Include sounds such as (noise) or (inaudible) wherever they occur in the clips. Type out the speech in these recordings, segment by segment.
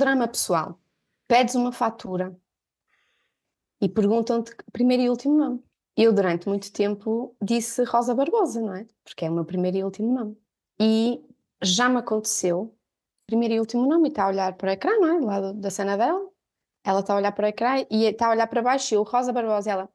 drama pessoal, pedes uma fatura e perguntam-te primeiro e último nome. Eu, durante muito tempo, disse Rosa Barbosa, não é? Porque é o meu primeiro e último nome. E já me aconteceu, primeiro e último nome, e está a olhar para o ecrã, não é? do lado da cena dela. Ela está a olhar para o ecrã e está a olhar para baixo e eu, Rosa Barbosa, ela.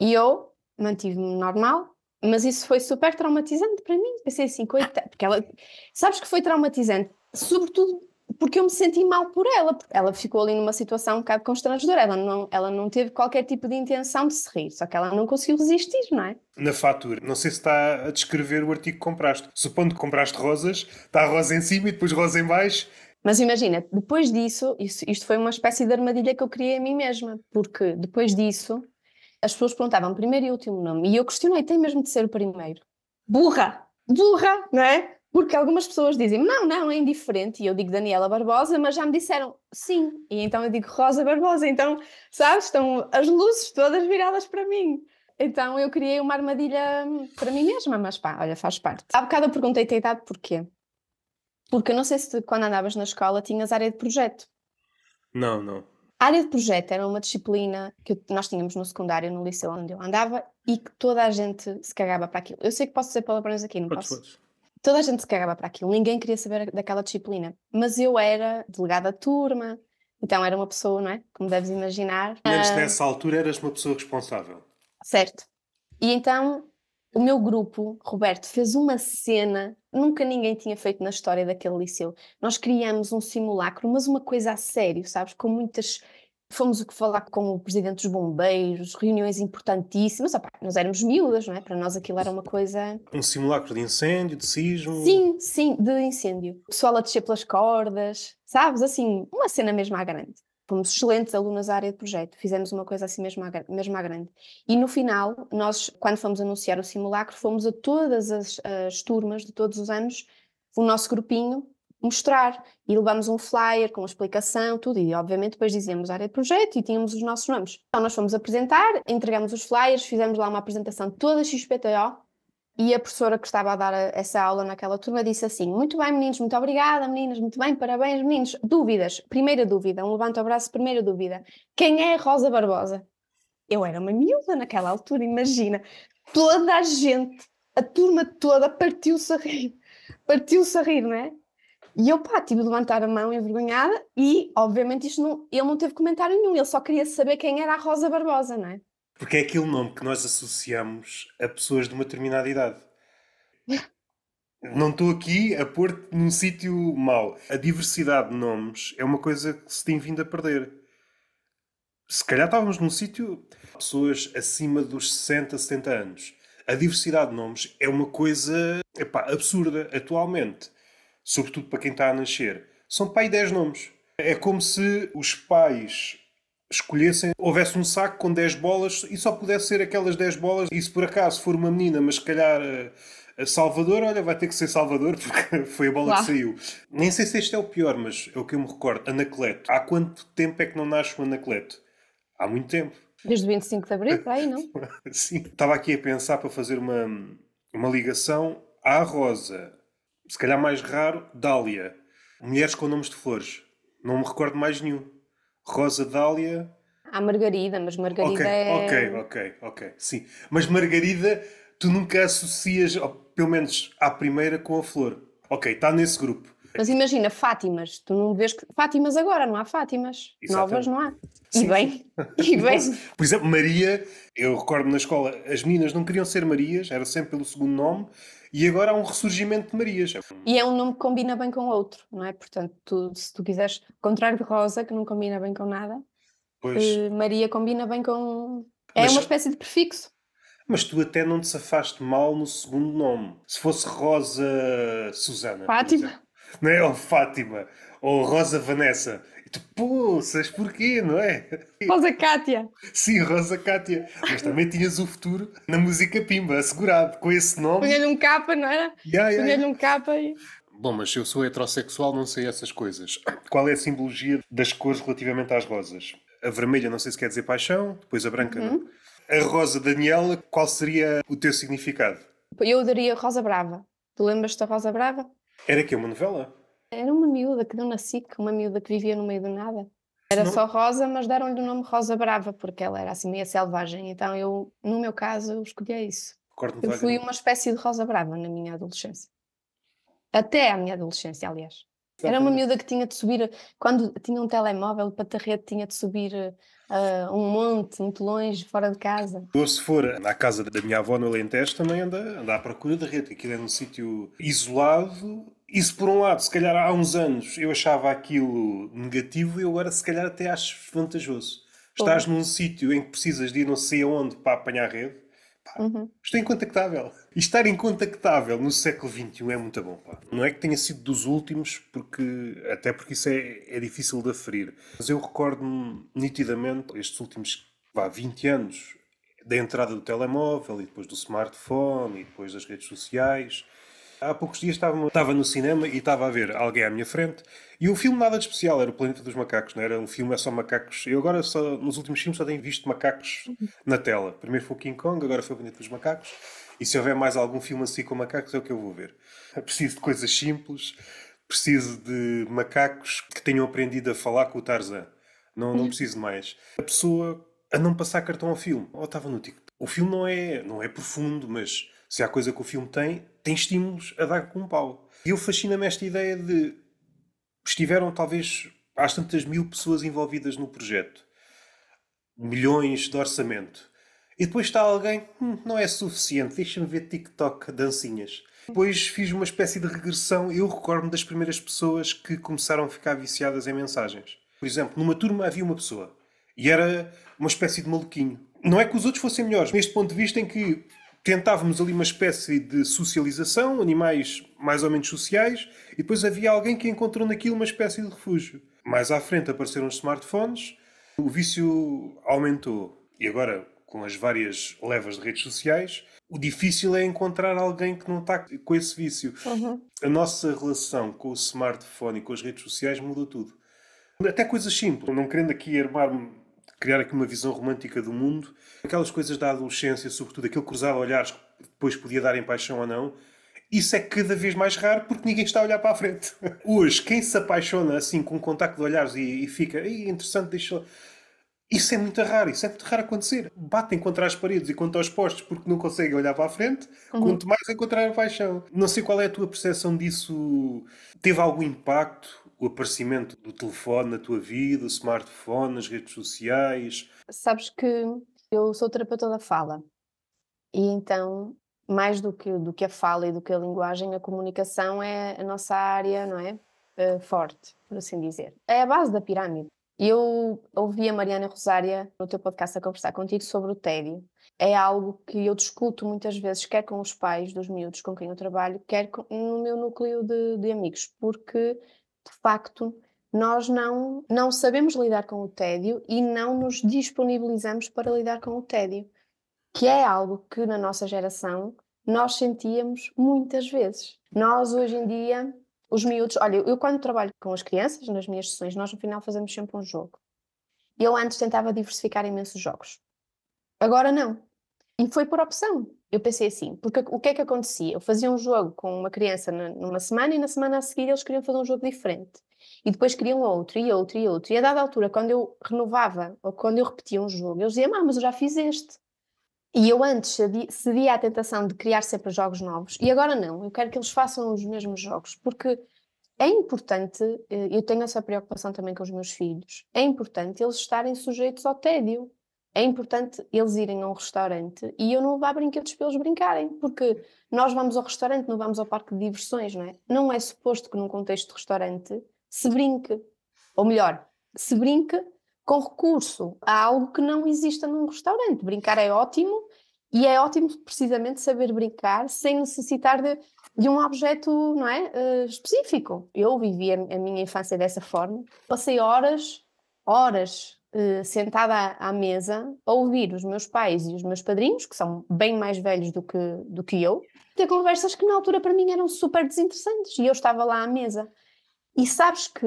E eu mantive-me normal, mas isso foi super traumatizante para mim. Pensei assim, coitada, porque ela. Sabes que foi traumatizante, sobretudo porque eu me senti mal por ela, porque ela ficou ali numa situação um bocado constrangedora, ela não, ela não teve qualquer tipo de intenção de se rir, só que ela não conseguiu resistir, não é? Na fatura, não sei se está a descrever o artigo que compraste. Supondo que compraste rosas, está a rosa em cima e depois rosa em baixo, mas imagina, depois disso, isso, isto foi uma espécie de armadilha que eu criei a mim mesma, porque depois disso as pessoas perguntavam primeiro e último nome, e eu questionei, tem mesmo de ser o primeiro? Burra! Burra, não é? Porque algumas pessoas dizem não, não, é indiferente. E eu digo Daniela Barbosa, mas já me disseram sim. E então eu digo Rosa Barbosa. Então, sabes, estão as luzes todas viradas para mim. Então eu criei uma armadilha hum, para mim mesma, mas pá, olha, faz parte. Há bocado eu perguntei-te a idade porquê. Porque eu não sei se tu, quando andavas na escola tinhas área de projeto. Não, não. A área de projeto era uma disciplina que nós tínhamos no secundário, no liceu onde eu andava, e que toda a gente se cagava para aquilo. Eu sei que posso dizer palavrões aqui, não posso? toda a gente se cagava para aquilo, ninguém queria saber daquela disciplina. Mas eu era delegada de turma, então era uma pessoa, não é? Como deves imaginar. Menos uh... nessa altura eras uma pessoa responsável. Certo. E então o meu grupo, Roberto, fez uma cena nunca ninguém tinha feito na história daquele liceu. Nós criamos um simulacro, mas uma coisa a sério, sabes? Com muitas Fomos falar com o presidente dos bombeiros, reuniões importantíssimas. Opa, nós éramos miúdas, não é? Para nós aquilo era uma coisa. Um simulacro de incêndio, de sismo. Sim, sim, de incêndio. O pessoal a descer pelas cordas, sabes? Assim, uma cena mesmo à grande. Fomos excelentes alunas da área de projeto, fizemos uma coisa assim mesmo à, mesmo à grande. E no final, nós, quando fomos anunciar o simulacro, fomos a todas as, as turmas de todos os anos, o nosso grupinho, mostrar e levamos um flyer com uma explicação, tudo, e obviamente depois dizíamos área de projeto e tínhamos os nossos nomes. Então nós fomos apresentar, entregamos os flyers, fizemos lá uma apresentação toda XPTO e a professora que estava a dar essa aula naquela turma disse assim: Muito bem, meninos, muito obrigada, meninas, muito bem, parabéns, meninos. Dúvidas, primeira dúvida, um levanta o braço, primeira dúvida. Quem é Rosa Barbosa? Eu era uma miúda naquela altura, imagina. Toda a gente, a turma toda partiu-se a rir. Partiu-se a rir, não é? E eu, pá, tive de levantar a mão envergonhada e, obviamente, isto não, ele não teve comentário nenhum, ele só queria saber quem era a Rosa Barbosa, não é? Porque é aquele nome que nós associamos a pessoas de uma determinada idade. não estou aqui a pôr-te num sítio mau. A diversidade de nomes é uma coisa que se tem vindo a perder. Se calhar estávamos num sítio pessoas acima dos 60, 70 anos. A diversidade de nomes é uma coisa epá, absurda atualmente sobretudo para quem está a nascer, são pai 10 nomes. É como se os pais escolhessem, houvesse um saco com 10 bolas e só pudesse ser aquelas 10 bolas, e se por acaso for uma menina, mas se calhar eh, a Salvador, olha, vai ter que ser Salvador (laughs) porque foi a bola Lá. que saiu. Nem sei se este é o pior, mas é o que eu me recordo. Anacleto. Há quanto tempo é que não nasce um Anacleto? Há muito tempo. Desde 25 de Abril, para aí, não? (laughs) Sim. Estava aqui a pensar para fazer uma, uma ligação à Rosa, se calhar mais raro, Dália. Mulheres com nomes de flores. Não me recordo mais nenhum. Rosa Dália. Há Margarida, mas Margarida okay, é. Ok, ok, ok. Sim. Mas Margarida, tu nunca associas, pelo menos à primeira, com a flor. Ok, está nesse grupo. Mas imagina, Fátimas, tu não vês que. Fátimas agora, não há Fátimas. Exatamente. Novas não há. E bem, e (laughs) bem. Por exemplo, Maria, eu recordo na escola, as meninas não queriam ser Marias, era sempre pelo segundo nome, e agora há um ressurgimento de Marias. E é um nome que combina bem com outro, não é? Portanto, tu, se tu quiseres, contrário de Rosa, que não combina bem com nada, eh, Maria combina bem com. É mas, uma espécie de prefixo. Mas tu até não te safaste mal no segundo nome. Se fosse Rosa Susana. Fátima. Não é? Ou Fátima. Ou Rosa Vanessa poças, porquê, não é? Rosa Cátia. Sim, Rosa Cátia. Mas também tinhas o futuro na música Pimba, assegurado, com esse nome. Punha-lhe um capa, não era? Yeah, yeah. Punha-lhe um capa e... Bom, mas eu sou heterossexual, não sei essas coisas. Qual é a simbologia das cores relativamente às rosas? A vermelha, não sei se quer dizer paixão, depois a branca, é? uhum. não? A rosa Daniela, qual seria o teu significado? Eu daria Rosa Brava. Tu lembras da Rosa Brava? Era que uma novela? Era uma miúda que não nasci, uma miúda que vivia no meio do nada. Era não... só Rosa, mas deram-lhe o nome Rosa Brava, porque ela era assim meio selvagem. Então eu, no meu caso, escolhia isso. Eu fui uma espécie de Rosa Brava na minha adolescência. Até à minha adolescência, aliás. Era uma miúda que tinha de subir, quando tinha um telemóvel para rede, tinha de subir uh, um monte, muito longe, fora de casa. Ou se for na casa da minha avó no Alentejo, também anda, anda à procura da rede, aquilo é num sítio isolado, isso por um lado, se calhar há uns anos eu achava aquilo negativo e agora se calhar até acho vantajoso. Estás num sítio em que precisas de ir não sei aonde para apanhar rede. Pá, uhum. Estou é incontactável. E estar incontactável no século XXI é muito bom. Pá. Não é que tenha sido dos últimos, porque até porque isso é, é difícil de aferir. Mas eu recordo-me nitidamente estes últimos vá, 20 anos da entrada do telemóvel e depois do smartphone e depois das redes sociais Há poucos dias estava, estava no cinema e estava a ver alguém à minha frente e o filme nada de especial, era o Planeta dos Macacos, não era um filme, é só macacos. Eu agora, só, nos últimos filmes, só tenho visto macacos na tela. Primeiro foi o King Kong, agora foi o Planeta dos Macacos. E se houver mais algum filme assim com macacos, é o que eu vou ver. (laughs) Preciso de coisas simples, preciso de macacos que tenham aprendido a falar com o Tarzan. Não, não preciso mais. A pessoa a não passar cartão ao filme. Ou oh, estava no TikTok. O filme não é, não é profundo, mas se há coisa que o filme tem, tem estímulos a dar com um pau. E eu fascina-me esta ideia de estiveram talvez às tantas mil pessoas envolvidas no projeto, milhões de orçamento. E depois está alguém, hum, não é suficiente, deixa-me ver TikTok dancinhas. Depois fiz uma espécie de regressão. Eu recordo-me das primeiras pessoas que começaram a ficar viciadas em mensagens. Por exemplo, numa turma havia uma pessoa e era uma espécie de maluquinho. Não é que os outros fossem melhores, neste ponto de vista em que tentávamos ali uma espécie de socialização, animais mais ou menos sociais, e depois havia alguém que encontrou naquilo uma espécie de refúgio. Mais à frente apareceram os smartphones, o vício aumentou. E agora, com as várias levas de redes sociais, o difícil é encontrar alguém que não está com esse vício. Uhum. A nossa relação com o smartphone e com as redes sociais mudou tudo. Até coisas simples. Não querendo aqui armar-me criar aqui uma visão romântica do mundo. Aquelas coisas da adolescência, sobretudo aquele cruzado olhares que depois podia dar em paixão ou não, isso é cada vez mais raro porque ninguém está a olhar para a frente. (laughs) Hoje, quem se apaixona assim com um contacto de olhares e, e fica, interessante, deixa. Isso é muito raro, isso é muito raro acontecer. Batem contra as paredes e contra os postos porque não conseguem olhar para a frente, uhum. quanto mais encontrar a paixão. Não sei qual é a tua percepção disso. Teve algum impacto? o aparecimento do telefone na tua vida, o smartphone, as redes sociais? Sabes que eu sou terapeuta da fala e então mais do que do que a fala e do que a linguagem, a comunicação é a nossa área, não é? Uh, forte, por assim dizer. É a base da pirâmide. Eu ouvi a Mariana Rosária no teu podcast a conversar contigo sobre o tédio. É algo que eu discuto muitas vezes, quer com os pais dos miúdos com quem eu trabalho, quer com, no meu núcleo de, de amigos, porque de facto, nós não, não sabemos lidar com o tédio e não nos disponibilizamos para lidar com o tédio, que é algo que na nossa geração nós sentíamos muitas vezes. Nós hoje em dia, os miúdos, olha, eu quando trabalho com as crianças nas minhas sessões, nós no final fazemos sempre um jogo. Eu antes tentava diversificar imensos jogos. Agora não. E foi por opção eu pensei assim, porque o que é que acontecia? Eu fazia um jogo com uma criança numa semana e na semana a seguir eles queriam fazer um jogo diferente. E depois queriam outro e outro e outro. E a dada altura, quando eu renovava ou quando eu repetia um jogo, eles diziam, ah, mas eu já fiz este. E eu antes cedia à tentação de criar sempre jogos novos e agora não, eu quero que eles façam os mesmos jogos, porque é importante, eh, eu tenho essa preocupação também com os meus filhos, é importante eles estarem sujeitos ao tédio é importante eles irem a um restaurante e eu não levar brinquedos para eles brincarem, porque nós vamos ao restaurante, não vamos ao parque de diversões, não é? Não é suposto que num contexto de restaurante se brinque, ou melhor, se brinque com recurso a algo que não exista num restaurante. Brincar é ótimo e é ótimo precisamente saber brincar sem necessitar de, de um objeto não é, uh, específico. Eu vivi a, a minha infância dessa forma, passei horas, horas eh, sentada à, à, mesa a ouvir os meus pais e os meus padrinhos, que são bem mais velhos do que, do que eu, ter conversas que na altura para mim eram super desinteressantes e eu estava lá à mesa. E sabes que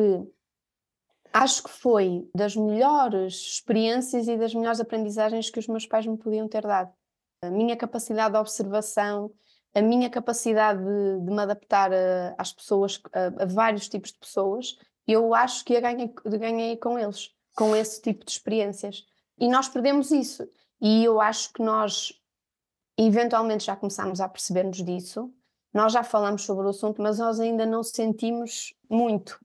acho que foi das melhores experiências e das melhores aprendizagens que os meus pais me podiam ter dado. A minha capacidade de observação, a minha capacidade de, de me adaptar a, às pessoas, a, a, vários tipos de pessoas, eu acho que a ganhei, ganhei com eles com esse tipo de experiências. E nós perdemos isso. E eu acho que nós eventualmente já começámos a perceber-nos disso. Nós já falamos sobre o assunto, mas nós ainda não sentimos muito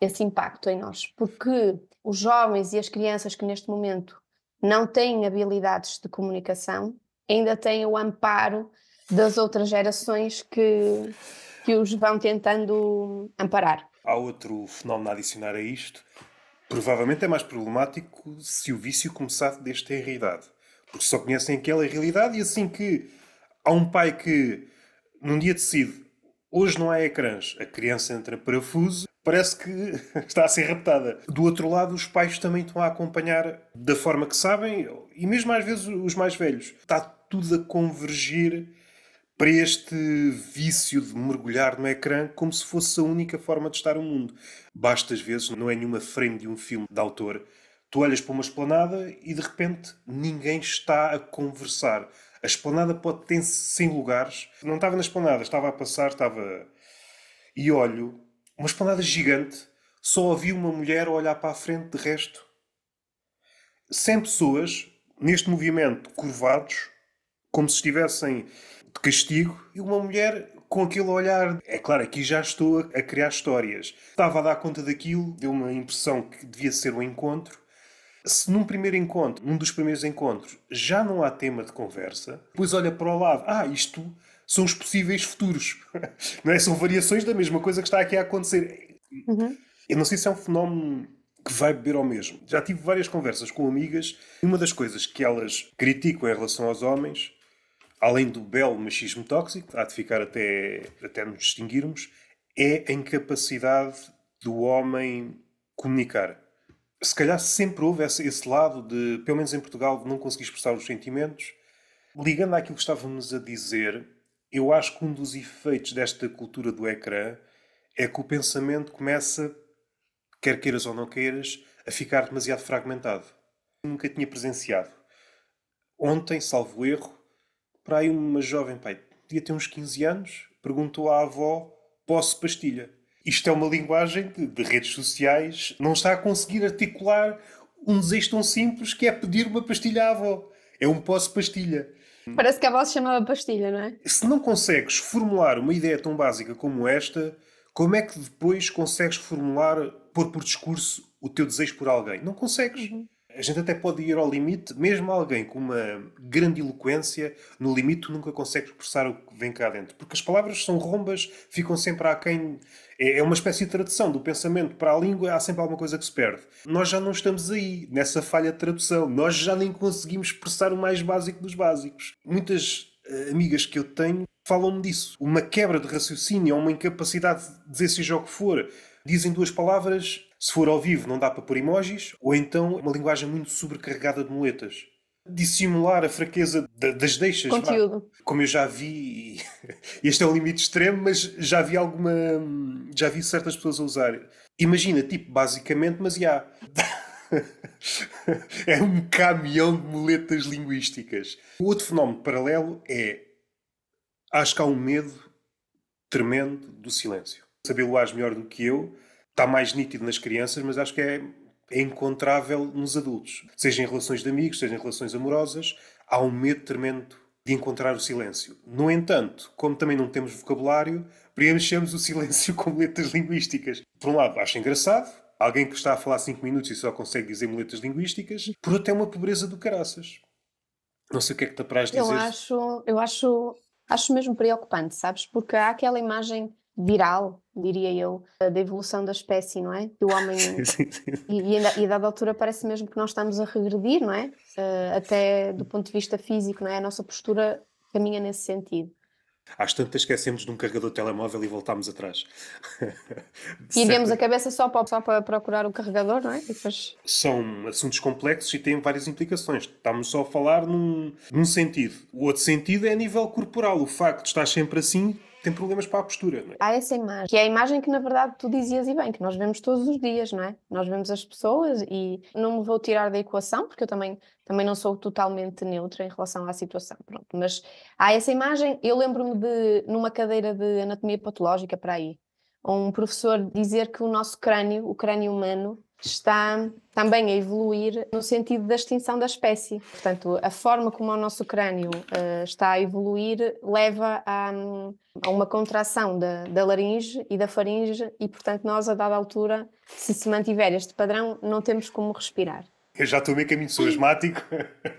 esse impacto em nós, porque os jovens e as crianças que neste momento não têm habilidades de comunicação ainda têm o amparo das outras gerações que, que os vão tentando amparar. Há outro fenómeno a adicionar a isto, Provavelmente é mais problemático se o vício começar desde a idade. Porque só conhecem aquela realidade e assim que há um pai que num dia decide hoje não há ecrãs, a criança entra parafuso, parece que (laughs) está a ser raptada. Do outro lado, os pais também estão a acompanhar da forma que sabem e mesmo às vezes os mais velhos. Está tudo a convergir para este vício de mergulhar no ecrã como se fosse a única forma de estar no mundo. Basta às vezes, não é nenhuma frame de um filme de autor. Tu olhas para uma esplanada e de repente ninguém está a conversar. A esplanada pode ter 100 lugares. Não estava na esplanada, estava a passar, estava. E olho, uma esplanada gigante, só ouvi uma mulher olhar para a frente, de resto. 100 pessoas, neste movimento, curvados, como se estivessem de castigo e uma mulher com aquele olhar. É claro, aqui já estou a, criar histórias. Estava a dar conta daquilo, deu uma impressão que devia ser um encontro. Se num primeiro encontro, num dos primeiros encontros, já não há tema de conversa, depois olha para o lado, ah, isto são os possíveis futuros. (laughs) não é? São variações da mesma coisa que está aqui a acontecer. Uhum. Eu não sei se é um fenómeno que vai beber ao mesmo. Já tive várias conversas com amigas e uma das coisas que elas criticam em relação aos homens além do belo machismo tóxico, há de ficar até, até nos distinguirmos, é a incapacidade do homem comunicar. Se calhar sempre houve esse, esse lado de, pelo menos em Portugal, de não conseguir expressar os sentimentos. Ligando àquilo que estávamos a dizer, eu acho que um dos efeitos desta cultura do ecrã é que o pensamento começa, quer queiras ou não queiras, a ficar demasiado fragmentado. Nunca tinha presenciado. Ontem, salvo erro, para aí uma jovem, pai, devia ter uns 15 anos, perguntou à avó: posso pastilha? Isto é uma linguagem de, de redes sociais, não está a conseguir articular um desejo tão simples que é pedir uma pastilha à avó. É um posso pastilha. Parece que a avó se chamava pastilha, não é? Se não consegues formular uma ideia tão básica como esta, como é que depois consegues formular, pôr por discurso o teu desejo por alguém? Não consegues. Uhum a gente até pode ir ao limite, mesmo alguém com uma grande eloquência, no limite nunca consegue expressar o que vem cá dentro. Porque as palavras são rombas, ficam sempre aquém. É, é uma espécie de tradução do pensamento para a língua, há sempre alguma coisa que se perde. Nós já não estamos aí, nessa falha de tradução. Nós já nem conseguimos expressar o mais básico dos básicos. Muitas uh, amigas que eu tenho falam-me disso. Uma quebra de raciocínio, ou uma incapacidade de dizer seja o que for. Dizem duas palavras se for ao vivo, não dá para pôr emojis, ou então uma linguagem muito sobrecarregada de moletas dissimular a fraqueza das deixas. Conteúdo. Como eu já vi, (laughs) este é um limite extremo, mas já vi alguma. Já vi certas pessoas a usar. Imagina, tipo, basicamente, mas já. (laughs) é um caminhão de moletas linguísticas. O outro fenómeno paralelo é. Acho que há um medo tremendo do silêncio. Sabê-lo-ás melhor do que eu, está mais nítido nas crianças, mas acho que é, é encontrável nos adultos. Seja em relações de amigos, seja em relações amorosas, há um medo tremendo de encontrar o silêncio. No entanto, como também não temos vocabulário, preenchemos o silêncio (laughs) com letras linguísticas. Por um lado, acho engraçado, alguém que está a falar 5 minutos e só consegue dizer muletas linguísticas, por até uma pobreza do caraças. Não sei o que é que te apraz dizer. Eu acho, eu acho, acho mesmo preocupante, sabes? Porque há aquela imagem viral diria eu, eh, da evolução da espécie, não é? Do homem. (laughs) Sim, sim, sim. E, e, a dada altura parece mesmo que nós estamos a regredir, não é? Uh, até do ponto de vista físico, não é? A nossa postura caminha nesse sentido. Às tantas esquecemos de um carregador de telemóvel e voltámos atrás. (laughs) e demos a cabeça só para, só para procurar o carregador, não é? Depois... São assuntos complexos e têm várias implicações. Estamos só a falar num, num sentido. O outro sentido é a nível corporal. O facto de estar sempre assim tem problemas para a postura. Não é? Há essa imagem, que é a imagem que na verdade tu dizias e bem, que nós vemos todos os dias, não é? Nós vemos as pessoas e não me vou tirar da equação, porque eu também, também não sou totalmente neutra em relação à situação, pronto. Mas há essa imagem, eu lembro-me de, numa cadeira de anatomia patológica para aí, um professor dizer que o nosso crânio, o crânio humano, está também a evoluir no sentido da extinção da espécie. Portanto, a forma como o nosso crânio uh, está a evoluir leva a, a uma contração da, da, laringe e da faringe, e portanto, nós, a dada altura, se se mantiver este padrão, não temos como respirar. Eu já estou é meio caminho asmático.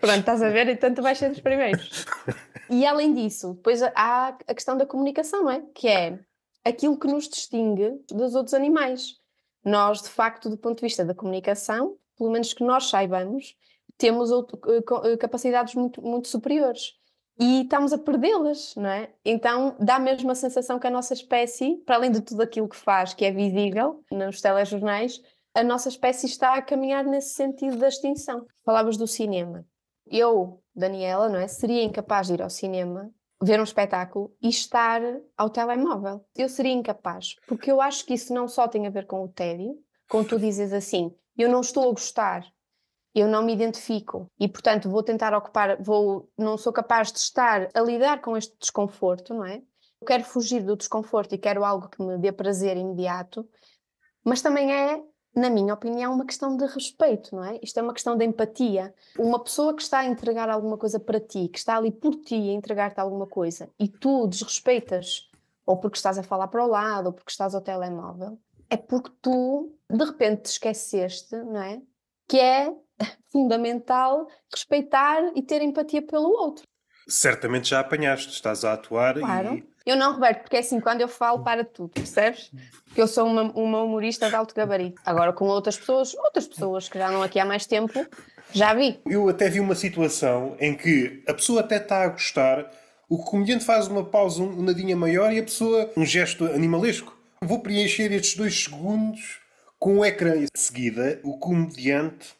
Pronto, estás a ver? Então tu vais ser dos primeiros. E além disso, depois há a questão da comunicação, não é? Que é aquilo que nos distingue dos outros animais. Nós, de facto, do ponto de vista da comunicação, pelo menos que nós saibamos, temos outro, eh, eh, capacidades muito, muito superiores e estamos a perdê-las, não é? Então dá mesmo a sensação que a nossa espécie, para além de tudo aquilo que faz, que é visível nos telejornais, a nossa espécie está a caminhar nesse sentido da extinção. Falavas do cinema. Eu, Daniela, não é? Seria incapaz de ir ao cinema ver um espetáculo e estar ao telemóvel. Eu seria incapaz, porque eu acho que isso não só tem a ver com o tédio, com tu dizes assim, eu não estou a gostar, eu não me identifico e, portanto, vou tentar ocupar, vou, não sou capaz de estar a lidar com este desconforto, não é? Eu quero fugir do desconforto e quero algo que me dê prazer imediato, mas também é na minha opinião, uma questão de respeito, não é? Isto é uma questão de empatia. Uma pessoa que está a entregar alguma coisa para ti, que está ali por ti a entregar-te alguma coisa e tu desrespeitas, ou porque estás a falar para o lado, ou porque estás ao telemóvel, é porque tu de repente te esqueceste, não é? Que é fundamental respeitar e ter empatia pelo outro. Certamente já apanhaste, estás a atuar claro. e... Eu não, Roberto, porque é assim, quando eu falo, para tudo, percebes? Porque eu sou uma, uma humorista de alto gabarito. Agora, com outras pessoas, outras pessoas que já não aqui há mais tempo, já vi. Eu até vi uma situação em que a pessoa até está a gostar, o comediante faz uma pausa, um nadinha maior e a pessoa, um gesto animalesco. Vou preencher estes dois segundos com o ecrã. Em seguida, o comediante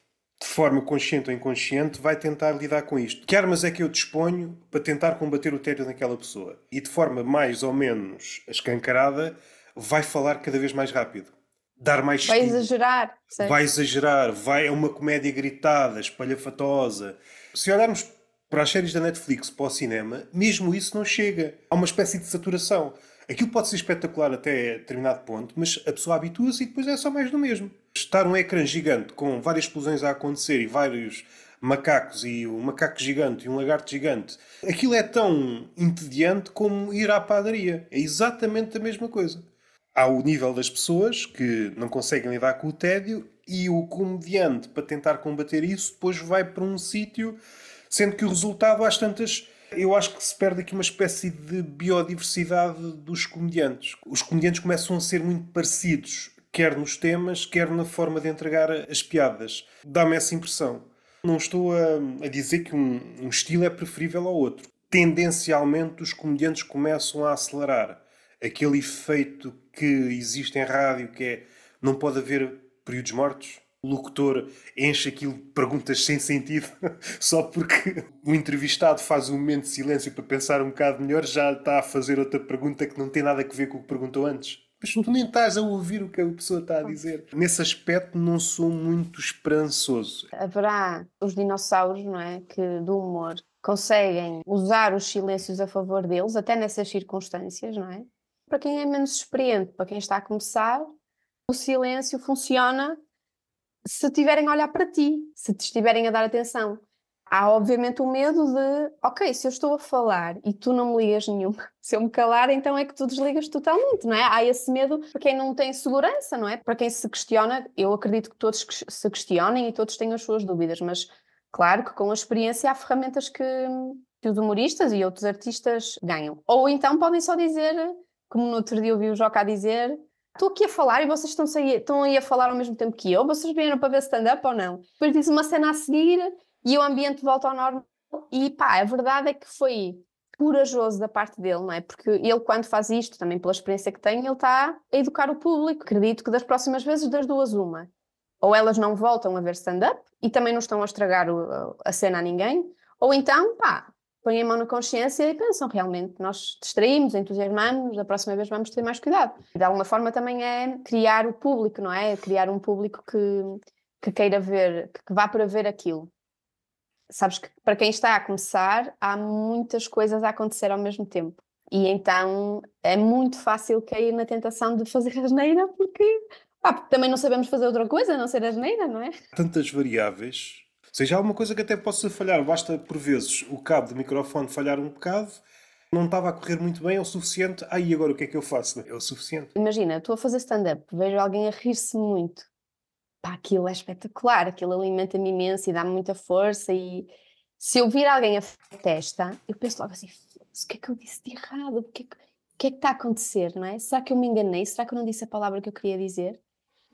de forma consciente ou inconsciente, vai tentar lidar com isto. Que armas é que eu disponho para tentar combater o tédio naquela pessoa? E de forma mais ou menos escancarada, vai falar cada vez mais rápido. Dar mais Vai estilo. exagerar. Vai exagerar. Vai, é uma comédia gritada, espalhafatosa. Se olharmos para as séries da Netflix, para o cinema, mesmo isso não chega. Há uma espécie de saturação. Aquilo pode ser espetacular até determinado ponto, mas a pessoa habitua-se e depois é só mais do mesmo. Estar um ecrã gigante com várias explosões a acontecer e vários macacos e um macaco gigante e um lagarto gigante, aquilo é tão entediante como ir à padaria. É exatamente a mesma coisa. Há o nível das pessoas que não conseguem lidar com o tédio e o comediante, para tentar combater isso, depois vai para um sítio, sendo que o resultado às tantas eu acho que se perde aqui uma espécie de biodiversidade dos comediantes. Os comediantes começam a ser muito parecidos, quer nos temas, quer na forma de entregar as piadas. Dá-me essa impressão. Não estou a, a dizer que um, um estilo é preferível ao outro. Tendencialmente, os comediantes começam a acelerar. Aquele efeito que existe em rádio, que é não pode haver períodos mortos, o locutor enche aquilo de perguntas sem sentido, (laughs) só porque o entrevistado faz um momento de silêncio para pensar um bocado melhor, já está a fazer outra pergunta que não tem nada a ver com o que perguntou antes. Mas tu nem estás a ouvir o que a pessoa está a dizer. Nesse aspecto, não sou muito esperançoso. Haverá os dinossauros, não é? Que do humor conseguem usar os silêncios a favor deles, até nessas circunstâncias, não é? Para quem é menos experiente, para quem está a começar, o silêncio funciona se tiverem a olhar para ti, se te estiverem a dar atenção. Há obviamente o medo de, ok, se eu estou a falar e tu não me ligas nenhuma, (laughs) se eu me calar, então é que tu desligas totalmente, não é? Há esse medo para quem não tem segurança, não é? Para quem se questiona, eu acredito que todos se questionem e todos têm as suas dúvidas, mas claro que com a experiência há ferramentas que, que os humoristas e outros artistas ganham. Ou então podem só dizer, como no outro dia ouvi o Joca a dizer, estou aqui a falar e vocês estão, estão aí a falar ao mesmo tempo que eu, vocês vieram para ver stand-up ou não? Depois diz uma cena a seguir e o ambiente volta ao normal. E pá, a verdade é que foi corajoso da parte dele, não é? Porque ele, quando faz isto, também pela experiência que tem, ele está a educar o público. Acredito que das próximas vezes, das duas, uma. Ou elas não voltam a ver stand-up e também não estão a estragar o, a cena a ninguém, ou então, pá, põem a mão na consciência e pensam realmente, nós distraímos, entusiasmamos, da próxima vez vamos ter mais cuidado. De alguma forma também é criar o público, não é? é criar um público que, que queira ver, que vá para ver aquilo. Sabes que para quem está a começar, há muitas coisas a acontecer ao mesmo tempo. E então é muito fácil cair na tentação de fazer asneira, porque, porque também não sabemos fazer outra coisa a não ser asneira, não é? Tantas variáveis seja, há uma coisa que até possa falhar, basta por vezes o cabo do microfone falhar um bocado, não estava a correr muito bem, é o suficiente, aí ah, agora o que é que eu faço? É o suficiente. Imagina, estou a fazer stand-up, vejo alguém a rir-se muito. Pá, aquilo é espetacular, aquilo alimenta-me imenso e dá-me muita força e se eu vir alguém a testa, eu penso logo assim, o que é que eu disse de errado? O que, é que, o que é que está a acontecer, não é? Será que eu me enganei? Será que eu não disse a palavra que eu queria dizer?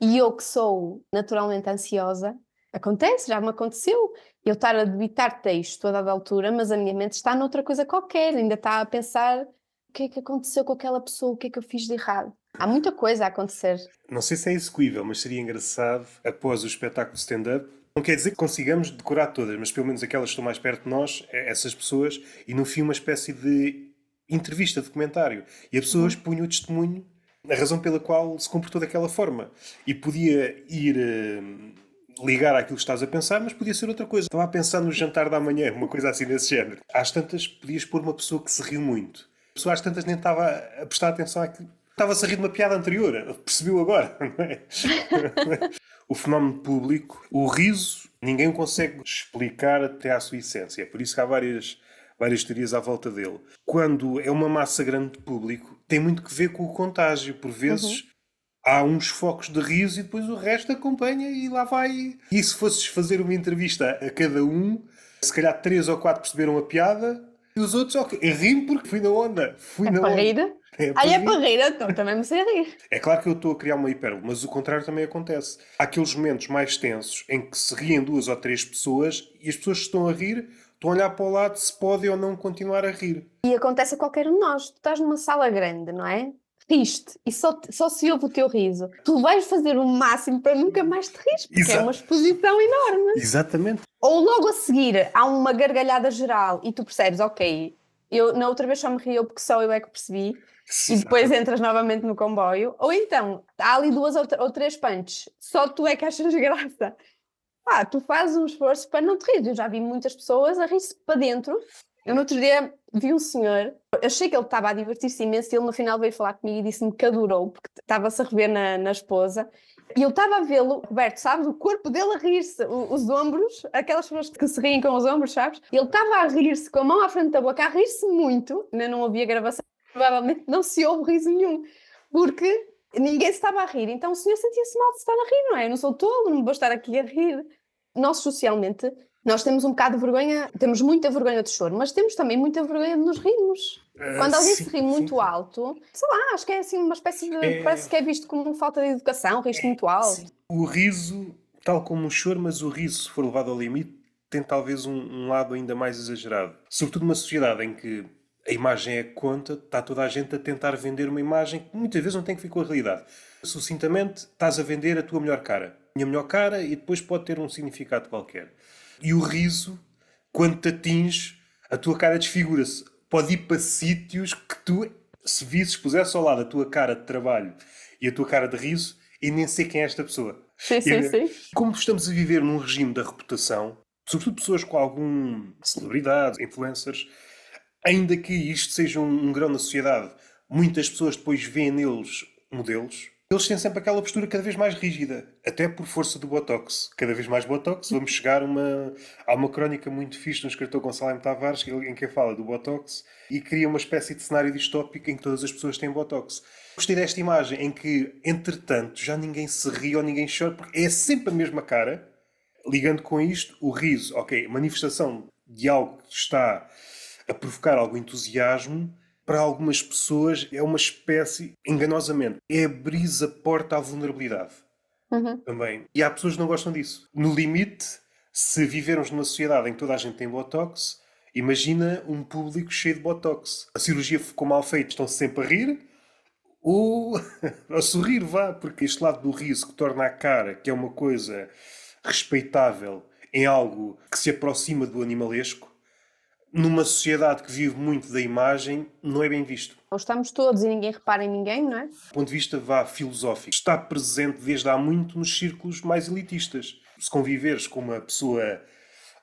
E eu que sou naturalmente ansiosa, Acontece, já me aconteceu. Eu estar a debitar texto a dada altura, mas a minha mente está noutra coisa qualquer, ainda está a pensar o que é que aconteceu com aquela pessoa, o que é que eu fiz de errado. Há muita coisa a acontecer. Não sei se é execuível, mas seria engraçado, após o espetáculo stand-up, não quer dizer que consigamos decorar todas, mas pelo menos aquelas que estão mais perto de nós, é, essas pessoas, e no fim uma espécie de entrevista, documentário. E a pessoa uhum. expunha o testemunho a razão pela qual se comportou daquela forma. E podia ir uh, ligar àquilo que estás a pensar, mas podia ser outra coisa. Estava a pensar no jantar da manhã, uma coisa assim desse género. Às tantas, podias pôr uma pessoa que se riu muito. A pessoa às tantas nem estava a prestar atenção àquilo. Estava-se a rir de uma piada anterior, percebeu agora, (laughs) não é? o fenómeno público, o riso, ninguém consegue explicar até à sua essência. É por isso que há várias várias teorias à volta dele. Quando é uma massa grande de público, tem muito que ver com o contágio. Por vezes, uhum há uns focos de riso e depois o resto acompanha e lá vai. E se fosses fazer uma entrevista a cada um, se calhar três ou quatro perceberam a piada e os outros, ok, rimo porque fui na onda. Fui é na para onda. Rir? É para Ai, é para rir, então também me sei rir. É claro que eu estou a criar uma hipérbole, mas o contrário também acontece. Há aqueles momentos mais tensos em que se riem duas ou três pessoas e as pessoas que estão a rir estão a olhar para o lado se podem ou não continuar a rir. E acontece a qualquer um de nós. Tu estás numa sala grande, não é? riste e só, só se ouve o teu riso, tu vais fazer o máximo para nunca mais te rir, porque é uma exposição enorme. Exatamente. Ou logo a seguir há uma gargalhada geral e tu percebes, ok, eu na outra vez só me riu porque só eu é que percebi. e depois entras novamente no comboio, ou então há ali duas ou, ou três punches, só tu é que achas (laughs) graça. Ah, tu fazes um esforço para não te rir. Eu já vi muitas pessoas a rir-se para dentro eu no outro dia vi um senhor, achei que ele estava a divertir-se imenso e ele no final veio falar comigo e disse-me que adorou, porque estava-se a rever na, na esposa. E eu estava a vê-lo, Roberto, sabes, o corpo dele a rir-se, os, ombros, aquelas pessoas que se riem com os ombros, sabes? Ele estava a rir-se com a mão à frente da boca, a rir-se muito, ainda não havia gravação, provavelmente não se ouve riso nenhum, porque ninguém se estava a rir. Então o senhor sentia-se mal de estar a rir, não é? Eu não sou tolo, não vou estar aqui a rir. Nós socialmente nós temos um bocado de vergonha, temos muita vergonha de choro, mas temos também muita vergonha de nos rirmos. É, Quando alguém sim, se ri muito alto, sei lá, acho que é assim uma espécie de. É, parece que é visto como falta de educação, risco é, muito alto. Sim. O riso, tal como o choro, mas o riso, se for levado ao limite, tem talvez um, um lado ainda mais exagerado. Sobretudo numa sociedade em que a imagem é conta, está toda a gente a tentar vender uma imagem que muitas vezes não tem que ver com a realidade. Sucintamente, estás a vender a tua melhor cara. Minha melhor cara, e depois pode ter um significado qualquer. E o riso, quando te atinge, a tua cara desfigura-se. Pode ir para sítios que tu, se visses, pusesse ao lado a tua cara de trabalho e a tua cara de riso, e nem sei quem é esta pessoa. Sim, e, sim, né, sim. Como estamos a viver num regime da reputação, sobretudo pessoas com algum celebridade, influencers, ainda que isto seja um, um grão na sociedade, muitas pessoas depois veem neles modelos eles têm sempre aquela postura cada vez mais rígida, até por força do Botox. Cada vez mais Botox, vamos chegar a uma, a uma crónica muito fixe no escritor Gonçalo M. Tavares, em que fala do Botox e cria uma espécie de cenário distópico em que todas as pessoas têm Botox. Gostei desta imagem em que, entretanto, já ninguém se ri ou ninguém chora, porque é sempre a mesma cara. Ligando com isto, o riso, ok, manifestação de algo que está a provocar algum entusiasmo, para algumas pessoas é uma espécie, enganosamente, é abrir a porta à vulnerabilidade. Uhum. Também. E há pessoas que não gostam disso. No limite, se vivermos numa sociedade em que toda a gente tem botox, imagina um público cheio de botox. A cirurgia ficou mal feita, estão sempre a rir ou a (laughs) sorrir, vá, porque este lado do riso que torna a cara, que é uma coisa respeitável, em é algo que se aproxima do animalesco, numa sociedade que vive muito da imagem, não é bem visto. Ou estamos todos e ninguém repara em ninguém, não é? Do ponto de vista vá filosófico, está presente desde há muito nos círculos mais elitistas. Se conviveres com uma pessoa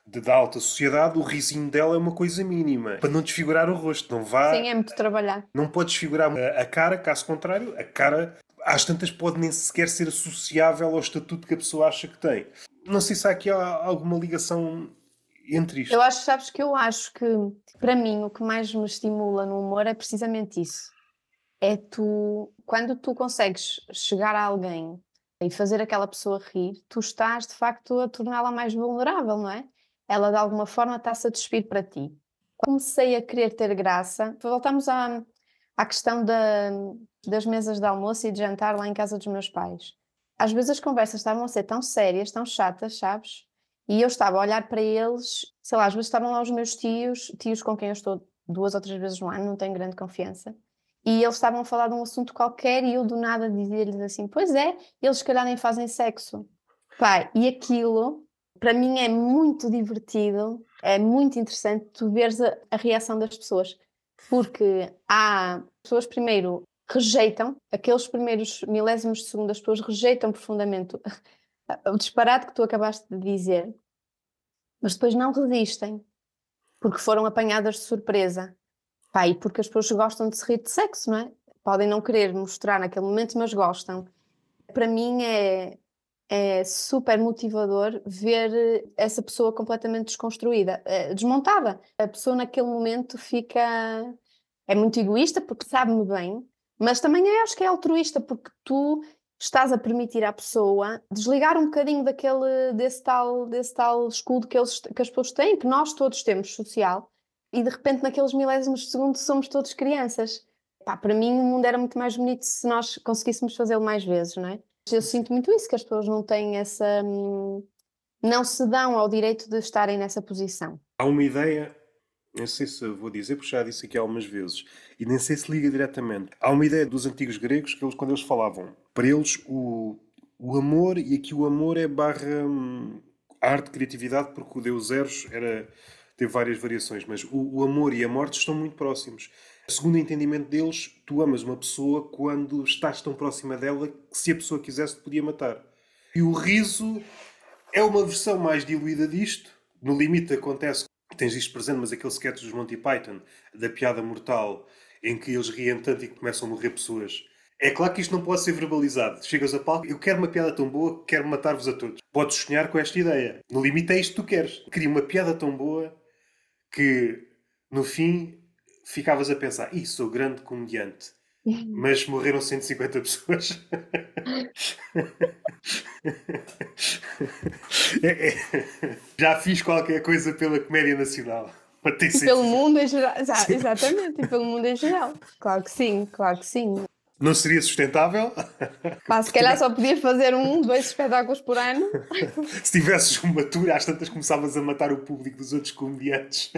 de, da alta sociedade, o risinho dela é uma coisa mínima. Para não desfigurar o rosto, não vá. Sim, é muito trabalhar. Não pode desfigurar a, a cara, caso contrário, a cara às tantas pode nem sequer ser associável ao estatuto que a pessoa acha que tem. Não sei se há aqui alguma ligação entre isto? Eu acho, sabes que eu acho que para mim o que mais me estimula no humor é precisamente isso. É tu, quando tu consegues chegar a alguém e fazer aquela pessoa rir, tu estás de facto a torná-la mais vulnerável, não é? Ela de alguma forma está-se a despir para ti. Comecei a querer ter graça. Voltamos à, à questão da, das mesas de almoço e de jantar lá em casa dos meus pais. Às vezes as conversas estavam a ser tão sérias, tão chatas, sabes? E eu estava a olhar para eles, sei lá, às vezes estavam lá os meus tios, tios com quem eu estou duas ou três vezes no ano, não tenho grande confiança. E eles estavam a falar de um assunto qualquer e eu do nada dizia-lhes assim: Pois é, eles se calhar nem fazem sexo. Pai, e aquilo para mim é muito divertido, é muito interessante tu veres a, a reação das pessoas. Porque há pessoas, primeiro, rejeitam, aqueles primeiros milésimos de segundo, as pessoas rejeitam profundamente o disparate que tu acabaste de dizer, mas depois não resistem, porque foram apanhadas de surpresa. Pá, e porque as pessoas gostam de se rir de sexo, não é? Podem não querer mostrar naquele momento, mas gostam. Para mim é, é super motivador ver essa pessoa completamente desconstruída, eh, desmontada. A pessoa naquele momento fica. É muito egoísta porque sabe-me bem, mas também acho que é altruísta porque tu estás a permitir à pessoa desligar um bocadinho daquele, desse, tal, desse tal escudo que, eles, que as pessoas têm, que nós todos temos, social, e de repente naqueles milésimos de segundo somos todos crianças. Pá, para mim o mundo era muito mais bonito se nós conseguíssemos fazê-lo mais vezes, não é? Eu sinto muito isso, que as pessoas não têm essa... Hum, não se dão ao direito de estarem nessa posição. Há uma ideia nem sei se vou dizer, porque já disse aqui algumas vezes, e nem sei se liga diretamente. Há uma ideia dos antigos gregos que eles, quando eles falavam, para eles o, o amor, e aqui o amor é barra hum, arte, criatividade, porque o Deus Eros era, teve várias variações, mas o, o amor e a morte estão muito próximos. Segundo o entendimento deles, tu amas uma pessoa quando estás tão próxima dela que se a pessoa quisesse te podia matar. E o riso é uma versão mais diluída disto. No limite acontece tens isto presente, mas aquele sketch dos Monty Python, da piada mortal, em que eles riem tanto e começam a morrer pessoas. É claro que isto não pode ser verbalizado. Chegas a palco, eu quero uma piada tão boa que quero matar-vos a todos. Podes sonhar com esta ideia. No limite é isto que tu queres. Queria uma piada tão boa que, no fim, ficavas a pensar: Ih, sou grande comediante. Uhum. mas morreram 150 pessoas. É, é. Já fiz qualquer coisa pela comédia nacional. Pelo mundo em geral, exatamente, e pelo mundo em geral. Claro que sim, claro que sim. Não seria sustentável? Pá, se calhar só podias fazer um, dois espetáculos por ano. (laughs) se tivesses uma tour, às tantas começavas a matar o público dos outros comediantes.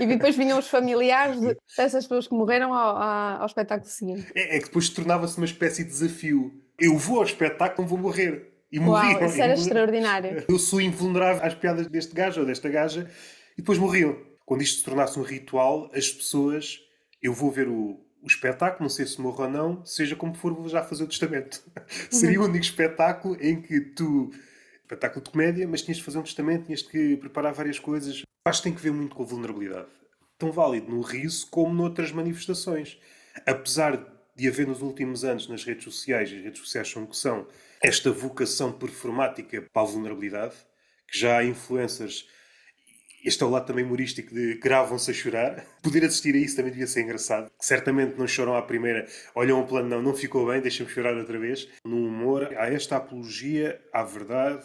e depois vinham os familiares dessas pessoas que morreram ao, ao espetáculo seguinte. É, é que depois tornava-se uma espécie de desafio. Eu vou ao espetáculo, não vou morrer. E morriam. Uau, isso era extraordinário. Eu sou invulnerável às piadas deste gajo ou desta gaja. E depois morriam. Quando isto se tornasse um ritual, as pessoas... Eu vou ver o, o espetáculo, não sei se morro ou não, seja como for, vou já fazer o testamento. (laughs) Uhum. Seria o único espetáculo em que tu. Espetáculo de comédia, mas tinhas de fazer um testamento, tinhas de preparar várias coisas. Acho que tem que ver muito com a vulnerabilidade. Tão válido no riso como noutras manifestações. Apesar de haver nos últimos anos nas redes sociais, e as redes sociais são o que são, esta vocação performática para a vulnerabilidade, que já há influencers este é o lado também humorístico de gravam-se a chorar. (laughs) Poder assistir a isso também devia ser engraçado. Certamente não choram à primeira, olham o plano, não, não ficou bem, Deixem me chorar outra vez. No humor, há esta apologia à verdade,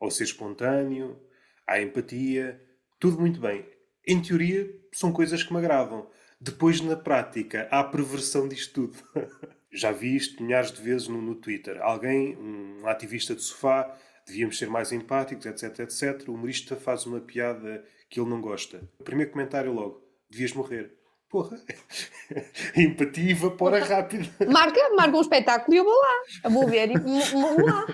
ao ser espontâneo, à empatia, tudo muito bem. Em teoria, são coisas que me agradam. Depois, na prática, há a perversão disto tudo. (laughs) Já vi isto milhares de vezes no, no Twitter. Alguém, um ativista de sofá, devíamos ser mais empáticos, etc, etc. O humorista faz uma piada que ele não gosta. O primeiro comentário é logo, devias morrer. Porra, (laughs) empatia evapora rápido. Marca, marca um espetáculo e eu vou lá. Eu vou ver e vou lá.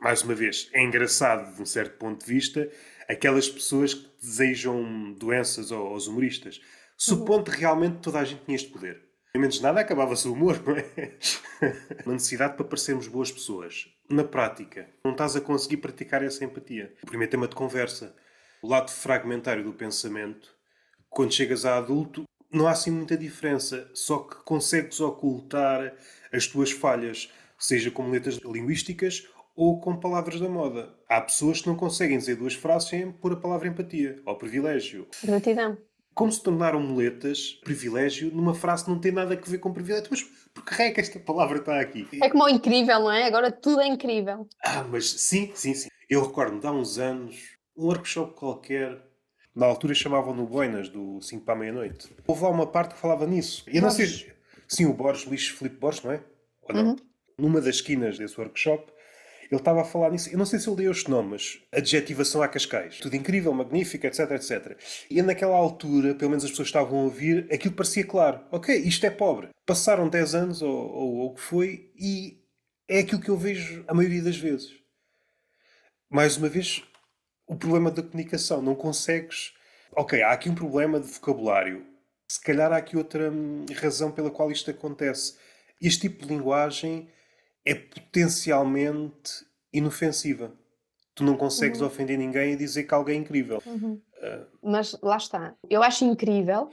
Mais uma vez, é engraçado de um certo ponto de vista aquelas pessoas que desejam doenças aos humoristas. Supondo uhum. realmente toda a gente tinha este poder. Pelo menos nada acabava-se o humor, não é? (laughs) Uma necessidade para parecermos boas pessoas na prática, não estás a conseguir praticar essa empatia. O primeiro tema de conversa, o lado fragmentário do pensamento, quando chegas a adulto, não há assim muita diferença, só que consegues ocultar as tuas falhas, seja com letras linguísticas ou com palavras da moda. Há pessoas que não conseguem dizer duas frases sem pôr a palavra empatia ou privilégio. Gratidão como se tornaram muletas privilégio numa frase que não tem nada a ver com privilégio. Mas por que é que esta palavra está aqui? É como o incrível, não é? Agora tudo é incrível. Ah, mas sim, sim, sim. Eu recordo-me há uns anos, um workshop qualquer, na altura chamavam-no Boinas, do 5 para a meia-noite. Houve lá uma parte que falava nisso. Eu não Borges. sei. Sim, o Borges, lixo Filipe Borges, não é? Ou não? Uhum. Numa das esquinas desse workshop, ele estava a falar nisso, eu não sei se ele deu os nomes, adjetivação a Cascais. Tudo incrível, magnífico, etc, etc. E naquela altura, pelo menos as pessoas estavam a ouvir, aquilo parecia claro. Ok, isto é pobre. Passaram 10 anos, ou o que foi, e é aquilo que eu vejo a maioria das vezes. Mais uma vez, o problema da comunicação. Não consegues... Ok, há aqui um problema de vocabulário. Se calhar há aqui outra hum, razão pela qual isto acontece. Este tipo de linguagem é potencialmente inofensiva. Tu não consegues uhum. ofender ninguém e dizer que alguém é incrível. Uhum. Uh... Mas lá está. Eu acho incrível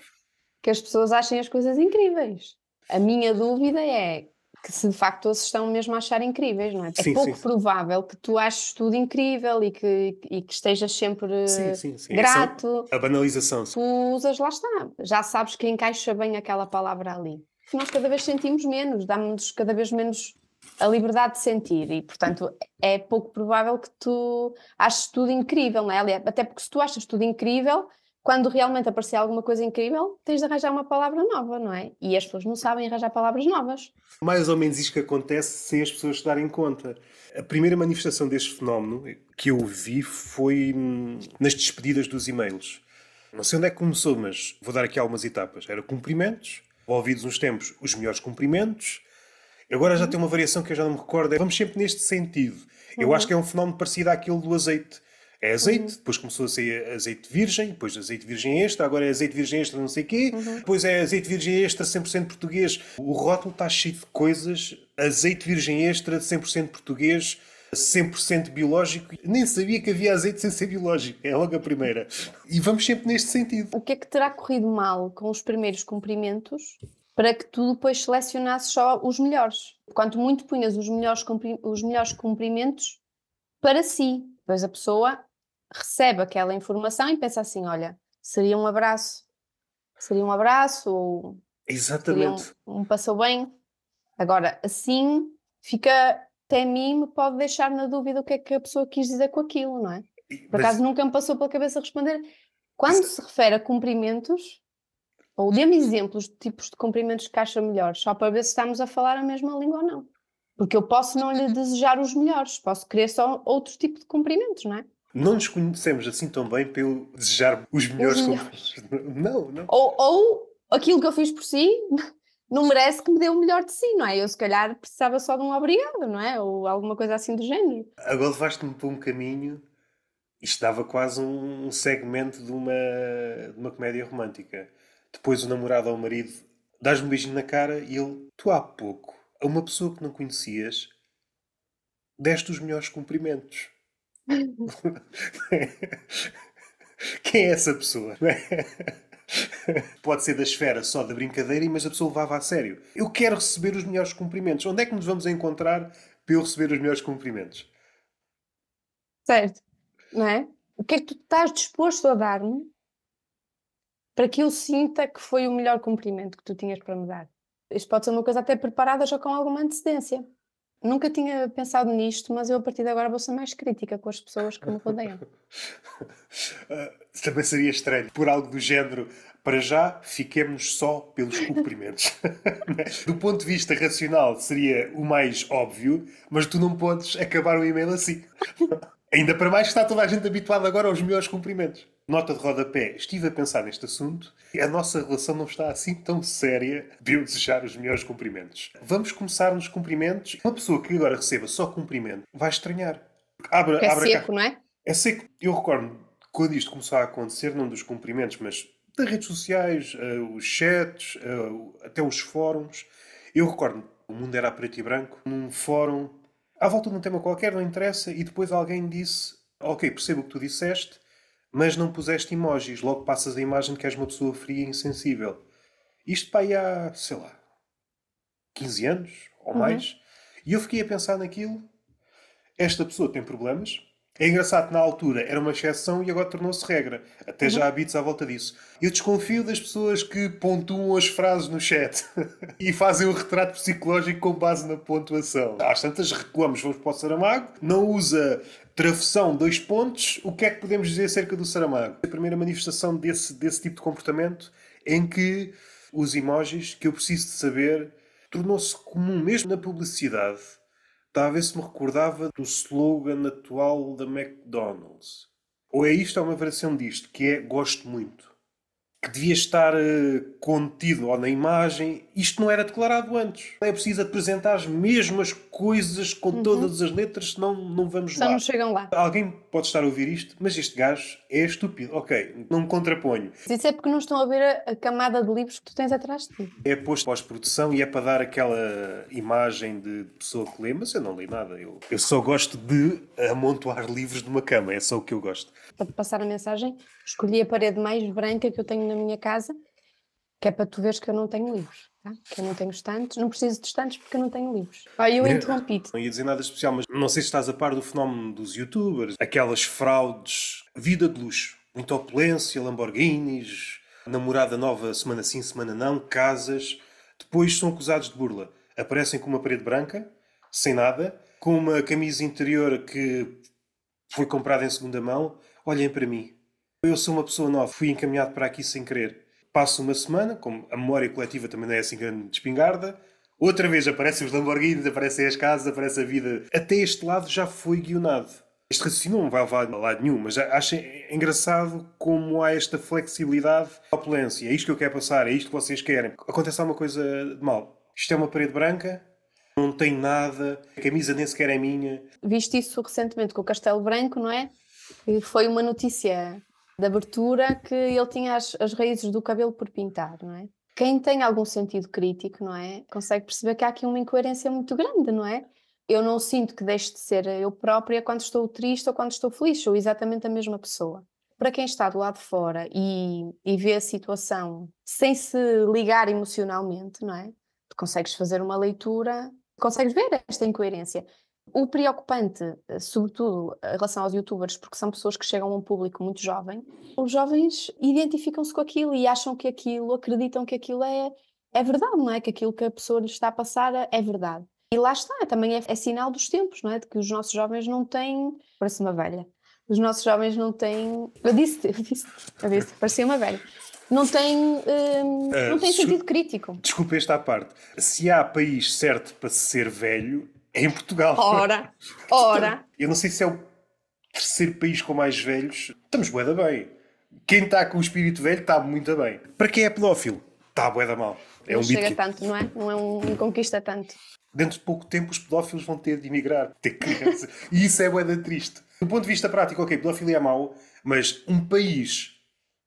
que as pessoas achem as coisas incríveis. A minha dúvida é que se de facto eles estão mesmo a achar incríveis, não é? é sim, é pouco sim, provável sim. que tu aches tudo incrível e que, e que estejas sempre é grato. Essa, a banalização. Tu usas, lá está. Já sabes que encaixa bem aquela palavra ali. Nós cada vez sentimos menos, dá-nos cada vez menos a liberdade de sentir e, portanto, é pouco provável que tu aches tudo incrível, não é? Aliás, até porque se tu achas tudo incrível, quando realmente aparecer alguma coisa incrível, tens de arranjar uma palavra nova, não é? E as pessoas não sabem arranjar palavras novas. Mais ou menos isto que acontece sem as pessoas se darem conta. A primeira manifestação deste fenómeno que eu vi foi hum, nas despedidas dos e-mails. Não sei onde é que começou, mas vou dar aqui algumas etapas. Era cumprimentos, ouvidos uns tempos os melhores cumprimentos, Agora já uhum. tem uma variação que eu já não me recordo. É vamos sempre neste sentido. Eu uhum. acho que é um fenómeno parecido àquele do azeite. É azeite, uhum. depois começou a ser azeite virgem, depois azeite virgem extra, agora é azeite virgem extra não sei quê, uhum. depois é azeite virgem extra 100% português. O rótulo está cheio de coisas, azeite virgem extra 100% português, 100% biológico. Nem sabia que havia azeite sem ser biológico. É logo a primeira. E vamos sempre neste sentido. O que é que terá corrido mal com os primeiros cumprimentos para que tu depois selecionasses só os melhores. Quanto muito punhas os melhores, os melhores cumprimentos para si. Depois a pessoa recebe aquela informação e pensa assim: olha, seria um abraço, seria um abraço, ou Exatamente. Um, um passou bem. Agora, assim fica até mim me pode deixar na dúvida o que é que a pessoa quis dizer com aquilo, não é? Por acaso Mas... nunca me passou pela cabeça responder. Quando Mas... se refere a cumprimentos, ou dê-me exemplos de tipos de cumprimentos que acha melhores, só para ver se estamos a falar a mesma língua ou não. Porque eu posso não lhe desejar os melhores, posso querer só outro tipo de cumprimentos não é? Não nos conhecemos assim tão bem pelo desejar os melhores. Os melhores. (laughs) Não, não. Ou, ou aquilo que eu fiz por si (laughs) não merece que me dê o melhor de si, não é? Eu se calhar precisava só de um obrigado, não é? Ou alguma coisa assim do género. Agora levaste-me por um caminho isto dava quase um segmento de uma, de uma comédia romântica. Depois o namorado ao marido dás-me um beijinho na cara e ele, tu há pouco, a uma pessoa que não conhecias, deste os melhores cumprimentos. (laughs) Quem é essa pessoa? É? Pode ser da esfera só da brincadeira, mas a pessoa levava a sério. Eu quero receber os melhores cumprimentos. Onde é que nos vamos encontrar para eu receber os melhores cumprimentos? Certo, não é? O que é que tu estás disposto a dar-me para que eu sinta que foi o melhor cumprimento que tu tinhas para me dar. Isto pode ser uma coisa até preparada já com alguma antecedência. Nunca tinha pensado nisto, mas eu a partir de agora vou ser mais crítica com as pessoas que me rodeiam. uh, (laughs) também seria estranho, por algo do género, para já fiquemos só pelos cumprimentos. (laughs) do ponto de vista racional seria o mais óbvio, mas tu não podes acabar um e-mail assim. (laughs) Ainda para mais que está toda a gente habituada agora aos melhores cumprimentos. Nota de rodapé, estive a pensar neste assunto e a nossa relação não está assim tão séria de eu desejar os melhores cumprimentos. Vamos começar nos cumprimentos. Uma pessoa que agora receba só cumprimento vai estranhar. Abra, é abra seco, cá. não é? É seco. Eu recordo quando isto começou a acontecer, não dos cumprimentos, mas das redes sociais, uh, os chats, uh, até os fóruns. Eu recordo, o mundo era preto e branco, num fórum, à volta de um tema qualquer, não interessa, e depois alguém disse: Ok, percebo o que tu disseste, mas não puseste emojis, logo passas a imagem de que és uma pessoa fria e insensível. Isto para aí há, sei lá, 15 anos ou uhum. mais. E eu fiquei a pensar naquilo. Esta pessoa tem problemas. É engraçado que na altura era uma exceção e agora tornou-se regra. Até uhum. já há uhum. bits à volta disso. Eu desconfio das pessoas que pontuam as frases no chat (laughs) e fazem o um retrato psicológico com base na pontuação. Às tantas recuamos, vamos para o Saramago, não usa Travessão, dois pontos. O que é que podemos dizer acerca do Saramago? A primeira manifestação desse, desse tipo de comportamento em que os emojis, que eu preciso de saber, tornou-se comum mesmo na publicidade. Estava a ver se me recordava do slogan atual da McDonald's. Ou é isto ou é uma variação disto, que é gosto muito que devia estar eh, contido ou na imagem, isto não era declarado antes. É preciso apresentar as mesmas coisas com uhum. todas as letras, senão não vamos Só lá. não chegam lá. Alguém pode estar a ouvir isto, mas este gajo é estúpido. Ok, não me contraponho. Isso é porque não estão a ver a, a camada de livros que tu tens atrás de ti. É posto pós-produção e é para dar aquela imagem de pessoa que lê, mas eu não li nada. Eu, eu só gosto de amontoar livros numa cama, é só o que eu gosto para passar a mensagem, escolhi a parede mais branca que eu tenho na minha casa, que é para tu veres que eu não tenho livros. Tá? Que eu não tenho estantes, não preciso de estantes porque eu não tenho livros. Ah, eu é? interrompi-te. Não ia dizer nada especial, mas não sei se estás a par do fenómeno dos youtubers, aquelas fraudes, vida de luxo, muita opulência, Lamborghinis, namorada nova semana sim, semana não, casas, depois são acusados de burla. Aparecem com uma parede branca, sem nada, com uma camisa interior que foi comprada em segunda mão olhem para mim. Eu sou uma pessoa nova, fui encaminhado para aqui sem querer. Passo uma semana, como a memória coletiva também não é assim grande de espingarda, outra vez aparecem os Lamborghinis, aparecem as casas, aparece a vida. Até este lado já foi guionado. Este raciocínio não vai levar a lado nenhum, mas acho engraçado como há esta flexibilidade opulência. É isto que eu quero passar, é isto que vocês querem. Acontece alguma coisa de mal. Isto é uma parede branca, não tem nada, a camisa nem sequer é minha. Viste isso recentemente com o Castelo Branco, não é? foi uma notícia de abertura que ele tinha as, as raízes do cabelo por pintar, não é? Quem tem algum sentido crítico, não é? Consegue perceber que há aqui uma incoerência muito grande, não é? Eu não sinto que deixe de ser eu própria quando estou triste ou quando estou feliz, sou exatamente a mesma pessoa. Para quem está do lado de fora e, e vê a situação sem se ligar emocionalmente, não é? Consegues fazer uma leitura, consegues ver esta incoerência. O preocupante, eh, sobretudo eh, em relação aos youtubers, porque são pessoas que chegam a um público muito jovem, os jovens identificam-se com aquilo e acham que aquilo, acreditam que aquilo é, é verdade, não é? Que aquilo que a pessoa lhes está a passar é, é verdade. E lá está, também é, é sinal dos tempos, não é? De que os nossos jovens não têm. Parece uma velha. Os nossos jovens não têm. Eu disse, eu disse, eu disse parecia uma velha não tem, hum, uh, não tem sentido crítico. Desculpa esta parte. Se há país certo para ser velho, é em Portugal. Ora, ora. (laughs) Eu não sei se é o terceiro país com mais velhos. Estamos boeda bem. Quem está com o espírito velho está muito bem. Para quem é pedófilo, está boeda mal. É não um chega tanto, não é? Não é um, não conquista tanto. Dentro de pouco tempo os pedófilos vão ter de emigrar, ter criança. e isso é boeda triste. Do ponto de vista prático, ok, pedofilia é mau, mas um país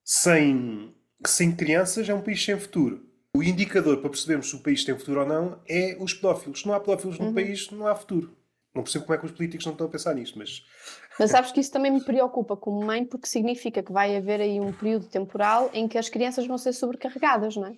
sem, sem crianças é um país sem futuro. O indicador para percebermos se o país tem futuro ou não é os pedófilos. Se não há pedófilos no uhum. país, não há futuro. Não percebo como é que os políticos não estão a pensar nisto, mas. Mas sabes que isso também me preocupa como mãe, porque significa que vai haver aí um período temporal em que as crianças vão ser sobrecarregadas, não é?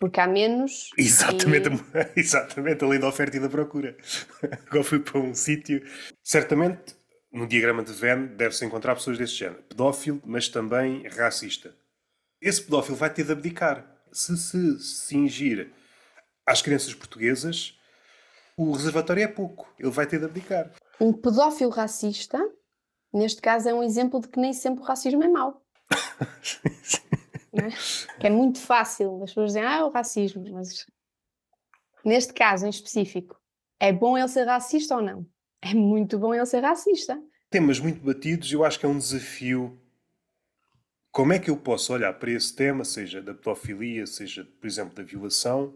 Porque há menos. Exatamente, e... (laughs) exatamente a lei da oferta e da procura. (laughs) Agora fui para um sítio. Certamente, no diagrama de Venn, deve-se encontrar pessoas desse género: pedófilo, mas também racista. Esse pedófilo vai ter de abdicar se se cingir às crianças portuguesas, o reservatório é pouco. Ele vai ter de abdicar. Um pedófilo racista, neste caso, é um exemplo de que nem sempre o racismo é mau. sim, (laughs) sim. É? Que é muito fácil. As pessoas dizem, ah, é o racismo. Mas neste caso em específico, é bom ele ser racista ou não? É muito bom ele ser racista. Temas muito batidos, eu acho que é um desafio como é que eu posso olhar para esse tema, seja da pedofilia, seja, por exemplo, da violação,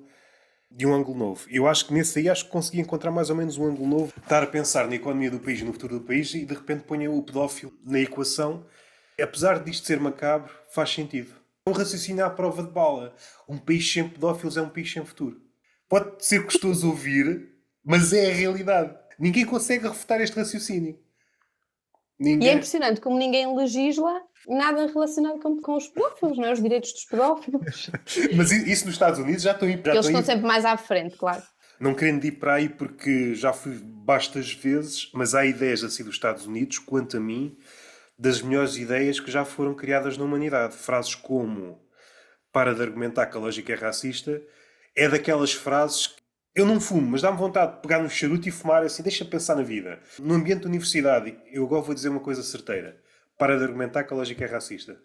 de um ângulo novo. Eu acho que nesse aí acho que consegui encontrar mais ou menos um ângulo novo. Estar a pensar na economia do país e no futuro do país e de repente ponha o pedófilo na equação. Apesar disto ser macabro, faz sentido. Um raciocínio à prova de bala. Um país sem pedófilos é um país sem futuro. Pode ser gostoso ouvir, mas é a realidade. Ninguém consegue refutar este raciocínio. Ninguém... E é impressionante como ninguém legisla nada relacionado com, com os pedófilos, não é? Os direitos dos pedófilos. (laughs) Mas isso nos Estados Unidos já estão... Já estão Eles estão sempre mais à frente, claro. Não querendo ir para aí porque já fui bastas vezes, mas há ideias assim dos Estados Unidos, quanto a mim, das melhores ideias que já foram criadas na humanidade. Frases como para de argumentar que a lógica é racista, é daquelas frases eu não fumo, mas dá-me vontade de pegar um charuto e fumar assim, deixa pensar na vida. No ambiente da universidade, eu agora vou dizer uma coisa certeira. Para de argumentar que a lógica é racista.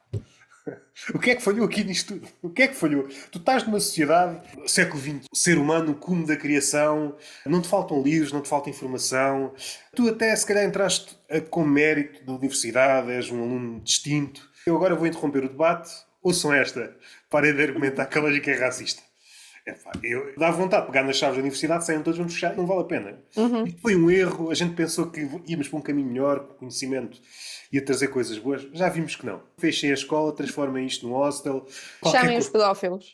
(laughs) o que é que falhou aqui nisto tudo? O que é que falhou? Tu estás numa sociedade, século XX, ser humano, cume da criação, não te faltam livros, não te falta informação. Tu até, se calhar, entraste com mérito da universidade, és um aluno distinto. Eu agora vou interromper o debate. Ouçam esta. Para de argumentar que a lógica é racista eu dá vontade de pegar nas chaves da universidade, saiam todos, vamos fechar, não vale a pena. Uhum. E foi um erro, a gente pensou que íamos para um caminho melhor, com conhecimento, ia trazer coisas boas, já vimos que não. Fechem a escola, transformem isto num hostel. (laughs) Chamem os pedófilos.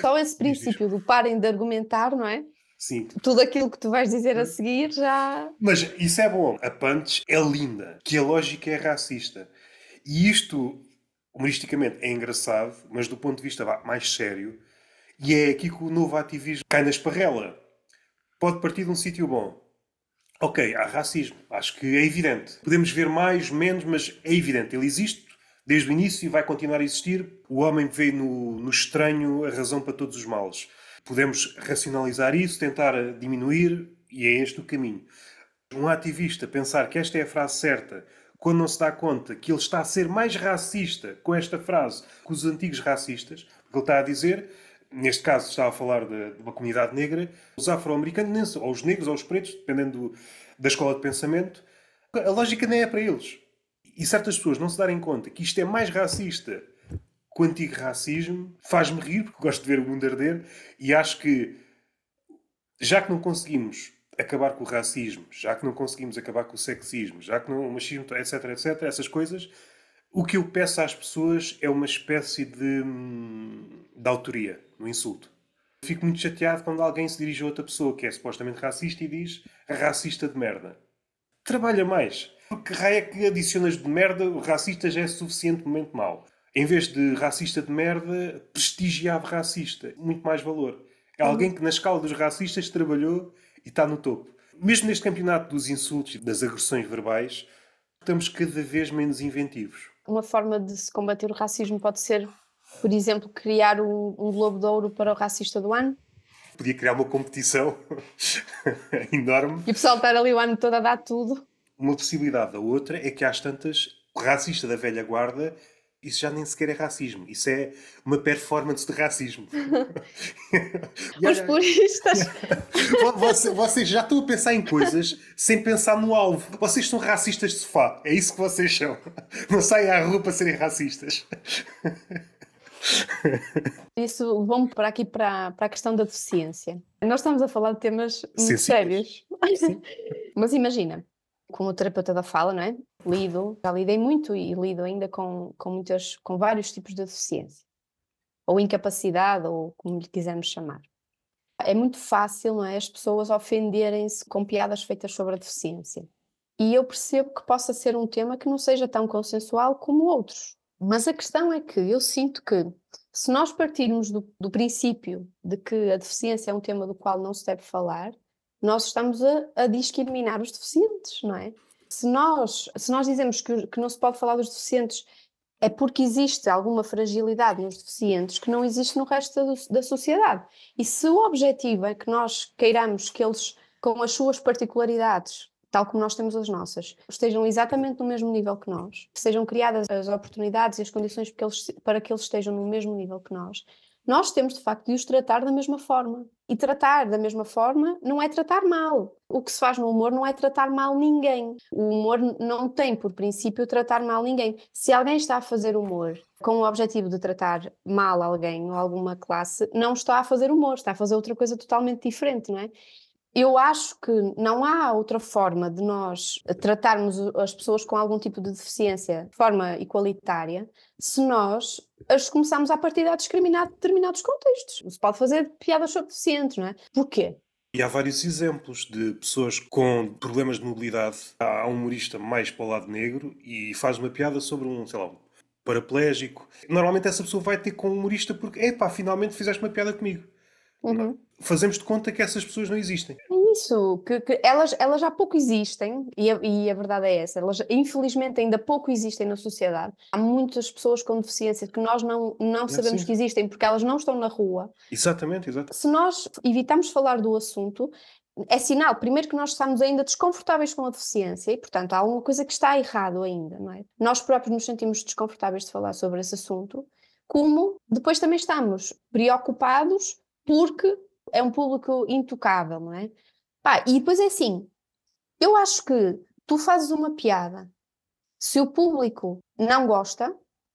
Só esse princípio do parem de argumentar, não é? Sim. Tudo aquilo que tu vais dizer a seguir já. Mas isso é bom. A Punch é linda, que a lógica é racista. E isto, humoristicamente, é engraçado, mas do ponto de vista mais sério, e é aqui que o novo ativismo cai na esparrela. Pode partir de um sítio bom. Ok, há racismo. Acho que é evidente. Podemos ver mais, menos, mas é evidente. Ele existe desde o início e vai continuar a existir. O homem vê no, no estranho a razão para todos os males. Podemos racionalizar isso, tentar diminuir, e é este o caminho. Um ativista pensar que esta é a frase certa, quando não se dá conta que ele está a ser mais racista com esta frase que os antigos racistas, que ele está a dizer neste caso está a falar de, de uma comunidade negra, os afro-americanos, ou os negros, ou os pretos, dependendo do, da escola de pensamento, a lógica nem é para eles. E certas pessoas não se darem conta que isto é mais racista que o antigo racismo, faz-me rir, porque gosto de ver o mundo arder, e acho que, já que não conseguimos acabar com o racismo, já que não conseguimos acabar com o sexismo, já que não o machismo, etc, etc, essas coisas, o que eu peço às pessoas é uma espécie de, hum, de autoria no insulto. Fico muito chateado quando alguém se dirige a outra pessoa que é supostamente racista e diz racista de merda. Trabalha mais. Porque raio é que adicionas de merda, o racista já é suficientemente mau. Em vez de racista de merda, prestigiado racista. Muito mais valor. É alguém que na escala dos racistas trabalhou e está no topo. Mesmo neste campeonato dos insultos e das agressões verbais, estamos cada vez menos inventivos. Uma forma de se combater o racismo pode ser por exemplo, criar um, um Globo de Ouro para o Racista do Ano? Podia criar uma competição (laughs) enorme. E o pessoal estar ali o ano todo a dar tudo. Uma possibilidade. A outra é que às tantas, o racista da velha guarda isso já nem sequer é racismo, isso é uma performance de racismo. (laughs) Os puristas. vocês, vocês, já estão a pensar em coisas sem pensar no alvo. Vocês são racistas de sofá, é isso que vocês são. Não saem à rua para serem racistas. (laughs) Isso, vamos para aqui para, para a questão da deficiência. Nós estamos a falar de temas sim, muito sim, sérios. Sim. (laughs) Mas imagina, como terapeuta da fala, não é? Lido, já lidei muito e lido ainda com, com, muitas, com vários tipos de deficiência. Ou incapacidade, ou como lhe quisermos chamar. É muito fácil, não é? As pessoas ofenderem-se com piadas feitas sobre a deficiência. E eu percebo que possa ser um tema que não seja tão consensual como outros mas a questão é que eu sinto que se nós partirmos do, do, princípio de que a deficiência é um tema do qual não se deve falar, nós estamos a, a discriminar os deficientes, não é? Se nós, se nós dizemos que, que não se pode falar dos deficientes é porque existe alguma fragilidade nos deficientes que não existe no resto da, da sociedade. E se o objetivo é que nós queiramos que eles, com as suas particularidades, tal como nós temos as nossas, estejam exatamente no mesmo nível que nós, sejam criadas as oportunidades e as condições para que eles, para que eles estejam no mesmo nível que nós, nós temos de facto de os tratar da mesma forma. E tratar da mesma forma não é tratar mal. O que se faz no humor não é tratar mal ninguém. O humor não tem, por princípio, tratar mal ninguém. Se alguém está a fazer humor com o objetivo de tratar mal alguém ou alguma classe, não está a fazer humor, está a fazer outra coisa totalmente diferente, não é? Eu acho que não há outra forma de nós tratarmos as pessoas com algum tipo de deficiência de forma igualitária se nós as começarmos a partir de a discriminar determinados contextos. Não se pode fazer piadas sobre deficientes, não é? Porquê? E há vários exemplos de pessoas com problemas de mobilidade. Há um humorista mais para o lado negro e faz uma piada sobre um, sei lá, um paraplégico. Normalmente essa pessoa vai ter com o humorista porque, epá, finalmente fizeste uma piada comigo. Uhum fazemos de conta que essas pessoas não existem. É isso, que, que elas, elas há pouco existem, e a, e a, verdade é essa, elas infelizmente ainda pouco existem na sociedade. Há muitas pessoas com deficiência que nós não, não é sabemos assim. que existem porque elas não estão na rua. Exatamente, exatamente. Se nós evitamos falar do assunto, é sinal, primeiro, que nós estamos ainda desconfortáveis com a deficiência e, portanto, há alguma coisa que está errado ainda, não é? Nós próprios nos sentimos desconfortáveis de falar sobre esse assunto, como depois também estamos preocupados porque é um público intocável, não é? Pá, e depois é assim, eu acho que tu fazes uma piada, se o público não gosta,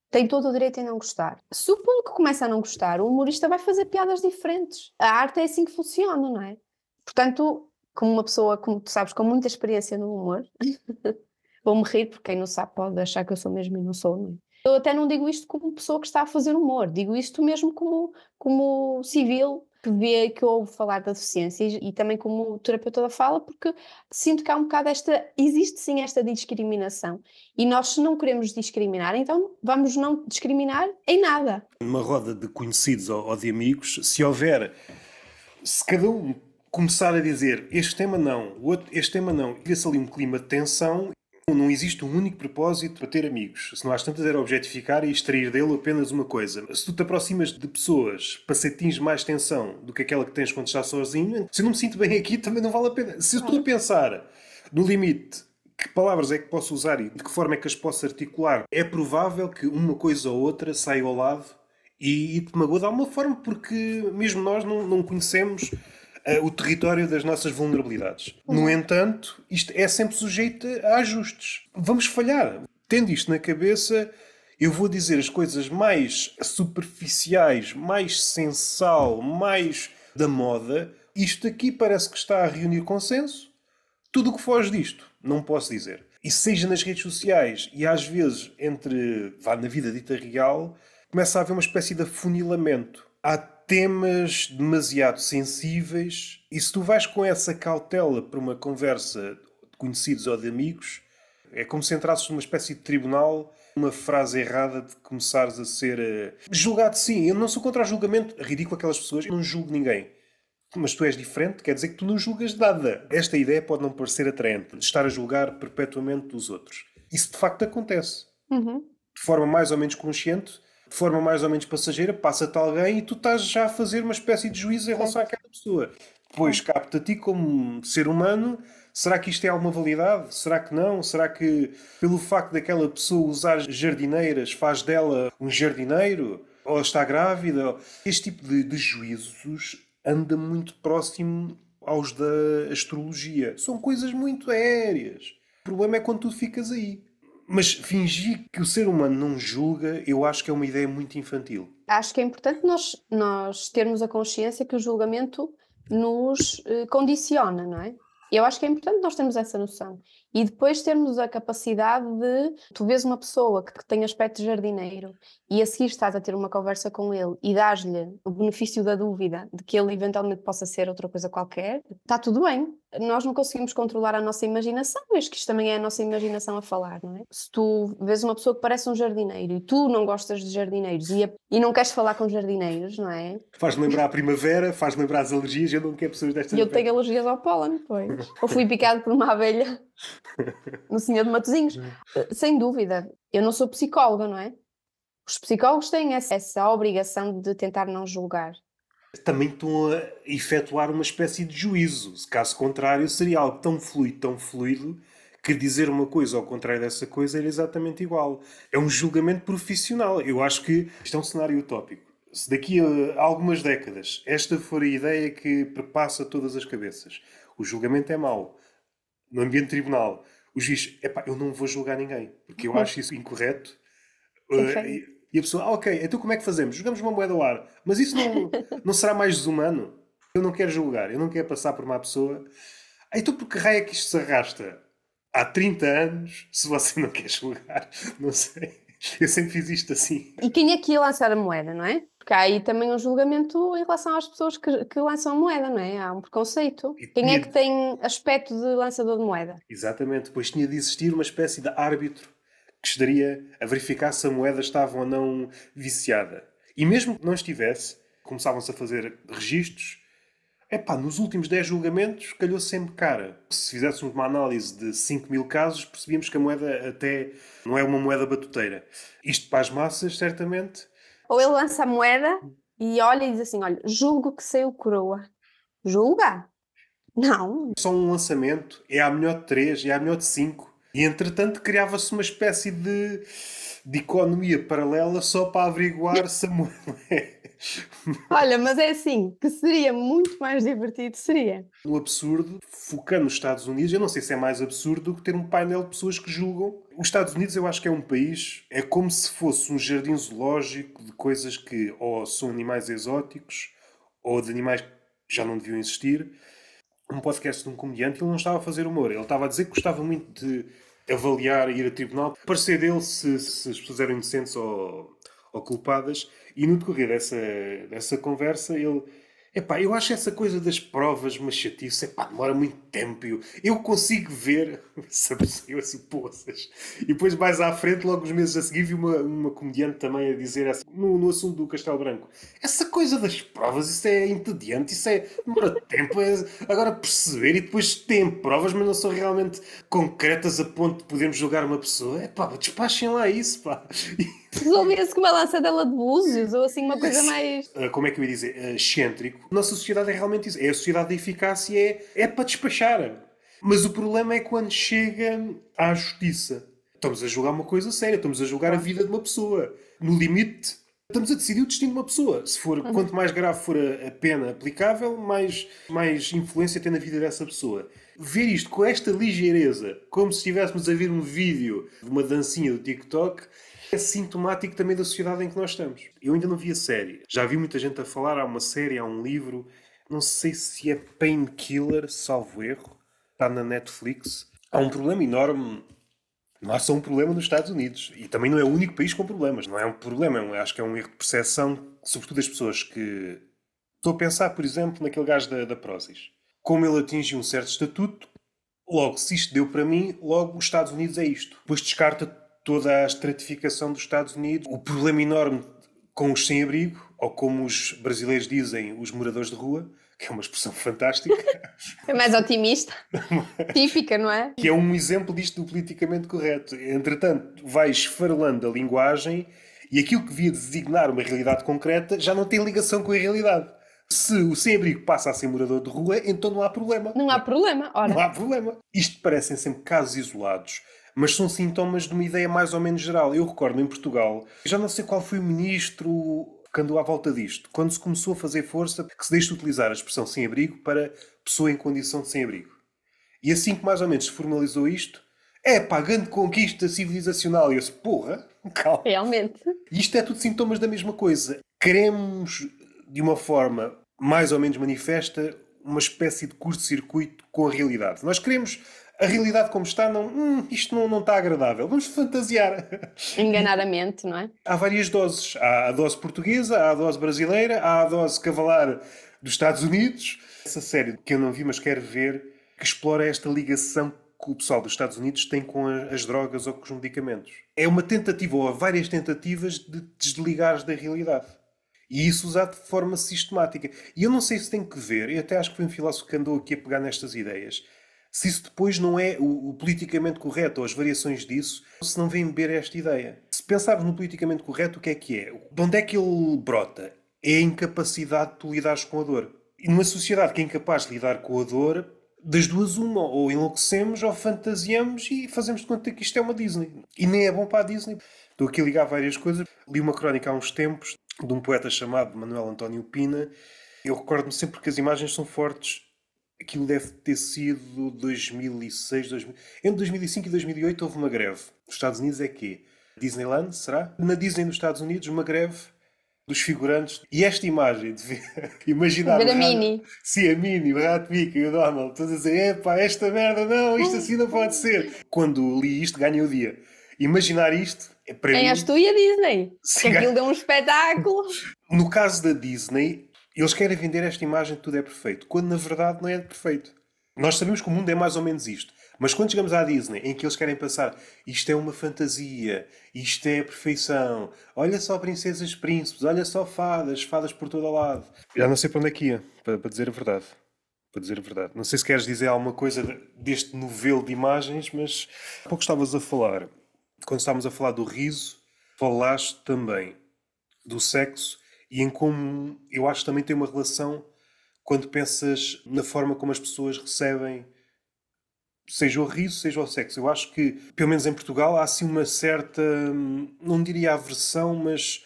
tem todo o direito em não gostar. Se o público começa a não gostar, o humorista vai fazer piadas diferentes. A arte é assim que funciona, não é? Portanto, como uma pessoa, como tu sabes, com muita experiência no humor, (laughs) vou-me rir, porque quem não sabe pode achar que eu sou mesmo e não sou, não é? Eu até não digo isto como pessoa que está a fazer humor, digo isto mesmo como, como civil que vê, que ouve falar da deficiência e, e também como terapeuta fala, porque sinto que há um bocado esta, existe sim esta discriminação. E nós, se não queremos discriminar, então vamos não discriminar em nada. Numa roda de conhecidos ou, ou de amigos, se houver, se cada um começar a dizer este tema não, outro, este tema não, cria-se ali um clima de tensão não existe um único propósito para ter amigos. Se não às tantas era objetificar e extrair dele apenas uma coisa. Se tu te aproximas de pessoas para se atingir mais tensão do que aquela que tens quando estás sozinho, se eu não me sinto bem aqui, também não vale a pena. Se eu estou a pensar no limite que palavras é que posso usar e de que forma é que as posso articular, é provável que uma coisa ou outra saia ao lado e, e te magoa de alguma forma, porque mesmo nós não, não conhecemos o território das nossas vulnerabilidades. No uhum. entanto, isto é sempre sujeito a ajustes. Vamos falhar. Tendo isto na cabeça, eu vou dizer as coisas mais superficiais, mais sensal, mais da moda. Isto aqui parece que está a reunir consenso. Tudo o que foge disto, não posso dizer. E seja nas redes sociais e às vezes entre, vá, na vida dita real, começa a haver uma espécie de afunilamento. Há temas demasiado sensíveis e se tu vais com essa cautela para uma conversa de conhecidos ou de amigos, é como se entrasses numa espécie de tribunal, uma frase errada de começares a ser uh, julgado. Sim, eu não sou contra o julgamento, ridículo aquelas pessoas, eu não julgo ninguém. Mas tu és diferente, quer dizer que tu não julgas nada. Esta ideia pode não parecer atraente, de estar a julgar perpetuamente os outros. Isso de facto acontece. Uhum. De forma mais ou menos consciente, de forma mais ou menos passageira, passa-te alguém e tu estás já a fazer uma espécie de juízo em relação àquela pessoa. Depois capta a ti como ser humano. Será que isto tem é alguma validade? Será que não? Será que pelo facto daquela pessoa usar jardineiras faz dela um jardineiro? Ou está grávida? Este tipo de, de juízos anda muito próximo aos da astrologia. São coisas muito aéreas. O problema é quando tu ficas aí. Mas fingir que o ser humano não julga, eu acho que é uma ideia muito infantil. Acho que é importante nós, nós termos a consciência que o julgamento nos eh, condiciona, não é? Eu acho que é importante nós termos essa noção. E depois termos a capacidade de tu vês uma pessoa que, que tem aspecto de jardineiro e a seguir estás a ter uma conversa com ele e dás-lhe o benefício da dúvida de que ele eventualmente possa ser outra coisa qualquer, está tudo bem. Nós não conseguimos controlar a nossa imaginação, mas que isto também é a nossa imaginação a falar, não é? Se tu vês uma pessoa que parece um jardineiro e tu não gostas de jardineiros e, a, e não queres falar com jardineiros, não é? Faz-me lembrar a primavera, faz-me lembrar as alergias, eu não quero pessoas desta Eu tenho alergias ao pólen, pois. Ou fui picado por uma abelha no Senhor de Matozinhos. Eh, sem dúvida. Eu não sou psicóloga, não é? Os psicólogos têm essa, essa obrigação de tentar não julgar. Também estão a efetuar uma espécie de juízo. Caso contrário, seria algo tão fluido, tão fluido, que dizer uma coisa ao contrário dessa coisa era exatamente igual. É um julgamento profissional. Eu acho que isto é um cenário utópico. Se daqui a algumas décadas esta for a ideia que perpassa todas as cabeças, o julgamento é mau no ambiente tribunal, o juiz, epá, eu não vou julgar ninguém, porque eu uhum. acho isso incorreto. Uh, e, e, a pessoa, ah, ok, então como é que fazemos? Jogamos uma moeda ao ar. Mas isso não, (laughs) não será mais desumano? Eu não quero julgar, eu não quero passar por uma pessoa. Aí ah, então por que raio é que isto se arrasta? Há 30 anos, se você não quer (laughs) julgar, não sei. Eu sempre fiz isto assim. E quem é que ia lançar a moeda, não é? Porque há aí também um julgamento em relação às pessoas que, que lançam moeda, não é? Há um preconceito. E Quem é tinha... é que tem aspecto de lançador de moeda? Exatamente, pois tinha de existir uma espécie de árbitro que estaria a verificar se a moeda estava ou não viciada. E mesmo que não estivesse, começavam-se a fazer registros. Epá, nos últimos 10 julgamentos calhou sempre cara. Se fizéssemos uma análise de 5 mil casos, percebíamos que a moeda até não é uma moeda batuteira. Isto para as massas, certamente, ou ele lança a moeda e olha e diz assim: olha, julgo que saiu coroa. Julga? Não. Só um lançamento, é a melhor de 3, é a melhor de 5. E entretanto criava-se uma espécie de, de economia paralela só para averiguar se a moeda é Olha, mas é assim, que seria muito mais divertido, seria. No absurdo, focando nos Estados Unidos, eu não sei se é mais absurdo do que ter um painel de pessoas que julgam. Os Estados Unidos eu acho que é um país, é como se fosse um jardim zoológico de coisas que ou são animais exóticos ou de animais que já não deviam existir. Um podcast de um comediante, ele não estava a fazer humor, ele estava a dizer que gostava muito de avaliar e ir a tribunal, parecer dele se, se as pessoas eram inocentes ou ou culpadas, e no decorrer dessa, dessa conversa ele Epá, eu acho essa coisa das provas uma chatice. Epá, demora muito tempo. Eu, eu consigo ver, sabes, (laughs) eu assim, poças. E depois mais à frente, logo os meses a seguir, vi uma, uma comediante também a dizer assim, no, no assunto do Castelo Branco. Essa coisa das provas, isso é entediante, isso é... demora tempo. É, agora perceber e depois tem provas, mas não são realmente concretas a ponto de podermos julgar uma pessoa. Epá, despachem lá isso, pá. Resolvia-se com uma dela de búzios ou assim, uma coisa mais... Ah, como é que eu ia dizer? Ah, excêntrico nossa sociedade é realmente isso. É a sociedade da eficácia, é, é para despachar. Mas o problema é quando chega à justiça. Estamos a julgar uma coisa séria, estamos a julgar a vida de uma pessoa. No limite, estamos a decidir o destino de uma pessoa. Se for, uhum. quanto mais grave for a, a, pena aplicável, mais, mais influência tem na vida dessa pessoa. Ver isto com esta ligeireza, como se estivéssemos a ver um vídeo de uma dancinha do TikTok, é sintomático também da sociedade em que nós estamos. Eu ainda não vi a série. Já vi muita gente a falar, há uma série, há um livro, não sei se é Painkiller, salvo erro, está na Netflix. Há um problema enorme. Não há só um problema nos Estados Unidos. E também não é o único país com problemas. Não é um problema, é acho que é um erro de percepção, sobretudo das pessoas que. Estou a pensar, por exemplo, naquele gajo da, da Como ele atingiu um certo estatuto, logo, se isto deu para mim, logo os Estados Unidos é isto. Depois descarta toda a estratificação dos Estados Unidos, o problema enorme com os sem-abrigo, ou como os brasileiros dizem, os moradores de rua, que é uma expressão (laughs) fantástica. (laughs) é mais otimista. (laughs) Típica, não é? Que é um exemplo disto do politicamente correto. Entretanto, vais farolando a linguagem e aquilo que via designar uma realidade concreta já não tem ligação com a realidade. Se o sem-abrigo passa a ser morador de rua, então não há problema. Não há problema, ora. Não há problema. Isto parecem sempre casos isolados mas são sintomas de uma ideia mais ou menos geral. Eu recordo em Portugal, já não sei qual foi o ministro que andou à volta disto, quando se começou a fazer força que se deixe de utilizar a expressão sem-abrigo para pessoa em condição de sem-abrigo. E assim que mais ou menos se formalizou isto, é pagando conquista civilizacional. E eu disse, porra, calma. Realmente. E isto é tudo sintomas da mesma coisa. Queremos, de uma forma mais ou menos manifesta, uma espécie de curto-circuito com a realidade. Nós queremos a realidade como está, não, hum, isto não, não está agradável. Vamos fantasiar. Enganar a mente, não é? Há várias doses. Há a dose portuguesa, há a dose brasileira, há a dose cavalar dos Estados Unidos. Essa série que eu não vi, mas quero ver, que explora esta ligação que o pessoal dos Estados Unidos tem com as drogas ou com os medicamentos. É uma tentativa, ou há várias tentativas, de desligares da realidade. E isso usado de forma sistemática. E eu não sei se tem que ver, e até acho que foi um filósofo que andou aqui a pegar nestas ideias, se isso depois não é o, o politicamente correto ou as variações disso, se não vem beber esta ideia. Se pensarmos no politicamente correto, o que é que é? De onde é que ele brota? É a incapacidade de tu lidares com a dor. E numa sociedade que é incapaz de lidar com a dor, das duas uma, ou enlouquecemos ou fantasiamos e fazemos de conta que isto é uma Disney. E nem é bom para a Disney. Estou aqui a ligar várias coisas. Li uma crónica há uns tempos de um poeta chamado Manuel António Pina. Eu recordo-me sempre que as imagens são fortes aquilo deve ter sido 2006, 2000. Entre 2005 e 2008 houve uma greve. Nos Estados Unidos é quê? Disneyland, será? Na Disney, nos Estados Unidos, uma greve dos figurantes. E esta imagem de ver, (laughs) imaginar. Ver a Mini. Sim, a Mini, o Rat e o Donald, Estás a dizer: epá, esta merda não, isto assim não pode ser. Quando li isto, ganhei o dia. Imaginar isto é para Ganhaste mim. tu e a Disney. Sim, que aquilo deu um espetáculo. No caso da Disney, eles querem vender esta imagem de tudo é perfeito, quando na verdade não é perfeito. Nós sabemos que o mundo é mais ou menos isto. Mas quando chegamos à Disney, em que eles querem passar isto é uma fantasia, isto é a perfeição, olha só princesas príncipes, olha só fadas, fadas por todo lado. Já não sei para onde é que ia, para, para dizer a verdade. Para dizer a verdade. Não sei se queres dizer alguma coisa deste novelo de imagens, mas há pouco estavas a falar, quando estávamos a falar do riso, falaste também do sexo e em como eu acho que também tem uma relação quando pensas na forma como as pessoas recebem seja o riso, seja o sexo. Eu acho que, pelo menos em Portugal, há assim uma certa, não diria aversão, mas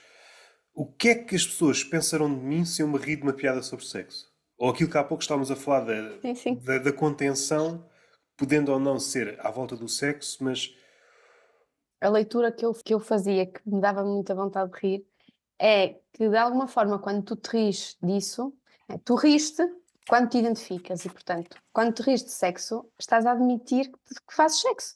o que é que as pessoas pensarão de mim se eu me ri de uma piada sobre sexo? Ou aquilo que há pouco estávamos a falar da, sim, sim. da, da contenção, podendo ou não ser à volta do sexo, mas. A leitura que eu, que eu fazia, que me dava muita vontade de rir, é que de alguma forma quando tu te rires disso, né, tu riste quando te identificas e portanto, quando te rires de sexo, estás a admitir que fazes sexo.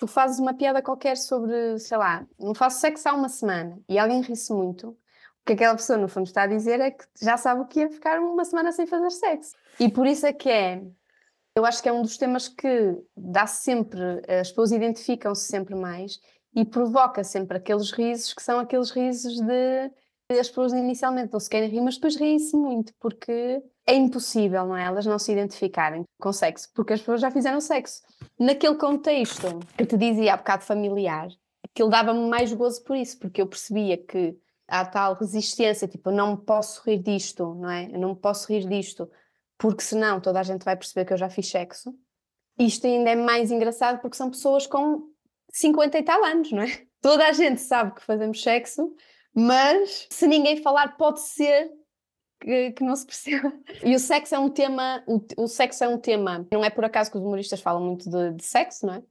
Tu fazes uma piada qualquer sobre, sei lá, não faço sexo há uma semana e alguém ri-se muito, o que aquela pessoa no fundo está a dizer é que já sabe o que é ficar uma semana sem fazer sexo. E por isso é que é, eu acho que é um dos temas que dá sempre, as pessoas identificam-se sempre mais e provoca sempre aqueles risos que são aqueles risos de as pessoas inicialmente não se querem rir, mas depois riem-se muito, porque é impossível, não é? Elas não se identificarem com sexo, porque as pessoas já fizeram sexo. Naquele contexto que te dizia há bocado familiar, aquilo dava-me mais gozo por isso, porque eu percebia que há tal resistência, tipo, eu não posso rir disto, não é? Eu não posso rir disto, porque senão toda a gente vai perceber que eu já fiz sexo. Isto ainda é mais engraçado porque são pessoas com 50 e tal anos, não é? Toda a gente sabe que fazemos sexo mas se ninguém falar, pode ser que, que, não se perceba. (laughs) E o sexo é um tema, o, o, sexo é um tema, não é por acaso que os humoristas falam muito de, de sexo, não é?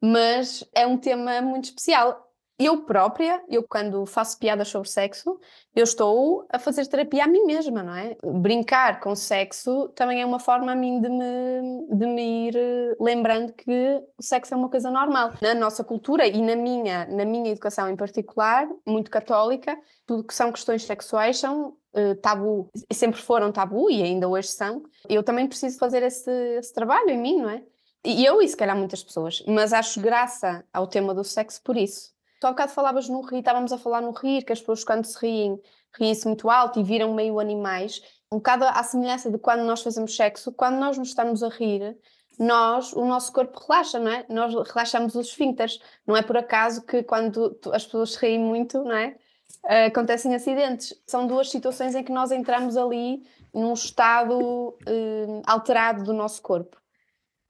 Mas é um tema muito especial eu própria, eu quando faço piadas sobre sexo, eu estou a fazer terapia a mim mesma, não é? Brincar com sexo também é uma forma a mim de me, de me ir eh, lembrando que o sexo é uma coisa normal. Na nossa cultura e na minha, na minha educação em particular, muito católica, tudo que são questões sexuais são uh, tabu, sempre foram tabu e ainda hoje são. Eu também preciso fazer esse, esse trabalho em mim, não é? E eu e se calhar muitas pessoas, mas acho graça ao tema do sexo por isso Tu há bocado falavas no rir, estávamos a falar no rir, que as pessoas quando se riem, riem-se muito alto e viram meio animais. Um bocado à semelhança de quando nós fazemos sexo, quando nós nos estamos a rir, nós, o nosso corpo relaxa, não é? Nós relaxamos os esfíncteres. Não é por acaso que quando tu, as pessoas se riem muito, não é? Uh, acontecem acidentes. São duas situações em que nós entramos ali num estado uh, alterado do nosso corpo.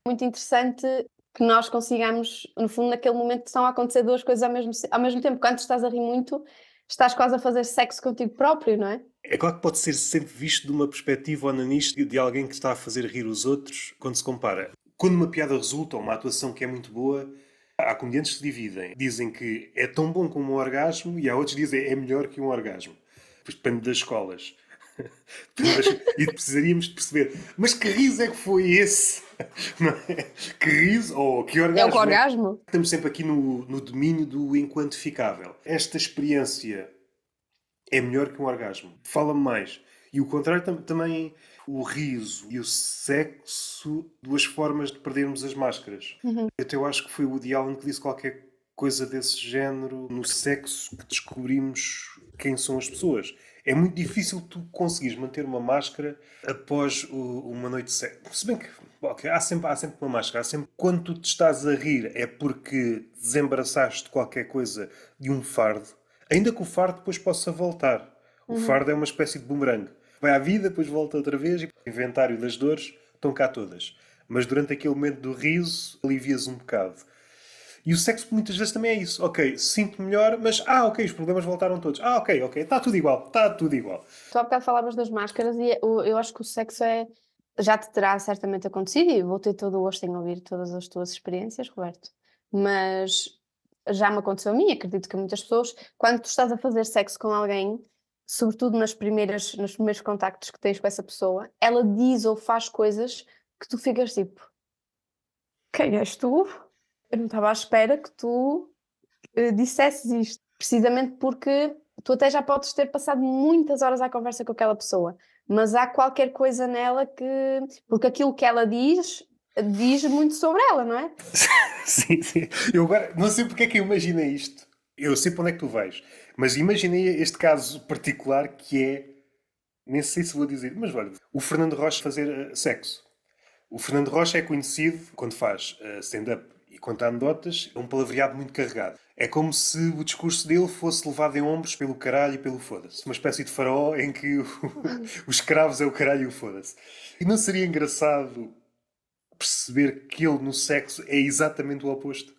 Muito interessante que nós consigamos, no fundo, naquele momento estão a acontecer duas coisas ao mesmo, ao mesmo tempo. Quando estás a rir muito, estás quase a fazer sexo contigo próprio, não é? É claro que pode ser sempre visto de uma perspectiva onanista de alguém que está a fazer rir os outros quando se compara. Quando uma piada resulta, uma atuação que é muito boa, há comediantes que se dividem. Dizem que é tão bom como um orgasmo e há outros que dizem que é melhor que um orgasmo. depende das escolas. (laughs) e precisaríamos de perceber. Mas que riso é que foi esse? (laughs) É? Que riso ou oh, que orgasmo? É o orgasmo? Estamos sempre aqui no, no domínio do inquantificável. Esta experiência é melhor que um orgasmo. Fala-me mais. E o contrário tam também, o riso e o sexo, duas formas de perdermos as máscaras. Uhum. Até eu acho que foi o Woody Allen que disse qualquer coisa desse género no sexo que descobrimos quem são as pessoas é muito difícil tu conseguires manter uma máscara após o, uma noite de sexo. Se bem que okay, há, sempre, há sempre uma máscara. Há sempre, quando tu te estás a rir é porque desembaraçaste qualquer coisa de um fardo, ainda que o fardo depois possa voltar. O uhum. fardo é uma espécie de bumerangue. Vai à vida, depois volta outra vez e o inventário das dores estão cá todas. Mas durante aquele momento do riso, alivias um bocado e o sexo muitas vezes também é isso. Ok, sinto -me melhor, mas ah, ok, os problemas voltaram todos. Ah, ok, ok, está tudo igual, está tudo igual. Tu há bocado falavas das máscaras e é, eu acho que o sexo é. Já te terá certamente acontecido e vou ter todo o gosto em ouvir todas as tuas experiências, Roberto. Mas já me aconteceu a mim, acredito que a muitas pessoas, quando tu estás a fazer sexo com alguém, sobretudo nas primeiras, nos primeiros contactos que tens com essa pessoa, ela diz ou faz coisas que tu ficas tipo: Quem és tu? eu não estava à espera que tu uh, dissesses isto, precisamente porque tu até já podes ter passado muitas horas à conversa com aquela pessoa, mas há qualquer coisa nela que. Porque aquilo que ela diz diz muito sobre ela, não é? (laughs) sim, sim. Eu agora não sei porque é que eu imaginei isto. Eu sei para onde é que tu vais, mas imaginei este caso particular que é. Nem sei se vou dizer, mas olha, o Fernando Rocha fazer uh, sexo. O Fernando Rocha é conhecido quando faz uh, stand-up conta anedotas, é um palavreado muito carregado. É como se o discurso dele fosse levado em ombros pelo caralho e pelo foda-se. Uma espécie de faraó em que o, (laughs) os escravos é o caralho e o foda-se. E não seria engraçado perceber que ele no sexo é exatamente o oposto?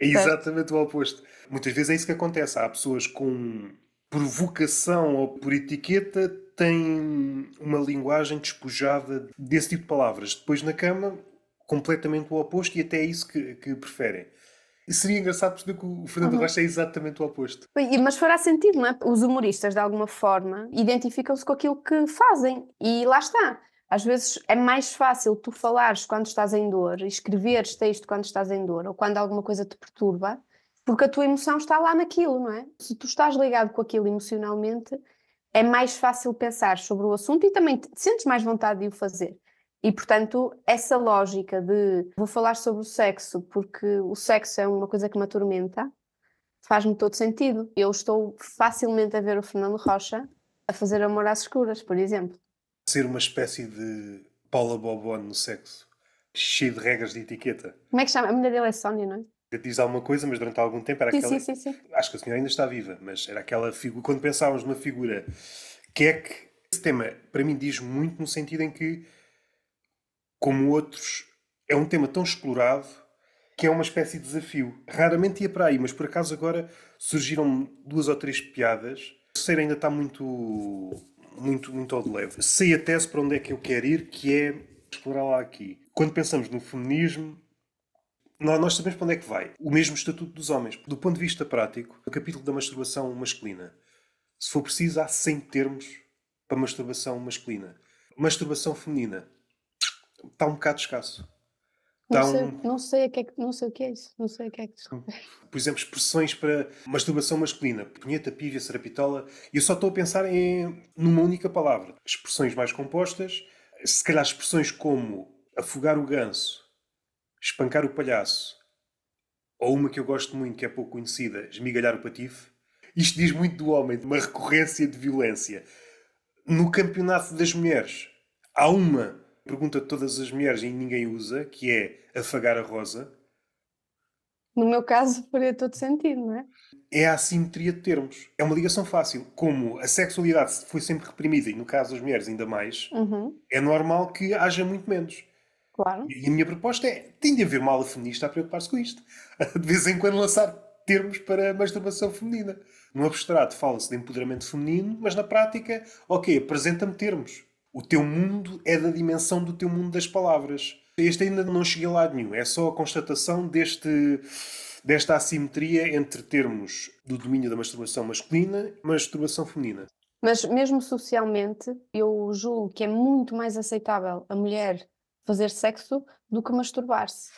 É exatamente o oposto. Muitas vezes é isso que acontece. Há pessoas com provocação ou por etiqueta têm uma linguagem despojada desse tipo de palavras. Depois na cama completamente o oposto e até é isso que, que preferem. E seria engraçado perceber que o Fernando uhum. Rocha é exatamente o oposto. Mas fará sentido, não é? Os humoristas, de alguma forma, identificam-se com aquilo que fazem e lá está. Às vezes é mais fácil tu falares quando estás em dor, escreveres texto quando estás em dor ou quando alguma coisa te perturba, porque a tua emoção está lá naquilo, não é? Se tu estás ligado com aquilo emocionalmente, é mais fácil pensar sobre o assunto e também sentes mais vontade de o fazer. E, portanto, essa lógica de vou falar sobre o sexo porque o sexo é uma coisa que me atormenta, faz-me todo sentido. Eu estou facilmente a ver o Fernando Rocha a fazer amor às escuras, por exemplo. Ser uma espécie de Paula Bobone no sexo, cheio de regras de etiqueta. Como é que chama? A mulher dele é Sónia, não é? Diz alguma coisa, mas durante algum tempo era sim, aquela. Sim, sim, sim. Acho que a senhora ainda está viva, mas era aquela figura. Quando pensávamos numa figura que é que. Esse tema, para mim, diz muito no sentido em que como outros, é um tema tão explorado que é uma espécie de desafio. Raramente ia para aí, mas por acaso agora surgiram duas ou três piadas. O terceiro ainda está muito, muito, muito ao de leve. Sei a tese para onde é que eu quero ir, que é explorar lá aqui. Quando pensamos no feminismo, nós sabemos para onde é que vai. O mesmo estatuto dos homens. Do ponto de vista prático, o capítulo da masturbação masculina. Se for preciso, há 100 termos para masturbação masculina. Masturbação feminina está um bocado escasso. Não, sei, um... não, sei que é que, não sei o que é isso, não sei o que é que isso. É. Por exemplo, expressões para masturbação masculina, punheta, pívia, serapitola, e eu só estou a pensar em numa única palavra. Expressões mais compostas, se calhar expressões como afogar o ganso, espancar o palhaço, ou uma que eu gosto muito, que é pouco conhecida, esmigalhar o patife. Isto diz muito do homem, de uma recorrência de violência. No campeonato das mulheres, há uma pergunta de todas as mulheres e ninguém usa, que é afagar a rosa. No meu caso, faria todo sentido, não é? É a assimetria de termos. É uma ligação fácil. Como a sexualidade foi sempre reprimida, e no caso das mulheres ainda mais, uhum. é normal que haja muito menos. Claro. E a minha proposta é: tem de haver uma ala feminista a preocupar-se com isto. (laughs) De vez em quando lançar termos para a masturbação feminina. No abstrato fala-se de empoderamento feminino, mas na prática, ok, apresenta-me termos. O teu mundo é da dimensão do teu mundo das palavras. Este ainda não cheguei a lado nenhum. É só a constatação deste, desta assimetria entre termos do domínio da masturbação masculina e masturbação feminina. Mas mesmo socialmente, eu julgo que é muito mais aceitável a mulher fazer sexo do que masturbar-se.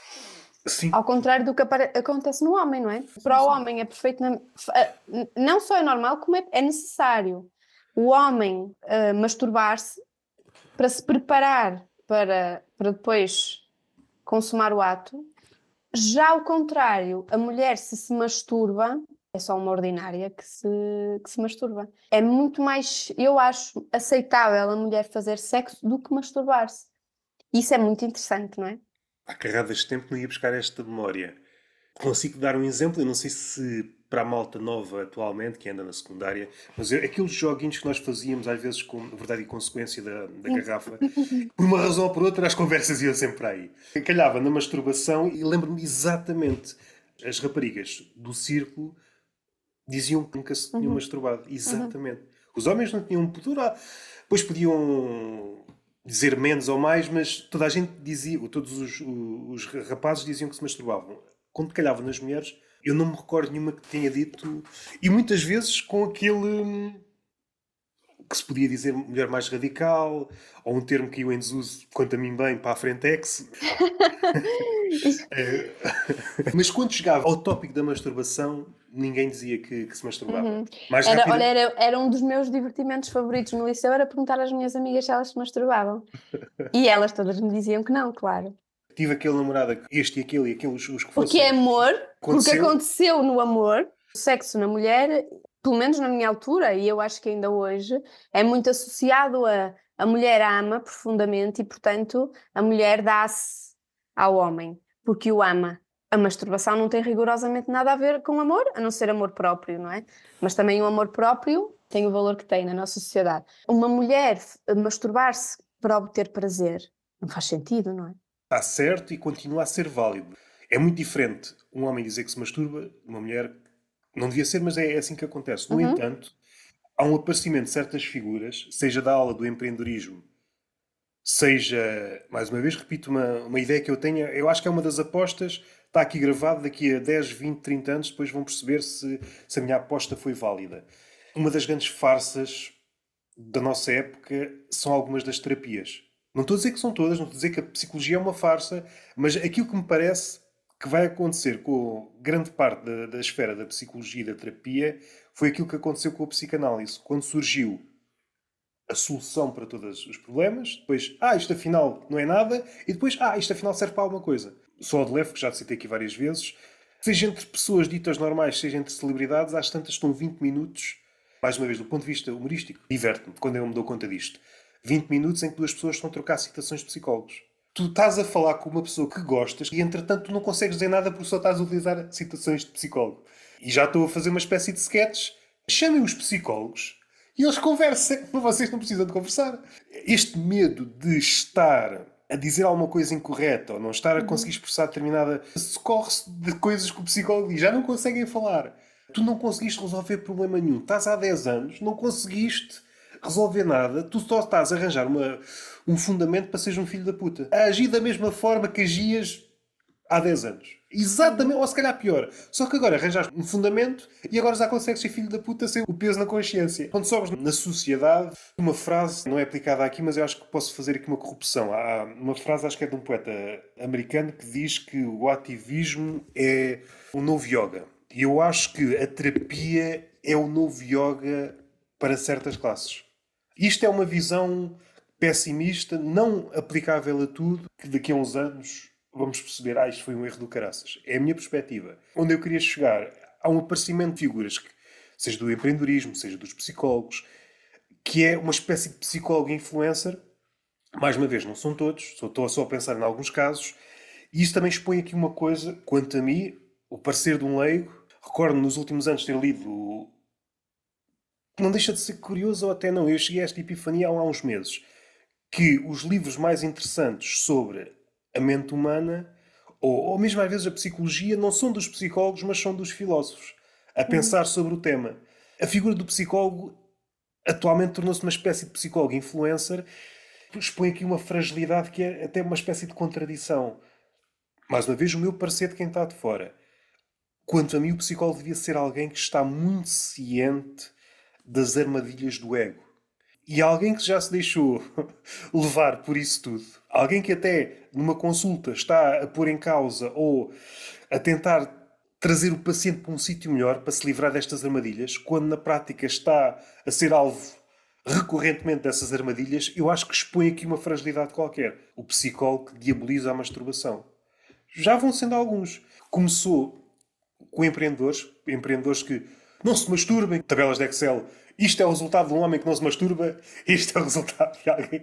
Sim. Ao contrário do que acontece no homem, não é? Para o homem é perfeito, eh, não só é normal, como é, é necessário. O homem uh, masturbar-se para se preparar para, para depois consumar o ato. Já ao contrário, a mulher se se masturba, é só uma ordinária que se, que se masturba. É muito mais, eu acho, aceitável a mulher fazer sexo do que masturbar-se. Isso é muito interessante, não é? Há carradas de tempo que não ia buscar esta memória. Consigo dar um exemplo, eu não sei se para a malta nova atualmente, que anda na secundária, mas aqueles joguinhos que nós fazíamos às vezes com verdade e consequência da, da garrafa, por uma razão ou por outra, as conversas iam sempre aí. Calhava na masturbação e lembro-me exatamente as raparigas do círculo diziam que nunca se tinham uhum. masturbado. Uhum. Exatamente. Uhum. Os homens não tinham pudor, ah, pois podiam dizer menos ou mais, mas toda a gente dizia, todos os, os rapazes diziam que se masturbavam. Quando calhava nas mulheres, eu não me recordo nenhuma que tenha dito. E muitas vezes com aquele hum, que se podia dizer mulher mais radical, ou um termo que eu em desuso, quanto a mim bem, para a frente é ex. (laughs) É. (laughs) Mas quando chegava ao tópico da masturbação, ninguém dizia que, que se masturbava. Uhum. Mais era, rápido... olha, era, era, um dos meus divertimentos favoritos no liceu, era perguntar às minhas amigas se elas se masturbavam. (laughs) e elas todas me diziam que não, claro tive aquele namorado, este e aquele e aqueles os que fossem. O que é amor, aconteceu. porque aconteceu no amor, sexo na mulher, pelo menos na minha altura, e eu acho que ainda hoje, é muito associado a a mulher ama profundamente e, portanto, a mulher dá-se ao homem, porque o ama. A masturbação não tem rigorosamente nada a ver com amor, a não ser amor próprio, não é? Mas também o amor próprio tem o valor que tem na nossa sociedade. Uma mulher masturbar-se para obter prazer não faz sentido, não é? está certo e continua a ser válido. É muito diferente um homem dizer que se masturba, uma mulher não devia ser, mas é, é, assim que acontece. No uhum. entanto, há um aparecimento de certas figuras, seja da aula do empreendedorismo, seja, mais uma vez, repito uma, uma ideia que eu tenho, eu acho que é uma das apostas, está aqui gravado, daqui a 10, 20, 30 anos, depois vão perceber se, se a minha aposta foi válida. Uma das grandes farsas da nossa época são algumas das terapias. Não estou a dizer que são todas, não estou a dizer que a psicologia é uma farsa, mas aquilo que me parece que vai acontecer com grande parte da, da esfera da psicologia e da terapia foi aquilo que aconteceu com a psicanálise. Quando surgiu a solução para todos os problemas, depois, ah, isto afinal não é nada, e depois, ah, isto afinal serve para alguma coisa. Só o de Leve, que já citei aqui várias vezes, seja entre pessoas ditas normais, seja entre celebridades, às tantas estão 20 minutos, mais uma vez, do ponto de vista humorístico, diverte-me quando eu me dou conta disto. 20 minutos em que duas pessoas estão a trocar citações de psicólogos. Tu estás a falar com uma pessoa que gostas e, entretanto, tu não consegues dizer nada porque só estás a utilizar citações de psicólogo. E já estou a fazer uma espécie de sketch. Chamem os psicólogos e eles conversem, (laughs) mas vocês não precisam de conversar. Este medo de estar a dizer alguma coisa incorreta ou não estar a conseguir uhum. expressar determinada. socorre-se de coisas que o psicólogo diz, já não conseguem falar. Tu não conseguiste resolver problema nenhum. Estás há 10 anos, não conseguiste resolver nada, tu só estás a arranjar uma, um fundamento para seres um filho da puta. A agir da mesma forma que agias há 10 anos. Exatamente, ou se calhar pior. Só que agora arranjaste um fundamento e agora já consegues ser filho da puta sem o peso na consciência. Quando sobres na sociedade, uma frase não é aplicada aqui, mas eu acho que posso fazer aqui uma corrupção. Há uma frase, acho que é de um poeta americano, que diz que o ativismo é o novo yoga. E eu acho que a terapia é o novo yoga para certas classes. Isto é uma visão pessimista, não aplicável a tudo, que daqui a uns anos vamos perceber, ah, isto foi um erro do caraças. É a minha perspectiva. Onde eu queria chegar, há um aparecimento de figuras, que, seja do empreendedorismo, seja dos psicólogos, que é uma espécie de psicólogo influencer. Mais uma vez, não são todos, só estou só a pensar em alguns casos. E isso também expõe aqui uma coisa, quanto a mim, o parecer de um leigo. Recordo-me nos últimos anos ter lido não deixa de ser curioso, ou até não. Eu cheguei a esta epifania há uns meses. Que os livros mais interessantes sobre a mente humana, ou, ou mesmo às vezes a psicologia, não são dos psicólogos, mas são dos filósofos, a uhum. pensar sobre o tema. A figura do psicólogo atualmente tornou-se uma espécie de psicólogo influencer, expõe aqui uma fragilidade que é até uma espécie de contradição. Mais uma vez, o meu parecer de quem está de fora. Quanto a mim, o psicólogo devia ser alguém que está muito ciente das armadilhas do ego. E alguém que já se deixou (laughs) levar por isso tudo, alguém que até numa consulta está a pôr em causa ou a tentar trazer o paciente para um sítio melhor para se livrar destas armadilhas, quando na prática está a ser alvo recorrentemente dessas armadilhas, eu acho que expõe aqui uma fragilidade qualquer. O psicólogo que diaboliza a masturbação. Já vão sendo alguns. Começou com empreendedores, empreendedores que não se masturbem, tabelas de Excel isto é o resultado de um homem que não se masturba, isto é o resultado de alguém.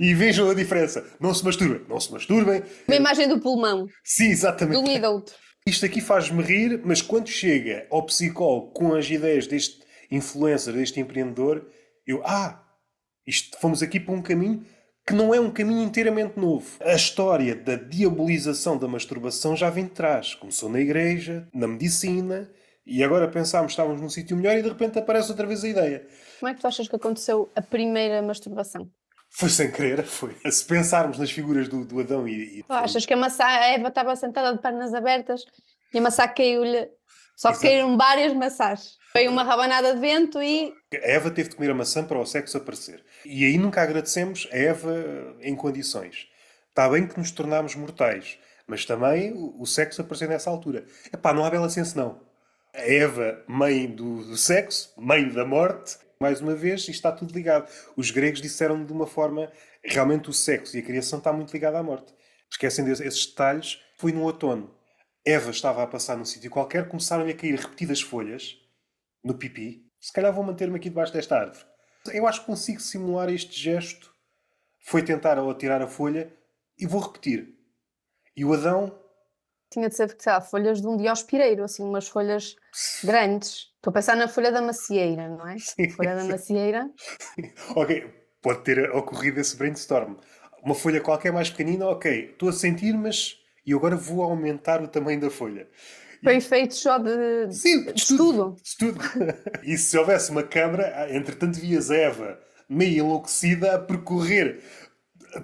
E vejam a diferença. Não se masturbem, não se masturbem. Uma imagem do pulmão. Sim, exatamente. De um e do outro. Isto aqui faz-me rir, mas quando chega ao psicólogo com as ideias deste influencer, deste empreendedor, eu, ah, isto, fomos aqui para um caminho que não é um caminho inteiramente novo. A história da diabolização da masturbação já vem de trás. Começou na igreja, na medicina, e agora pensámos, estávamos num sítio melhor e de repente aparece outra vez a ideia. Como é que tu achas que aconteceu a primeira masturbação? Foi sem querer, foi. Se pensarmos nas figuras do, do Adão e. e... Tu achas que a maçã, a Eva estava sentada de pernas abertas e a maçã caiu-lhe. Só que caíram várias maçãs. Foi uma rabanada de vento e. A Eva teve de comer a maçã para o sexo aparecer. E aí nunca agradecemos a Eva em condições. Está bem que nos tornámos mortais, mas também o, o sexo apareceu nessa altura. Epá, não há bela senso não a Eva, mãe do, do sexo, mãe da morte. Mais uma vez, isto está tudo ligado. Os gregos disseram de uma forma, realmente o sexo e a criação está muito ligado à morte. Esquecem desses detalhes. Foi no outono. Eva estava a passar num sítio qualquer, começaram-lhe a cair repetidas folhas no pipi. Se calhar vou manter-me aqui debaixo desta árvore. Eu acho que consigo simular este gesto. Foi tentar ao tirar a folha e vou repetir. E o Adão tinha de ser, sei lá, folhas de um diospireiro, assim, umas folhas grandes. Estou a pensar na folha da macieira, não é? Sim. Folha da macieira. ok, pode ter ocorrido esse brainstorm. Uma folha qualquer mais pequenina, ok, estou a sentir, mas e agora vou aumentar o tamanho da folha. Foi feito só de, Sim, de, de estudo. estudo. e se houvesse uma câmara, entretanto vias a Eva meio enlouquecida a percorrer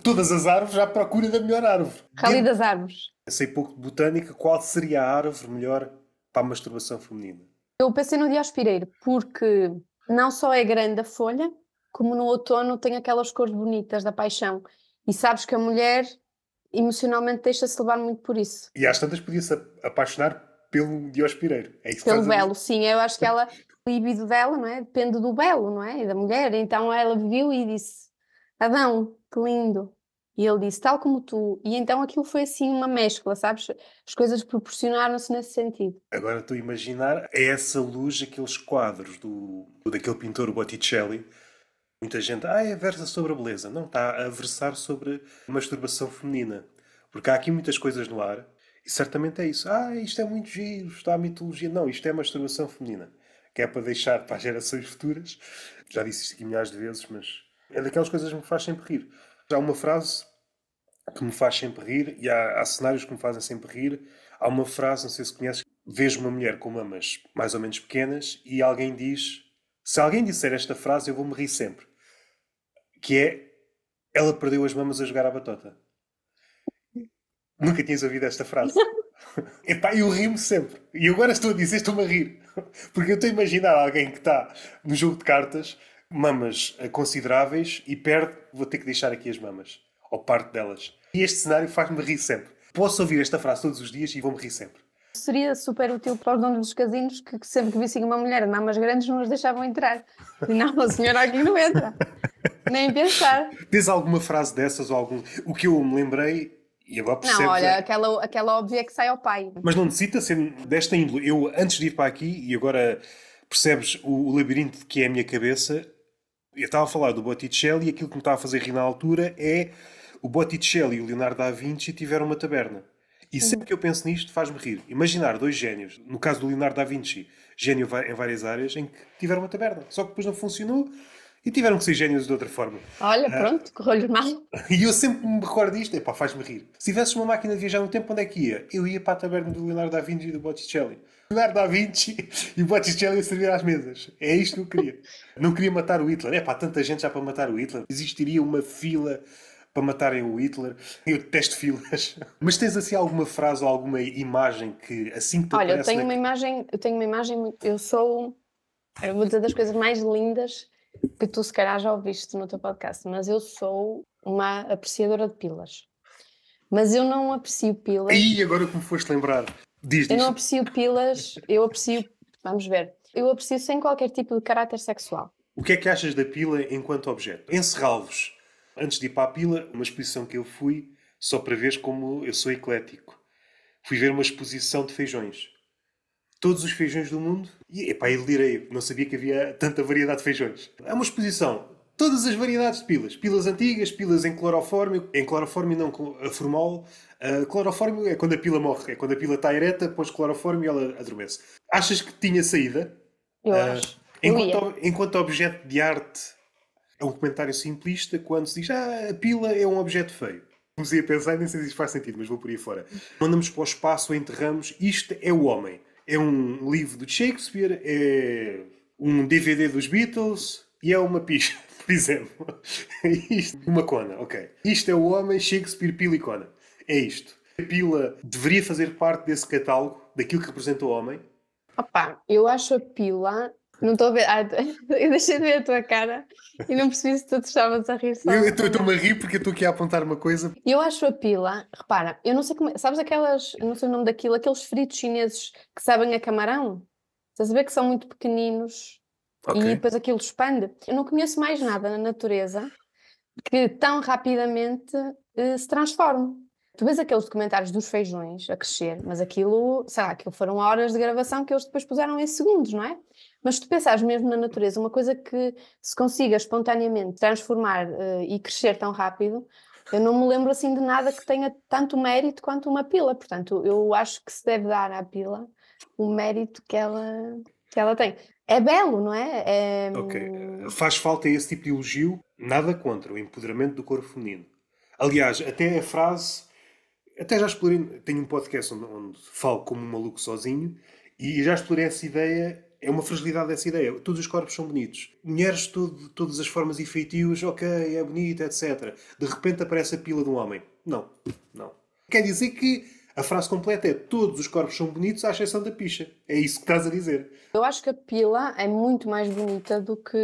todas as árvores à procura da melhor árvore. Cali das árvores. Eu sei pouco de botânica, qual seria a árvore melhor para a masturbação feminina? Eu pensei no diaspireiro, porque não só é grande a folha, como no outono tem aquelas cores bonitas da paixão. E sabes que a mulher emocionalmente deixa-se levar muito por isso. E às tantas podia-se apaixonar pelo Diospireiro. É pelo belo, sim. Eu acho que ela, o libido dela, não é? Depende do belo, não é? E Da mulher. Então ela viu e disse: Adão, que lindo. E ele disse, tal como tu. E então aquilo foi assim uma mescla, sabes? As coisas proporcionaram-se nesse sentido. Agora estou a imaginar é essa luz aqueles quadros do, daquele pintor Botticelli. Muita gente, ah, é versa sobre a beleza. Não, está a versar sobre a masturbação feminina. Porque há aqui muitas coisas no ar. E certamente é isso. Ah, isto é muito giro, está a mitologia. Não, isto é masturbação feminina. Que é para deixar para as gerações futuras. Já disse isto aqui milhares de vezes, mas é daquelas coisas que me faz sempre rir. Há uma frase que me faz sempre rir e há, há cenários que me fazem sempre rir. Há uma frase, não sei se conheces, vejo uma mulher com mamas mais ou menos pequenas e alguém diz: Se alguém disser esta frase, eu vou-me rir sempre. Que é: Ela perdeu as mamas a jogar à batota. Nunca tinhas ouvido esta frase. (laughs) Epá, eu rio-me sempre. E agora estou a dizer, estou-me a rir. Porque eu estou a imaginar alguém que está no jogo de cartas mamas consideráveis e perde, vou ter que deixar aqui as mamas. Ou parte delas. E este cenário faz-me rir sempre. Posso ouvir esta frase todos os dias e vou-me rir sempre. Seria super útil para os donos dos casinos que, que sempre que vissem uma mulher de mamas grandes não as deixavam entrar. e Não, a senhora aqui não entra. Nem pensar. Tens alguma frase dessas ou algum. O que eu me lembrei e agora percebes... Não, olha, é... aquela, aquela óbvia que sai ao pai. Mas não necessita ser desta índole. Eu, antes de ir para aqui, e agora percebes o, o labirinto que é a minha cabeça, eu estava a falar do Botticelli e aquilo que me estava a fazer rir na altura é o Botticelli e o Leonardo da Vinci tiveram uma taberna. E uhum. sempre que eu penso nisto, faz-me rir. Imaginar dois génios, no caso do Leonardo da Vinci, gênio em várias áreas, em que tiveram uma taberna. Só que depois não funcionou e tiveram que ser gênios de outra forma. Olha, ah. pronto, correu-lhe mal. (laughs) E eu sempre me recordo disto, epá, faz-me rir. Se tivesses uma máquina de viajar no tempo, onde é que ia? Eu ia para a taberna do Leonardo da Vinci e do Botticelli. Leonardo da Vinci e Botticelli a servir às mesas. É isto que eu queria. Não queria matar o Hitler. É pá, tanta gente já para matar o Hitler. Existiria uma fila para matarem o Hitler. Eu detesto filas. (laughs) Mas tens assim alguma frase ou alguma imagem que assim que te Olha, eu tenho uma imagem, eu tenho uma imagem muito... eu sou eu vou dizer das coisas mais lindas que tu se calhar já ouviste no teu podcast, mas eu sou uma apreciadora de pilas. Mas eu não aprecio pilas. Aí agora que me foste lembrar. Diz, diz. Eu não aprecio pilas, eu aprecio, vamos ver, eu aprecio sem qualquer tipo de caráter sexual. O que é que achas da pila enquanto objeto? Encerrá-vos. Antes de ir para a pila, uma exposição que eu fui, só para ver como eu sou eclético. Fui ver uma exposição de feijões. Todos os feijões do mundo. E, epá, eu direi, não sabia que havia tanta variedade de feijões. É uma exposição. Todas as variedades de pilas. Pilas antigas, pilas em clorofórmio, em clorofórmio não, a formol, ah, clorofórmio é quando a pila morre, é quando a pila está ereta, pões clorofórmio e ela adormece. Achas que tinha saída? Eu uh, acho. Enquanto, enquanto, objeto de arte é um comentário simplista quando se diz ah, a pila é um objeto feio. Comecei a pensar, nem sei se isto faz sentido, mas vou por aí fora. Mandamos para o espaço, enterramos, isto é o homem. É um livro do Shakespeare, é um DVD dos Beatles e é uma picha, (laughs) por exemplo. (laughs) isto, uma cona, ok. Isto é o homem, Shakespeare, pila e cona é isto. A pila deveria fazer parte desse catálogo, daquilo que representa o homem? Opa, eu acho a pila. Não estou a ver. Ah, (laughs) eu deixei de ver a tua cara e não percebi se tu estavas a rir. Eu estou-me a rir porque estou aqui a apontar uma coisa. Eu acho a pila. Repara, eu não sei como. Sabes aquelas. Não sei o nome daquilo. Aqueles fritos chineses que sabem a camarão? Estás a ver que são muito pequeninos okay. e depois aquilo expande. Eu não conheço mais nada na natureza que tão rapidamente eh, se transforme. Tu vês aqueles documentários dos feijões a crescer, mas aquilo, sei lá, aquilo foram horas de gravação que eles depois puseram em segundos, não é? Mas se tu pensares mesmo na natureza, uma coisa que se consiga espontaneamente transformar uh, e crescer tão rápido, eu não me lembro assim de nada que tenha tanto mérito quanto uma pila. Portanto, eu acho que se deve dar à pila o mérito que ela, que ela tem. É belo, não é? é... Ok. Faz falta esse tipo de elogio, nada contra o empoderamento do corpo feminino. Aliás, até a frase até já explorei, tenho um podcast onde, onde, falo como um maluco sozinho e já explorei essa ideia. É uma fragilidade dessa ideia. Todos os corpos são bonitos. Mulheres de todas as formas e feitios, ok, é bonita, etc. De repente aparece a pila de um homem. Não, não. Quer dizer que a frase completa é todos os corpos são bonitos à exceção da picha. É isso que estás a dizer. Eu acho que a pila é muito mais bonita do que.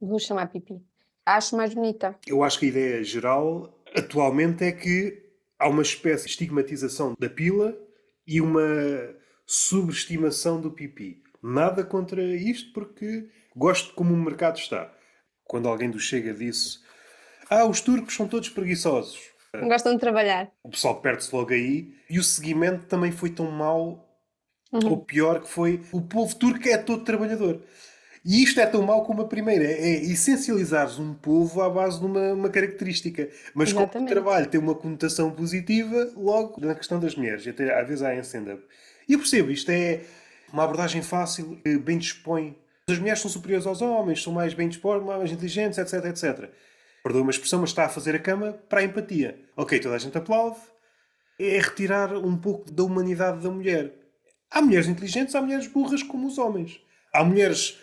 Vou chamar pipi. Acho mais bonita. Eu acho que a ideia geral atualmente é que há uma espécie de estigmatização da pila e uma subestimação do pipi. Nada contra isto, porque gosto como o mercado está. Quando alguém do Chega disse ah, os turcos são todos preguiçosos. Não gostam de trabalhar. O pessoal perde-se logo aí. E o seguimento também foi tão mau uhum. ou pior que foi o povo turco é todo trabalhador. E isto é tão mau como a primeira, é essencializares um povo à base de uma, uma característica. Mas Exatamente. como o trabalho tem uma conotação positiva, logo na questão das mulheres, até às vezes há em stand-up. E eu percebo, isto é uma abordagem fácil, eh, bem dispõe. As mulheres são superiores aos homens, são mais bem dispostas, mais inteligentes, etc, etc. Perdoa uma expressão, mas está a fazer a cama para a empatia. Ok, toda a gente aplaude. É retirar um pouco da humanidade da mulher. Há mulheres inteligentes, há mulheres burras como os homens. Há mulheres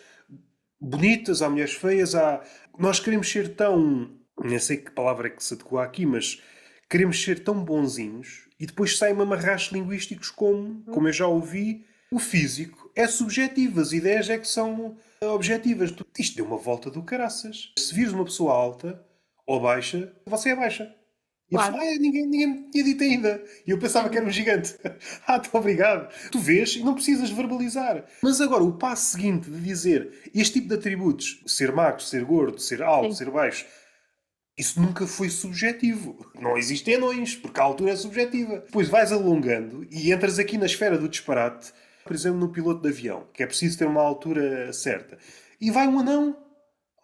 bonitas, há mulheres feias, há. Nós queremos ser tão. Nem sei que palavra é que se adequa aqui, mas queremos ser tão bonzinhos e depois saem mamarrachos linguísticos como, como eu já ouvi, o físico é subjetivo, as ideias é que são objetivas. Isto deu uma volta do caraças. Se vires uma pessoa alta ou baixa, você é baixa. E claro. Disse, ah, é, ninguém, ninguém me tinha dito ainda. E eu pensava que era um gigante. (laughs) ah, tá obrigado. Tu vês e não precisas verbalizar. Mas agora, o passo seguinte de dizer este tipo de atributos, ser magro, ser gordo, ser alto, Sim. ser baixo, isso nunca foi subjetivo. Não existem anões, porque a altura é subjetiva. Depois vais alongando e entras aqui na esfera do disparate, por exemplo, no piloto de avião, que é preciso ter uma altura certa. E vai um anão,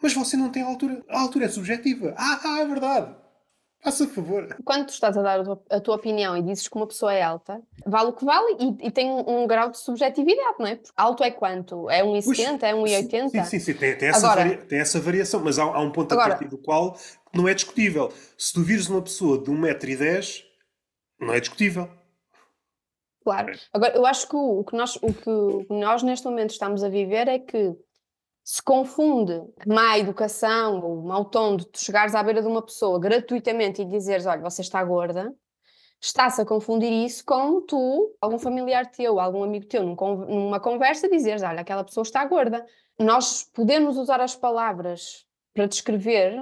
mas você não tem altura. A altura é subjetiva. Ah, ah é verdade. Faça favor. Quando tu estás a dar a tua, opinião e dizes que uma pessoa é alta, vale o que vale e, e tem um, um, grau de subjetividade, não é? Porque alto é quanto? É 1,70? É 1,80? Sim, sim, sim, tem, tem, essa agora, varia, tem essa variação, mas há, há um ponto a partir do qual não é discutível. Se tu vires uma pessoa de 1,10m, não é discutível. Claro. É? Agora, eu acho que o, o que, nós, que, o que nós neste momento estamos a viver é que se confunde má educação ou mau tom de tu chegares à beira de uma pessoa gratuitamente e dizeres: Olha, você está gorda, está-se a confundir isso com tu, algum familiar teu, algum amigo teu, numa conversa, dizeres: Olha, aquela pessoa está gorda. Nós podemos usar as palavras para descrever.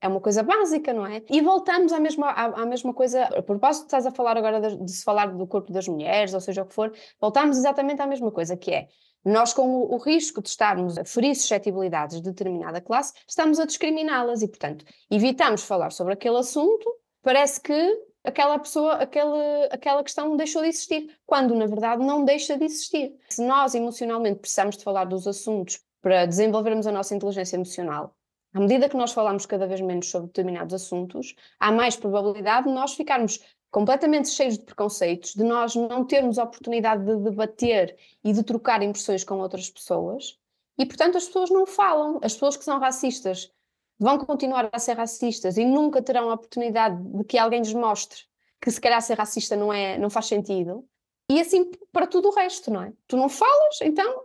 É uma coisa básica, não é? E voltamos à mesma, à, à mesma coisa, a propósito, estás a falar agora de, de se falar do corpo das mulheres, ou seja o que for, voltamos exatamente à mesma coisa, que é nós, com o, risco de estarmos a ferir suscetibilidades de determinada classe, estamos a discriminá-las e, portanto, evitamos falar sobre aquele assunto. Parece que aquela pessoa, aquele, aquela questão deixou de existir, quando na verdade não deixa de existir. Se nós emocionalmente precisamos de falar dos assuntos para desenvolvermos a nossa inteligência emocional, à medida que nós falamos cada vez menos sobre determinados assuntos, há mais probabilidade de nós ficarmos completamente cheios de preconceitos, de nós não termos a oportunidade de debater e de trocar impressões com outras pessoas, e portanto as pessoas não falam. As pessoas que são racistas vão continuar a ser racistas e nunca terão a oportunidade de que alguém lhes mostre que se calhar ser racista não, é, não faz sentido. E assim para tudo o resto, não é? Tu não falas, então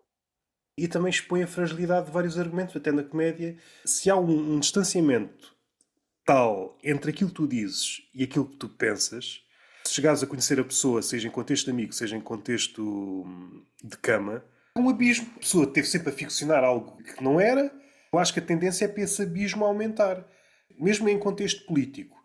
e também expõe a fragilidade de vários argumentos, até na comédia. Se há um, um distanciamento tal entre aquilo que tu dizes e aquilo que tu pensas, se chegares a conhecer a pessoa, seja em contexto de amigo, seja em contexto hum, de cama, é um abismo. A pessoa teve sempre a ficcionar algo que não era. Eu acho que a tendência é para esse abismo aumentar. Mesmo em contexto político,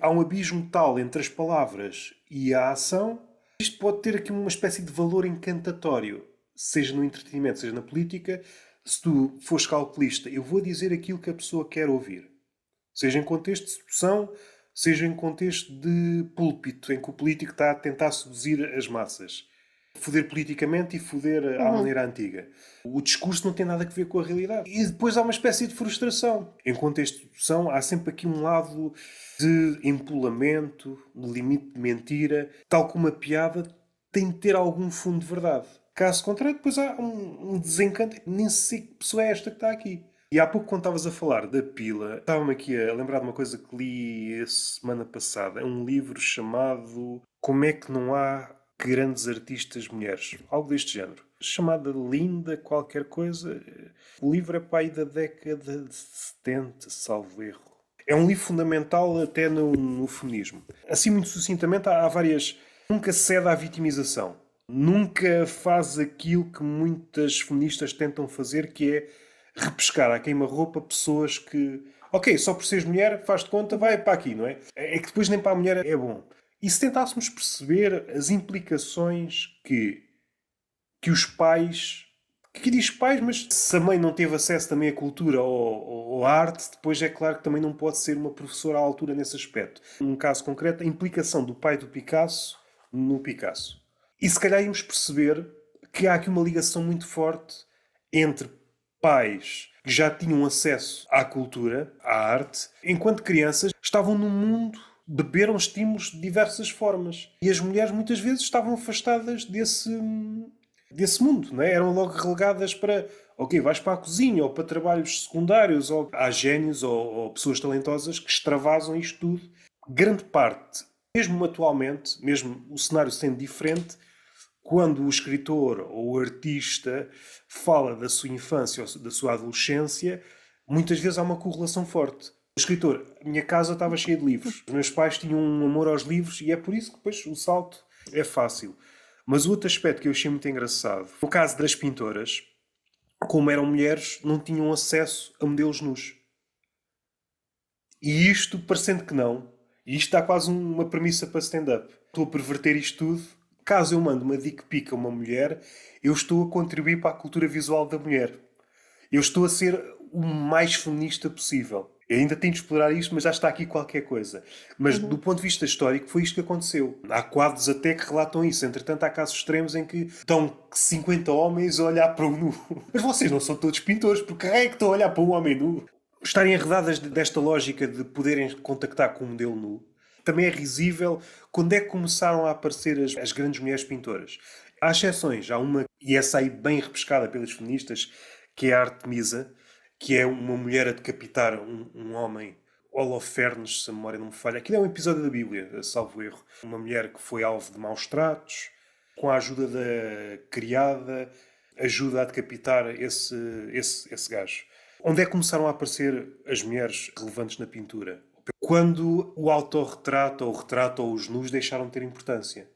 há um abismo tal entre as palavras e a ação. Isto pode ter aqui uma espécie de valor encantatório, seja no entretenimento, seja na política. Se tu fores calculista, eu vou dizer aquilo que a pessoa quer ouvir seja em contexto de sedução, seja em contexto de púlpito, em que o político está a tentar seduzir as massas. Foder politicamente e foder uhum. à maneira antiga. O discurso não tem nada a ver com a realidade. E depois há uma espécie de frustração. Em contexto de sedução, há sempre aqui um lado de empolamento, no limite de mentira, tal como a piada tem de ter algum fundo de verdade. Caso contrário, depois há um, um desencanto. Nem sei que pessoa é esta que está aqui. E há pouco, quando estavas a falar da pila, estava-me aqui a lembrar de uma coisa que li semana passada. É um livro chamado Como é que não há grandes artistas mulheres? Algo deste género. Chamada Linda Qualquer Coisa. O livro é para aí da década de 70, salvo erro. É um livro fundamental até no, no feminismo. Assim, muito sucintamente, há, há várias. Nunca cede à vitimização. Nunca faz aquilo que muitas feministas tentam fazer, que é repescar à queima-roupa pessoas que, ok, só por seres mulher, faz de conta, vai para aqui, não é? é? É que depois nem para a mulher é bom. E se tentássemos perceber as implicações que, que os pais. Que diz pais, mas se a mãe não teve acesso também à cultura ou, ou, à arte, depois é claro que também não pode ser uma professora à altura nesse aspecto. Num caso concreto, a implicação do pai do Picasso no Picasso. E se calhar íamos perceber que há aqui uma ligação muito forte entre pais que já tinham acesso à cultura, à arte, enquanto crianças estavam num mundo beberam estímulos de diversas formas. E as mulheres muitas vezes estavam afastadas desse, desse mundo, não é? eram logo relegadas para ok, vais para a cozinha, ou para trabalhos secundários, ou há génios ou, ou pessoas talentosas que extravasam isto tudo. Grande parte, mesmo atualmente, mesmo o cenário sendo diferente, quando o escritor ou o artista fala da sua infância ou da sua adolescência, muitas vezes há uma correlação forte. O escritor, a minha casa estava cheia de livros, os meus pais tinham um amor aos livros e é por isso que depois o salto é fácil. Mas o outro aspecto que eu achei muito engraçado, no caso das pintoras, como eram mulheres, não tinham acesso a modelos nus. E isto, parecendo que não, e isto dá quase uma premissa para stand-up. Estou a perverter isto tudo, Caso eu mando uma dick pic a uma mulher, eu estou a contribuir para a cultura visual da mulher. Eu estou a ser o mais feminista possível. Eu ainda tenho de explorar isto, mas já está aqui qualquer coisa. Mas uhum. do ponto de vista histórico, foi isto que aconteceu. Há quadros até que relatam isso. Entretanto, há casos extremos em que estão 50 homens a olhar para um nu. (laughs) Mas vocês não são todos pintores, porque é que estão a olhar para um homem nu? Estarem enredadas desta lógica de poderem contactar com um modelo nu também é risível quando é que começaram a aparecer as, as grandes mulheres pintoras. Há exceções, há uma, e essa aí bem repescada pelas feministas, que é a Artemisa, que é uma mulher a decapitar um, um homem, Holofernes, se a memória não me falha. Aquilo é um episódio da Bíblia, salvo erro. Uma mulher que foi alvo de maus tratos, com a ajuda da criada, ajuda a decapitar esse, esse, esse gajo. Onde é que começaram a aparecer as mulheres relevantes na pintura? quando o autorretrato ou o retrato ou os nus deixaram de ter importância.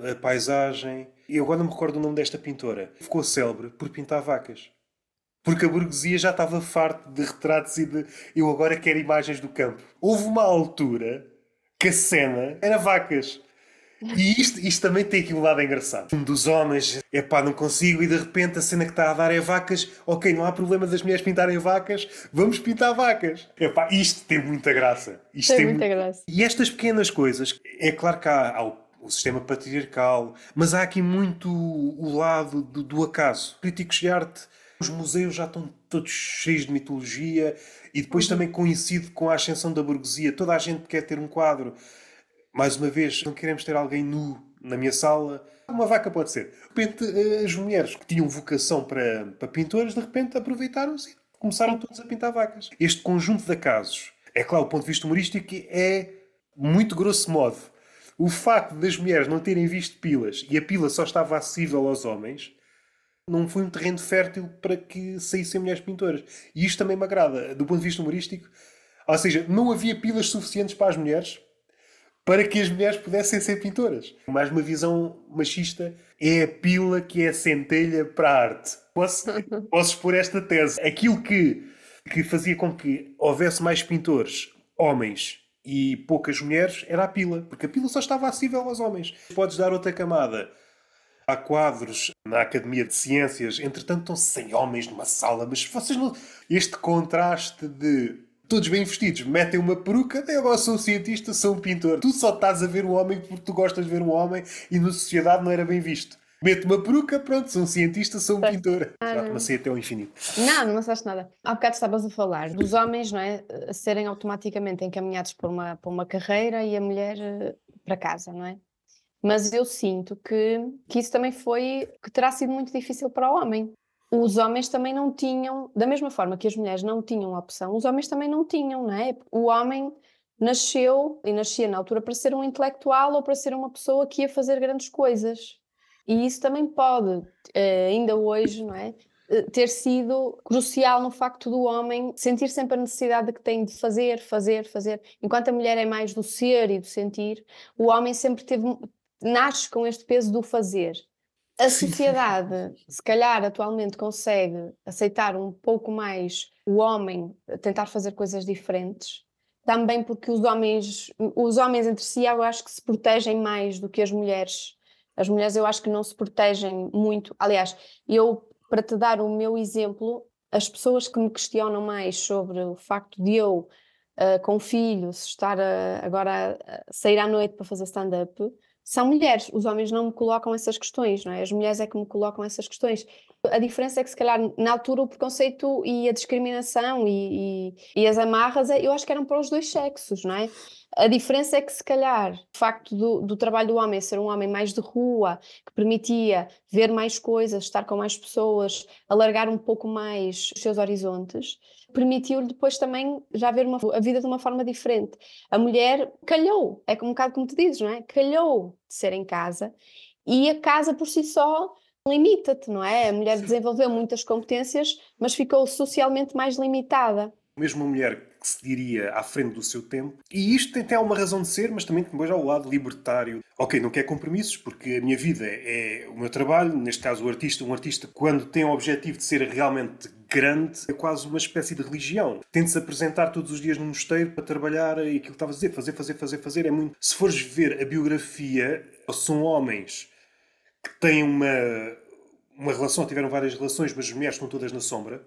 A paisagem. Eu agora não me recordo o nome desta pintora. Ficou célebre por pintar vacas. Porque a burguesia já estava farta de retratos e de eu agora quero imagens do campo. Houve uma altura que a cena era vacas. E isto, isto também tem aqui um lado engraçado. Um dos homens, é pá, não consigo, e de repente a cena que está a dar é vacas. Ok, não há problema das mulheres pintarem vacas, vamos pintar vacas. É pá, isto tem muita graça. Isto tem, tem muita graça. E estas pequenas coisas, é claro que há, há o o sistema patriarcal, mas há aqui muito o lado do, do, acaso. Críticos de arte, os museus já estão todos cheios de mitologia e depois uhum. também coincide com a ascensão da burguesia. Toda a gente quer ter um quadro mais uma vez, não queremos ter alguém nu na minha sala. Uma vaca pode ser. De repente, eh, as mulheres que tinham vocação para, para pintoras, de repente aproveitaram-se e começaram todos a pintar vacas. Este conjunto de acasos, é claro, o ponto de vista humorístico é muito grosso modo. O facto das mulheres não terem visto pilas e a pila só estava acessível aos homens não foi um terreno fértil para que saíssem mulheres pintoras. E isto também me agrada, do ponto de vista humorístico. Ou seja, não havia pilas suficientes para as mulheres para que as mulheres pudessem ser pintoras. Mais uma visão machista é a pila que é a centelha para a arte. Posso, (laughs) posso expor esta tese. Aquilo que, que fazia com que houvesse mais pintores homens e poucas mulheres era a pila, porque a pila só estava acessível aos homens. Podes dar outra camada. Há quadros na Academia de Ciências, entretanto estão 100 homens numa sala, mas vocês não. Este contraste de todos bem vestidos, metem uma peruca, eu agora sou um cientista, sou um pintor. Tu só estás a ver um homem porque tu gostas de ver um homem e na sociedade não era bem visto. Mete uma peruca, pronto, sou um cientista, sou um pintor. Ah, até ao infinito. Não, não lançaste nada. Há bocado estavas a falar dos homens, não é? A serem automaticamente encaminhados por uma, por uma carreira e a mulher eh, para casa, não é? Mas eu sinto que, que isso também foi, que terá sido muito difícil para o homem os homens também não tinham, da mesma forma que as mulheres não tinham opção, os homens também não tinham, não é? O homem nasceu e nascia na altura para ser um intelectual ou para ser uma pessoa que ia fazer grandes coisas. E isso também pode, eh, ainda hoje, não é? Eh, ter sido crucial no facto do homem sentir sempre a necessidade de que tem de fazer, fazer, fazer. Enquanto a mulher é mais do ser e do sentir, o homem sempre teve, nasce com este peso do fazer a sociedade, se calhar, atualmente consegue aceitar um pouco mais o homem tentar fazer coisas diferentes, também porque os homens, os homens entre si, eu acho que se protegem mais do que as mulheres. As mulheres, eu acho que não se protegem muito. Aliás, eu, para te dar o meu exemplo, as pessoas que me questionam mais sobre o facto de eu, uh, com filhos, estar a, ah, agora a ah, sair à noite para fazer stand-up são mulheres, os homens não me colocam essas questões, não é? As mulheres é que me colocam essas questões. A diferença é que, se calhar, na altura o preconceito e a discriminação e, e, e as amarras, eh, eu acho que eram para os dois sexos, não é? A diferença é que, se calhar, o facto do, do, trabalho do homem ser um homem mais de rua, que permitia ver mais coisas, estar com mais pessoas, alargar um pouco mais os seus horizontes, permitiu-lhe depois também já ver uma, a vida de uma forma diferente. A mulher calhou, é um bocado como tu dizes, não é? Calhou de ser em casa e a casa por si só limita-te, não é? A mulher desenvolveu muitas competências, mas ficou socialmente mais limitada mesmo uma mulher que se diria à frente do seu tempo. E isto tem, até alguma razão de ser, mas também depois há o lado libertário. Ok, não quer compromissos, porque a minha vida é, é o meu trabalho, neste caso o artista. Um artista, quando tem o objetivo de ser realmente grande, é quase uma espécie de religião. Tem de se apresentar todos os dias no mosteiro para trabalhar e aquilo que estava a dizer, fazer, fazer, fazer, fazer. É muito. Se fores ver a biografia, são homens que têm uma, uma relação, tiveram várias relações, mas as mulheres estão todas na sombra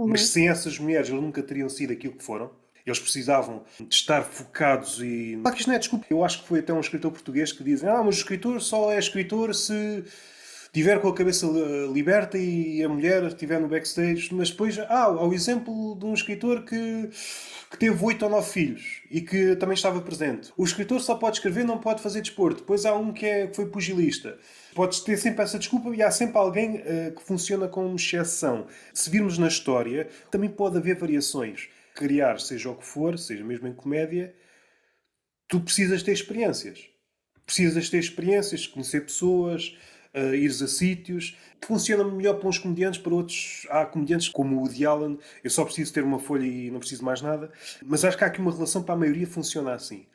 Uhum. Mas sem essas mulheres eles nunca teriam sido aquilo que foram. Eles precisavam de estar focados e. Ah, que isto não é desculpa. Eu acho que foi até um escritor português que dizem Ah, mas o escritor só é escritor se tiver com a cabeça eh, liberta e a mulher estiver no backstage. Mas depois ah, há o exemplo de um escritor que, que teve oito ou nove filhos e que também estava presente. O escritor só pode escrever, não pode fazer desporto. Depois há um que, é, que foi pugilista podes ter sempre essa desculpa e há sempre alguém uh, que funciona como exceção. Se virmos na história, também pode haver variações. Criar, seja o que for, seja mesmo em comédia, tu precisas ter experiências. Precisas ter experiências, conhecer pessoas, uh, ires a sítios. Funciona melhor para uns comediantes, para outros. Há comediantes como o Woody Allen, eu só preciso ter uma folha e não preciso mais nada. Mas acho que há aqui uma relação para a maioria funciona assim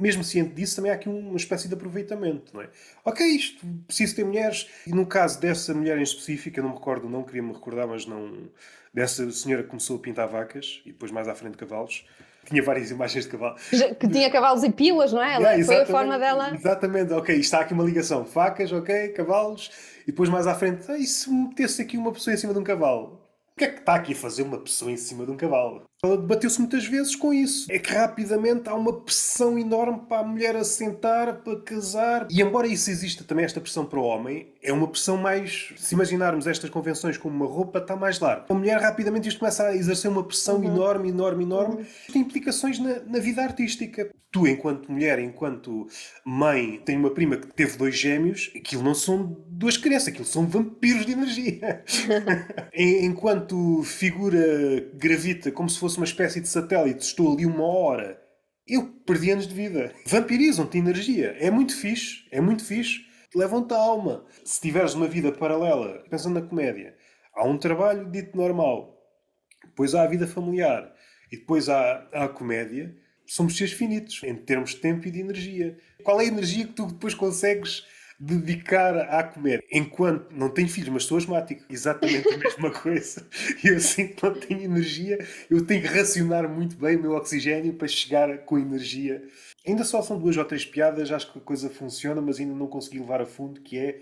mesmo ciente disso, também há aqui uma espécie de aproveitamento, não é? Ok, isto, preciso ter mulheres, e no caso dessa mulher em específico, eu não me recordo, não queria me recordar, mas não. dessa senhora que começou a pintar vacas e depois mais à frente cavalos. Tinha várias imagens de cavalos. Que tinha cavalos e pilas, não é? Ela, yeah, foi a forma dela. Exatamente, ok, está aqui uma ligação. Facas, ok, cavalos, e depois mais à frente, ah, e se metesse aqui uma pessoa em cima de um cavalo? O que é que está aqui a fazer uma pessoa em cima de um cavalo? debateu-se muitas vezes com isso. É que rapidamente há uma pressão enorme para a mulher assentar, para casar. E embora isso exista também, esta pressão para o homem, é uma pressão mais. Se imaginarmos estas convenções como uma roupa, está mais larga. A mulher rapidamente isto começa a exercer uma pressão uhum. enorme, enorme, enorme. Uhum. Tem implicações na, na vida artística. Tu, enquanto mulher, enquanto mãe, tenho uma prima que teve dois gêmeos, aquilo não são duas crianças, aquilo são vampiros de energia. (laughs) (laughs) enquanto figura gravita como se fosse fosse uma espécie de satélite, estou ali uma hora. Eu perdi anos de vida. Vampirizam-te energia. É muito fixe. É muito fixe. Levam-te a alma. Se tiveres uma vida paralela, pensando na comédia, há um trabalho dito normal. Depois há a vida familiar. E depois há, há a comédia. Somos seres finitos, em termos de tempo e de energia. Qual é a energia que tu depois consegues dedicar à comédia. Enquanto não tenho filhos, mas sou asmático, exatamente a (laughs) mesma coisa. Eu sinto que não tenho energia, eu tenho que racionar muito bem o meu oxigênio para chegar com energia. Ainda só são duas ou três piadas, acho que a coisa funciona, mas ainda não consegui levar a fundo, que é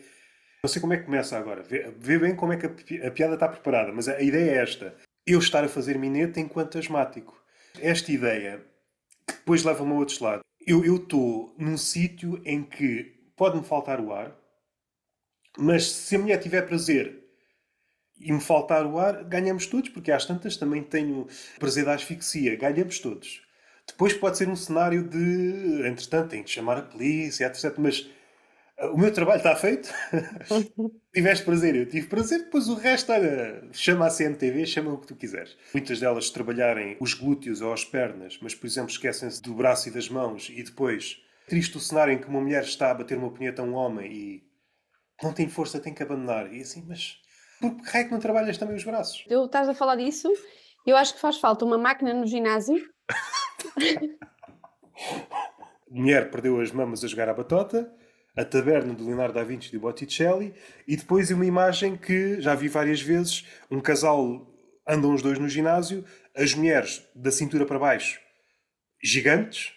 não sei como é que começa agora. Vê, vê bem como é que a, a piada está preparada, mas a, a ideia é esta. Eu estar a fazer mineta enquanto asmático. Esta ideia, que depois leva-me ao outro lado. Eu estou num sítio em que pode-me faltar o ar, mas se a mulher tiver prazer e me faltar o ar, ganhamos todos, porque às tantas também tenho prazer da asfixia, ganhamos todos. Depois pode ser um cenário de, entretanto, tenho que chamar a polícia, etc. Mas ah, o meu trabalho está feito. (laughs) Tiveste prazer, eu tive prazer, depois o resto, olha, chama a CMTV, chama o que tu quiseres. Muitas delas trabalharem os glúteos ou as pernas, mas, por exemplo, esquecem-se do braço e das mãos e depois triste o cenário em que uma mulher está a bater uma punheta a um homem e não tem força, tem que abandonar. E assim, mas por que é que não trabalhas também os braços? Eu estás a falar disso, eu acho que faz falta uma máquina no ginásio. (laughs) mulher perdeu as mamas a jogar à batota, a taberna do Leonardo da Vinci de Botticelli e depois uma imagem que já vi várias vezes, um casal andam os dois no ginásio, as mulheres da cintura para baixo gigantes,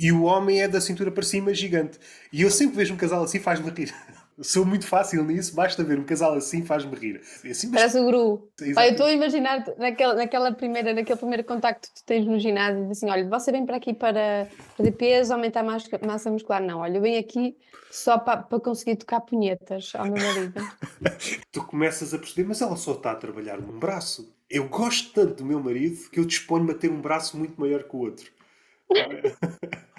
e o homem é da cintura para cima gigante. E eu sempre vejo um casal assim faz-me rir. (laughs) Sou muito fácil nisso, basta ver um casal assim faz-me rir. Assim, assim mas... Parece o guru. Pai, eu estou a imaginar naquela, naquela primeira, naquele primeiro contacto que tu tens no ginásio, assim, olha, você vem para aqui para perder peso, aumentar mais, massa muscular. Não, olha, eu venho aqui só para, para conseguir tocar punhetas ao meu marido. (laughs) tu começas a perceber, mas ela só está a trabalhar um braço. Eu gosto tanto do meu marido que eu disponho-me a ter um braço muito maior que o outro. (laughs)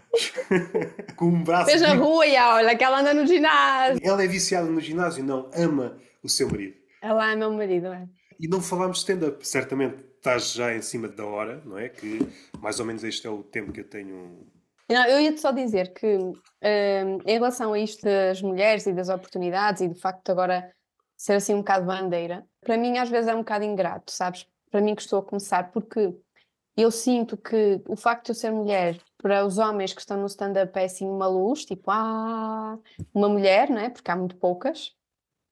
com um braço. Seja rua e olha, que ela anda no ginásio. Ela é viciada no ginásio, não, ama o seu marido. Ela ama o marido, é. E não falámos de stand-up, certamente estás já em cima da hora, não é? Que mais ou menos este é o tempo que eu tenho. Não, eu ia-te só dizer que hum, em relação a isto das mulheres e das oportunidades e do facto de agora ser assim um bocado bandeira, para mim às vezes é um bocado ingrato, sabes? Para mim que estou a começar, porque eu sinto que o facto de eu ser mulher para os homens que estão no stand-up é assim uma luz, tipo, ah, uma mulher, não é? Porque há muito poucas.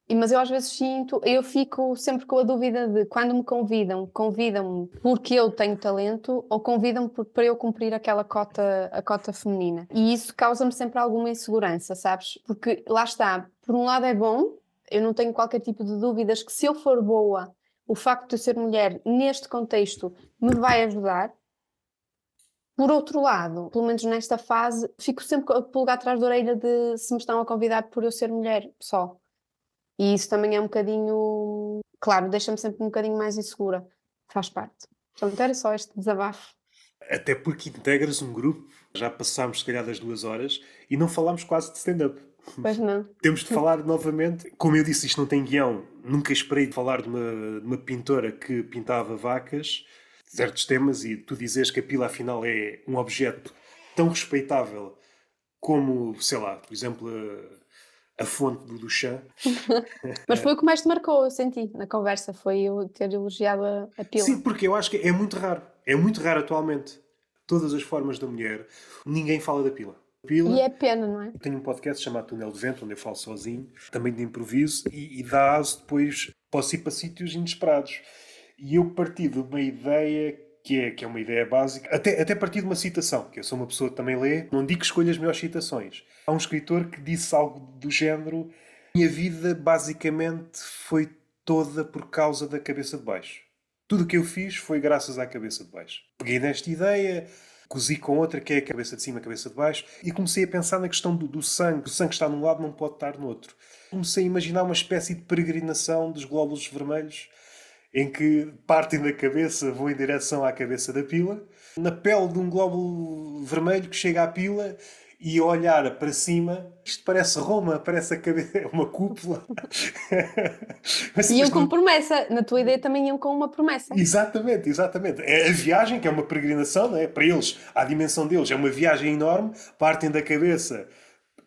E, mas eu às vezes sinto, eu fico sempre com a dúvida de quando me convidam, convidam-me porque eu tenho talento ou convidam-me para eu cumprir aquela cota, a cota feminina. E isso causa-me sempre alguma insegurança, sabes? Porque lá está, por um lado é bom, eu não tenho qualquer tipo de dúvidas que se eu for boa, o facto de eu ser mulher neste contexto me vai ajudar, por outro lado, pelo menos nesta fase, fico sempre a pulga atrás da orelha de se me estão a convidar por eu ser mulher só. E isso também é um bocadinho, claro, deixa-me sempre um bocadinho mais insegura. Faz parte. Portanto, era só este desabafo. Até porque integras um grupo, já passámos se calhar das duas horas e não falámos quase de stand-up. Pois não. (laughs) Temos de falar novamente. Como eu disse, isto não tem guião. Nunca esperei de falar de uma, de uma pintora que pintava vacas certos temas e tu dizes que a pila afinal é um objeto tão respeitável como, sei lá, por exemplo, a, a fonte do Duchamp. (laughs) Mas foi o que mais te marcou, eu senti na conversa, foi eu ter elogiado a, a pila. Sim, porque eu acho que é muito raro, é muito raro atualmente. Todas as formas da mulher, ninguém fala da pila. Pila. E é pena, não é? Tenho um podcast chamado Túnel de Vento, onde eu falo sozinho, também de improviso, e, e dá aso depois, posso ir para sítios inesperados. E eu parti de uma ideia que é, que é uma ideia básica, até, até partir de uma citação, que eu sou uma pessoa que também lê, não digo que escolha as melhores citações. Há um escritor que disse algo do género: Minha vida basicamente foi toda por causa da cabeça de baixo. Tudo o que eu fiz foi graças à cabeça de baixo. Peguei nesta ideia, cozi com outra que é a cabeça de cima, a cabeça de baixo, e comecei a pensar na questão do, do sangue. O sangue que está num lado, não pode estar no outro. Comecei a imaginar uma espécie de peregrinação dos glóbulos vermelhos em que partem da cabeça, vão em direção à cabeça da pila, na pele de um glóbulo vermelho que chega à pila e olhar para cima, isto parece Roma, parece cabeça, (laughs) uma cúpula. (laughs) Mas, iam com promessa, na tua ideia também iam com uma promessa. Exatamente, exatamente. É a viagem, que é uma peregrinação, não é? para eles, à dimensão deles, é uma viagem enorme, partem da cabeça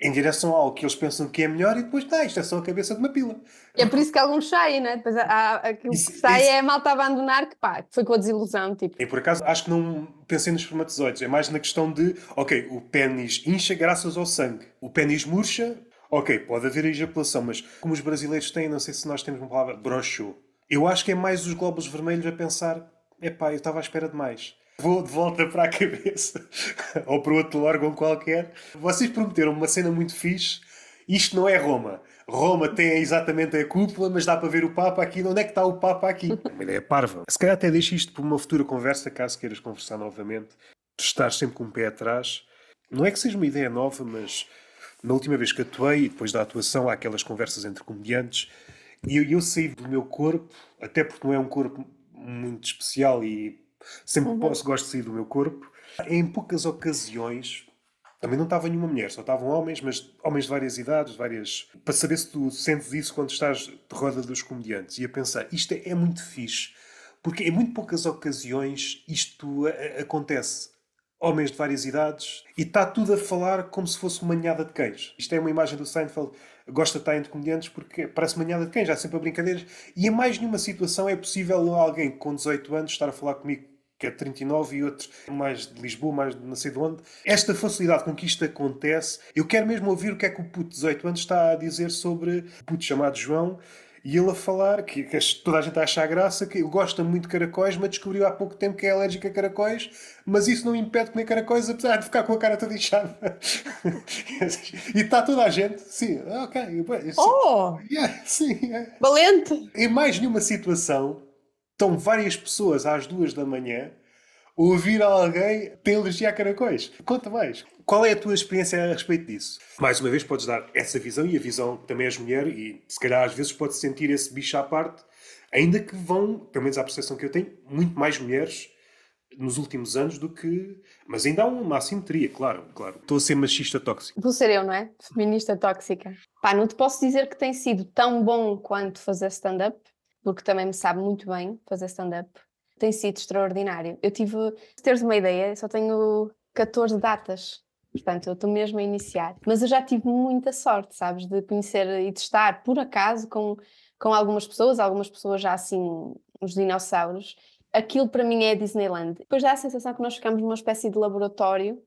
em direção ao que eles pensam que é melhor e depois, está isto é só a cabeça de uma pila. É por isso que alguns saem, né? Depois há, há aquilo isso, que sai isso... é mal malta a abandonar que pá, foi com a desilusão, tipo. E por acaso acho que não pensei nos espermatozoides, é mais na questão de, ok, o pênis incha graças ao sangue, o pênis murcha, ok, pode haver ejaculação, mas como os brasileiros têm, não sei se nós temos uma palavra, broxo. Eu acho que é mais os glóbulos vermelhos a pensar, epá, eu estava à espera de mais vou de volta para a cabeça (laughs) ou para outro órgão qualquer. Vocês prometeram uma cena muito fixe. Isto não é Roma. Roma tem exatamente a cúpula, mas dá para ver o Papa aqui. Onde é que está o Papa aqui? (laughs) É uma ideia parva. Se calhar até deixo isto para uma futura conversa, caso queiras conversar novamente. Tu estás sempre com um pé atrás. Não é que seja uma ideia nova, mas na última vez que atuei, e depois da atuação, há aquelas conversas entre comediantes. E eu, eu saí do meu corpo, até porque não é um corpo muito especial e Sempre uhum. posso, gosto de sair do meu corpo. Em poucas ocasiões, também não estava nenhuma mulher, só estavam homens, mas homens de várias idades, várias. Para saber se tu sentes isso quando estás de roda dos comediantes. E a pensar, isto é, é muito fixe, porque em muito poucas ocasiões isto a, a, acontece. Homens de várias idades, e está tudo a falar como se fosse uma ninhada de cães. Isto é uma imagem do Seinfeld gosta de estar entre comediantes porque parece uma de queijos já sempre a brincadeiras. E em mais nenhuma situação é possível alguém com 18 anos estar a falar comigo que é 39 e outros mais de Lisboa, mais de não sei de onde. Esta facilidade com que isto acontece, eu quero mesmo ouvir o que é que o puto de 18 anos está a dizer sobre o puto chamado João e ele a falar que, que, toda a gente acha a graça que ele gosta muito de caracóis, mas descobriu há pouco tempo que é alérgico a caracóis, mas isso não impede de comer caracóis, apesar de ficar com a cara toda inchada. (laughs) e está toda a gente, sim, ok. Sim, oh! Yeah, sim. Yeah. É. Valente! Em mais nenhuma situação estão várias pessoas às duas da manhã ouvir alguém ter alergia a caracóis. Conta mais. Qual é a tua experiência a respeito disso? Mais uma vez, podes dar essa visão e a visão que também és mulher e se calhar às vezes pode sentir esse bicho à parte, ainda que vão, pelo menos à percepção que eu tenho, muito mais mulheres nos últimos anos do que. Mas ainda há uma assimetria, claro, claro. Estou a ser machista tóxico. Vou ser eu, não é? Feminista tóxica. Pá, não te posso dizer que tem sido tão bom quanto fazer stand-up, porque também me sabe muito bem fazer stand-up. Tem sido extraordinário. Eu tive, se teres uma ideia, só tenho 14 datas. Portanto, eu estou mesmo a iniciar. Mas eu já tive muita sorte, sabes, de conhecer e de estar, por acaso, com, com algumas pessoas, algumas pessoas já assim, os dinossauros. Aquilo para mim é Disneyland. Depois dá a sensação que nós ficamos numa espécie de laboratório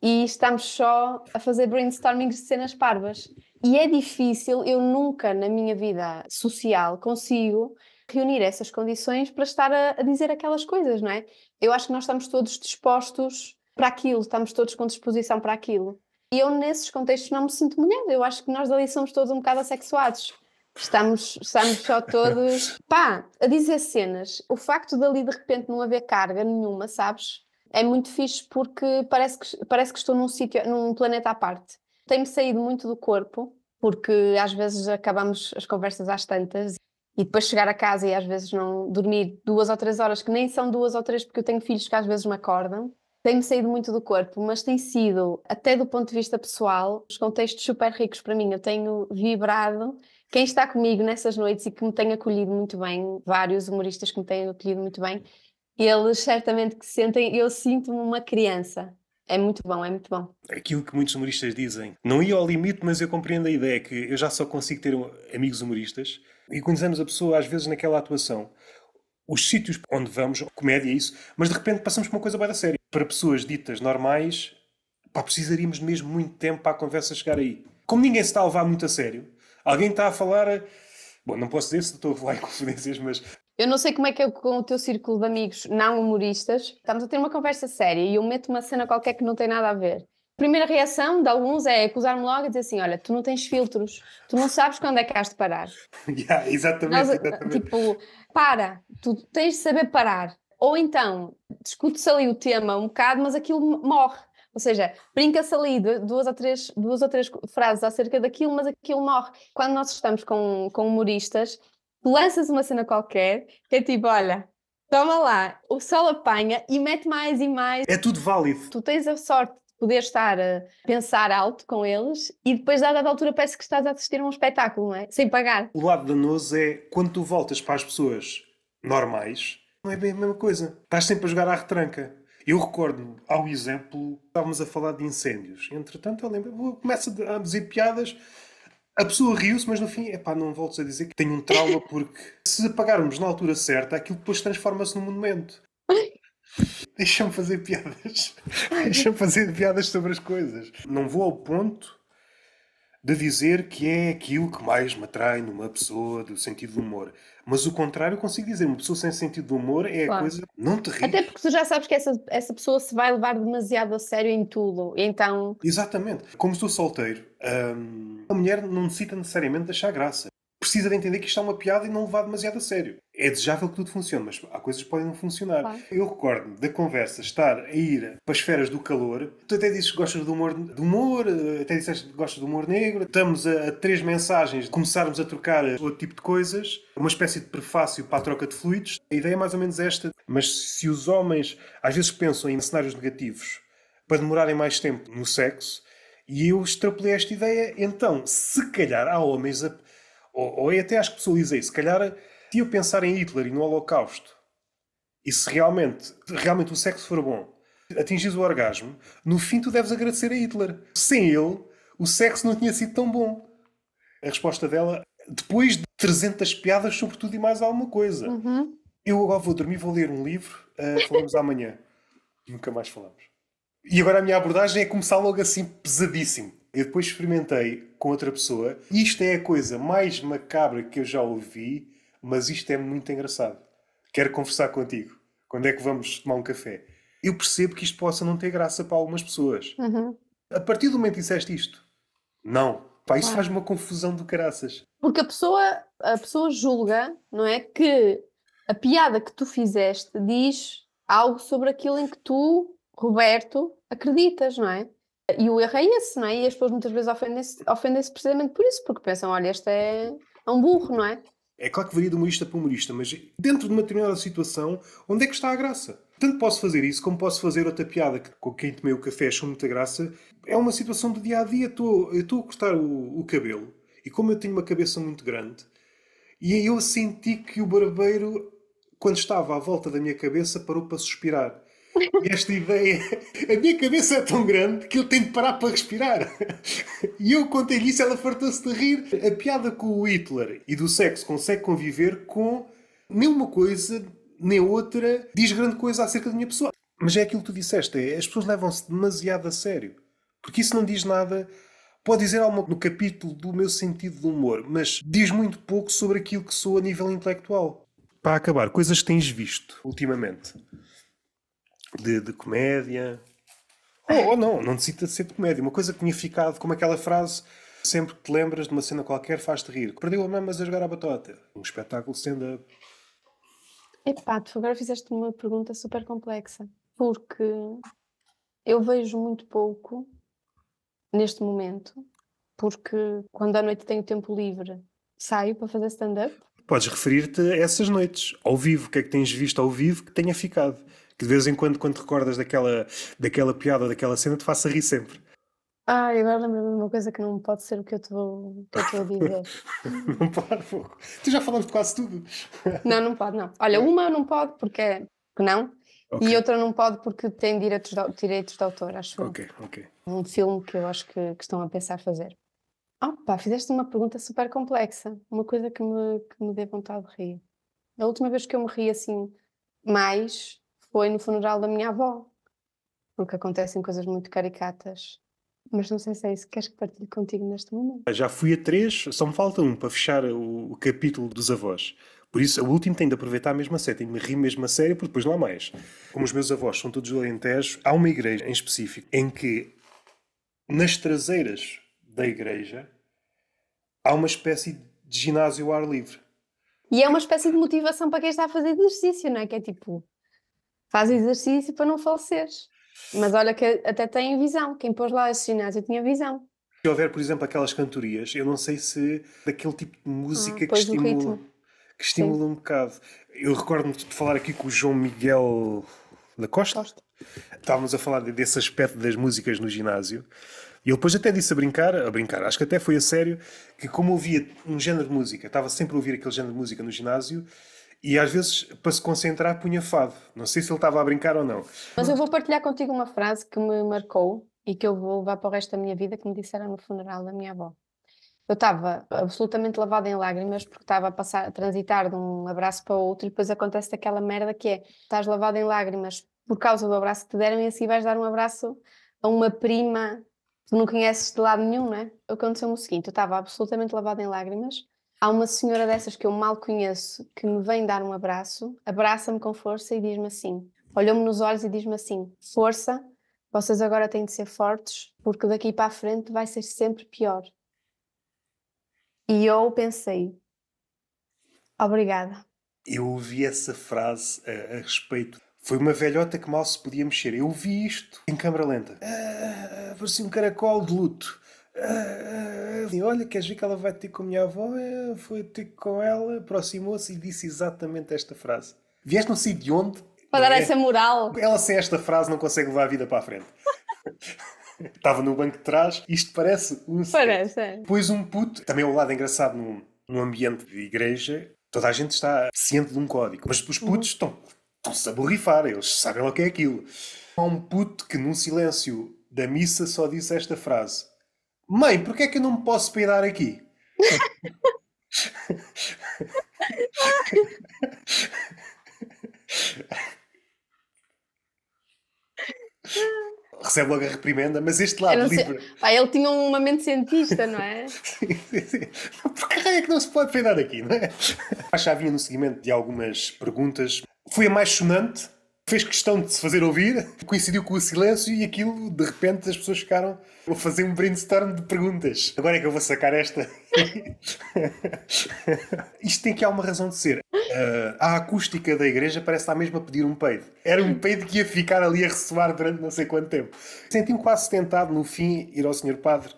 e estamos só a fazer brainstorming de cenas parvas. E é difícil, eu nunca na minha vida social consigo reunir essas condições para estar a, a dizer aquelas coisas, não é? Eu acho que nós estamos todos dispostos para aquilo, estamos todos com disposição para aquilo. E eu, nesses contextos, não me sinto mulher. Eu acho que nós ali somos todos um bocado assexuados. Estamos, estamos só todos. (laughs) Pá, a dizer cenas. O facto dali de repente não haver carga nenhuma, sabes? É muito fixe porque parece que, parece que estou num sítio, num planeta à parte. Tem-me saído muito do corpo, porque às vezes acabamos as conversas às tantas e depois chegar a casa e às vezes não dormir duas ou três horas, que nem são duas ou três, porque eu tenho filhos que às vezes me acordam. Tem-me saído muito do corpo, mas tem sido, até do ponto de vista pessoal, os contextos super ricos para mim. Eu tenho vibrado. Quem está comigo nessas noites e que me tem acolhido muito bem, vários humoristas que me têm acolhido muito bem, eles certamente que sentem, eu sinto-me uma criança é muito bom, é muito bom. Aquilo que muitos humoristas dizem. Não ia ao limite, mas eu compreendo a ideia que eu já só consigo ter amigos humoristas e conhecemos a pessoa às vezes naquela atuação. Os sítios onde vamos, comédia é isso, mas de repente passamos por uma coisa bem séria. Para pessoas ditas normais, pá, precisaríamos mesmo muito tempo para a conversa chegar aí. Como ninguém se está a levar muito a sério, alguém está a falar. Eh, bom, não posso dizer se estou a falar em (laughs) confidências, mas eu não sei como é que é com o teu círculo de amigos não humoristas. Estamos a ter uma conversa séria e eu meto uma cena qualquer que não tem nada a ver. A primeira reação de alguns é acusar-me logo e dizer assim: olha, tu não tens filtros, tu não sabes quando é que has de parar. (laughs) Yeah, exatamente, Nós, exatamente. Tipo, para, tu tens de saber parar. Ou então, discute-se ali o tema um bocado, mas aquilo morre. Ou seja, brinca-se ali duas ou, três, duas ou três frases acerca daquilo, mas aquilo morre. Quando nós estamos com, com humoristas, lanças uma cena qualquer, que é tipo, olha, toma lá, o sol apanha e mete mais e mais. É tudo válido. Tu tens a sorte de poder estar a pensar alto com eles e depois, dada a altura, parece que estás a assistir a um espetáculo, não é? Sem pagar. O lado danoso é quando tu voltas para as pessoas normais, não é bem a mesma coisa. Estás sempre a jogar à retranca. Eu recordo ao exemplo, estávamos a falar de incêndios. Entretanto, eu lembro, começa a dizer piadas a pessoa riu-se, mas no fim, epá, não voltes a dizer que tenho um trauma, (laughs) porque se apagarmos na altura certa, aquilo depois transforma-se num monumento. Deixa-me fazer piadas. Deixa-me fazer piadas sobre as coisas. Não vou ao ponto de dizer que é aquilo que mais me atrai numa pessoa do sentido do humor. Mas o contrário, consigo dizer, uma pessoa sem sentido de humor é claro. coisa. Não terrível Até porque tu já sabes que essa, essa pessoa se vai levar demasiado a sério em tudo, então. Exatamente. Como estou solteiro, hum, a mulher não necessita necessariamente de achar graça precisa de entender que isto é uma piada e não levar demasiado a sério. É desejável que tudo funcione, mas há coisas que podem não funcionar. Eu recordo da conversa estar a ir para as esferas do calor. Tu até disseste que gostas do humor, do humor até disseste que gostas do humor negro. Estamos a, a três mensagens de começarmos a trocar outro tipo de coisas, uma espécie de prefácio para a troca de fluidos. A ideia é mais ou menos esta. Mas se os homens às vezes pensam em cenários negativos para demorarem mais tempo no sexo, e eu extrapolei esta ideia, então, se calhar há homens a ou, ou até acho que pessoalizei. Se calhar, se eu pensar em Hitler e no Holocausto, e se realmente, realmente o sexo for bom, atingires o orgasmo, no fim tu deves agradecer a Hitler. Sem ele, o sexo não tinha sido tão bom. A resposta dela, depois de 300 piadas sobre tudo e mais alguma coisa. Uhum. Eu agora vou dormir, vou ler um livro, uh, falamos amanhã. Nunca mais falamos. E agora a minha abordagem é começar logo assim pesadíssimo. Eu depois experimentei com outra pessoa. Isto é a coisa mais macabra que eu já ouvi, mas isto é muito engraçado. Quero conversar contigo. Quando é que vamos tomar um café? Eu percebo que isto possa não ter graça para algumas pessoas. Uhum. A partir do momento que disseste isto, não. Pá, isso ah. faz uma confusão do caraças. Porque a pessoa, a pessoa julga, não é? Que a piada que tu fizeste diz algo sobre aquilo em que tu, Roberto, acreditas, não é? E o erro é esse, não é? E as pessoas muitas vezes ofendem-se ofendem precisamente por isso, porque pensam, olha, este é, é um burro, não é? É claro que varia de humorista para humorista, mas dentro de uma determinada situação, onde é que está a graça? Tanto posso fazer isso, como posso fazer outra piada que, com quem tomei o café achou muita graça. É uma situação do dia a dia. eu estou a cortar o, o, cabelo e, como eu tenho uma cabeça muito grande, e eu senti que o barbeiro, quando estava à volta da minha cabeça, parou para suspirar esta ideia. A minha cabeça é tão grande que eu tenho de parar para respirar. E eu contei-lhe isso, ela fartou-se de rir. A piada com o Hitler e do sexo consegue conviver com nenhuma coisa nem outra diz grande coisa acerca da minha pessoa. Mas é aquilo que tu disseste, é, as pessoas levam-se demasiado a sério. Porque isso não diz nada. Pode dizer algo no capítulo do meu sentido de humor, mas diz muito pouco sobre aquilo que sou a nível intelectual. Para acabar, coisas que tens visto ultimamente de, de comédia. Ou, ou, não, não necessita de ser de comédia. Uma coisa que tinha ficado, como aquela frase, sempre que te lembras de uma cena qualquer, faz-te rir. Perdeu a mãe, mas a jogar a batota. Um espetáculo stand-up. Epá, tu agora fizeste uma pergunta super complexa. Porque eu vejo muito pouco neste momento. Porque quando à noite tenho tempo livre, saio para fazer stand-up. Podes referir-te a essas noites, ao vivo. O que é que tens visto ao vivo que tenha ficado? de vez em quando, quando recordas daquela, daquela piada ou daquela cena, te faça rir sempre. Ah, agora lembro-me de uma coisa que não pode ser o que eu estou a dizer. (laughs) não pode, pouco. Tu já falamos de quase tudo. (laughs) não, não pode, não. Olha, uma não pode porque é não, okay. e outra não pode porque tem direitos de, direitos de autor, acho eu. ok. Um filme que eu acho que, que estão a pensar fazer. Opa, fizeste uma pergunta super complexa, uma coisa que me, que me dê vontade de rir. A última vez que eu me ri assim mais foi no funeral da minha avó, porque acontecem coisas muito caricatas. Mas não sei se é isso que queres que partilhe contigo neste momento. Já fui a três, só me falta um para fechar o capítulo dos avós. Por isso, o último tem de aproveitar mesmo a série, tem de me rir mesmo a série, porque depois lá mais. Como os meus avós são todos do Alentejo, há uma igreja em específico em que nas traseiras da igreja há uma espécie de ginásio ao ar livre. E é uma espécie de motivação para quem está a fazer exercício, não é? Que é tipo, faz exercício para não faleceres. Mas olha que até tem visão, quem pôs lá esse ginásio tinha visão. Se houver, por exemplo, aquelas cantorias, eu não sei se daquele tipo de música ah, que estimula, que estimula um bocado. Eu recordo-me de falar aqui com o João Miguel da Costa. Costa. Estávamos a falar desse aspecto das músicas no ginásio. E ele depois até disse a brincar, a brincar, acho que até foi a sério, que como ouvia um género de música, estava sempre a ouvir aquele género de música no ginásio, e às vezes, para se concentrar, punha fado. Não sei se ele estava a brincar ou não. Mas eu vou partilhar contigo uma frase que me marcou e que eu vou levar para o resto da minha vida, que me disseram no funeral da minha avó. Eu estava absolutamente lavada em lágrimas porque estava a passar, a transitar de um abraço para outro e depois acontece aquela merda que é estás lavada em lágrimas por causa do abraço que te deram e assim vais dar um abraço a uma prima que não conheces de lado nenhum, né? Aconteceu-me o seguinte, eu estava absolutamente lavada em lágrimas Há uma senhora dessas que eu mal conheço que me vem dar um abraço, abraça-me com força e diz-me assim: olhou-me nos olhos e diz-me assim: força, vocês agora têm de ser fortes, porque daqui para a frente vai ser sempre pior. E eu pensei: obrigada. Eu ouvi essa frase a, a respeito foi uma velhota que mal se podia mexer. Eu vi isto em câmara lenta. Ah, parecia um caracol de luto. Ah, ah assim, olha, queres ver que ela vai ter com a minha avó? É, foi ter com ela, aproximou-se e disse exatamente esta frase. Vieste não sei de onde. Para dar é? essa moral. Ela sem esta frase não consegue levar a vida para a frente. (laughs) Estava no banco de trás, isto parece um. Parece, é. Pois um puto, também é um lado engraçado num, num ambiente de igreja, toda a gente está ciente de um código, mas os putos uhum. estão, estão-se a borrifar, eles sabem o que é aquilo. Há um puto que, num silêncio da missa, só disse esta frase: Mãe, por que é que eu não posso peidar aqui? (laughs) Recebe logo a reprimenda, mas este lado livre. Pá, ele tinha uma mente cientista, não é? sim, sim, sim. Por que é que não se pode peidar aqui, não é? já vinha no seguimento de algumas perguntas. Foi a mais sonante fez questão de se fazer ouvir, coincidiu com o silêncio e aquilo, de repente, as pessoas ficaram a fazer um brainstorm de perguntas. Agora é que eu vou sacar esta. (laughs) Isto tem que há uma razão de ser. Uh, a acústica da igreja parece estar mesmo a pedir um peido. Era um peido que ia ficar ali a ressoar durante não sei quanto tempo. Senti-me quase tentado, no fim, ir ao Senhor Padre.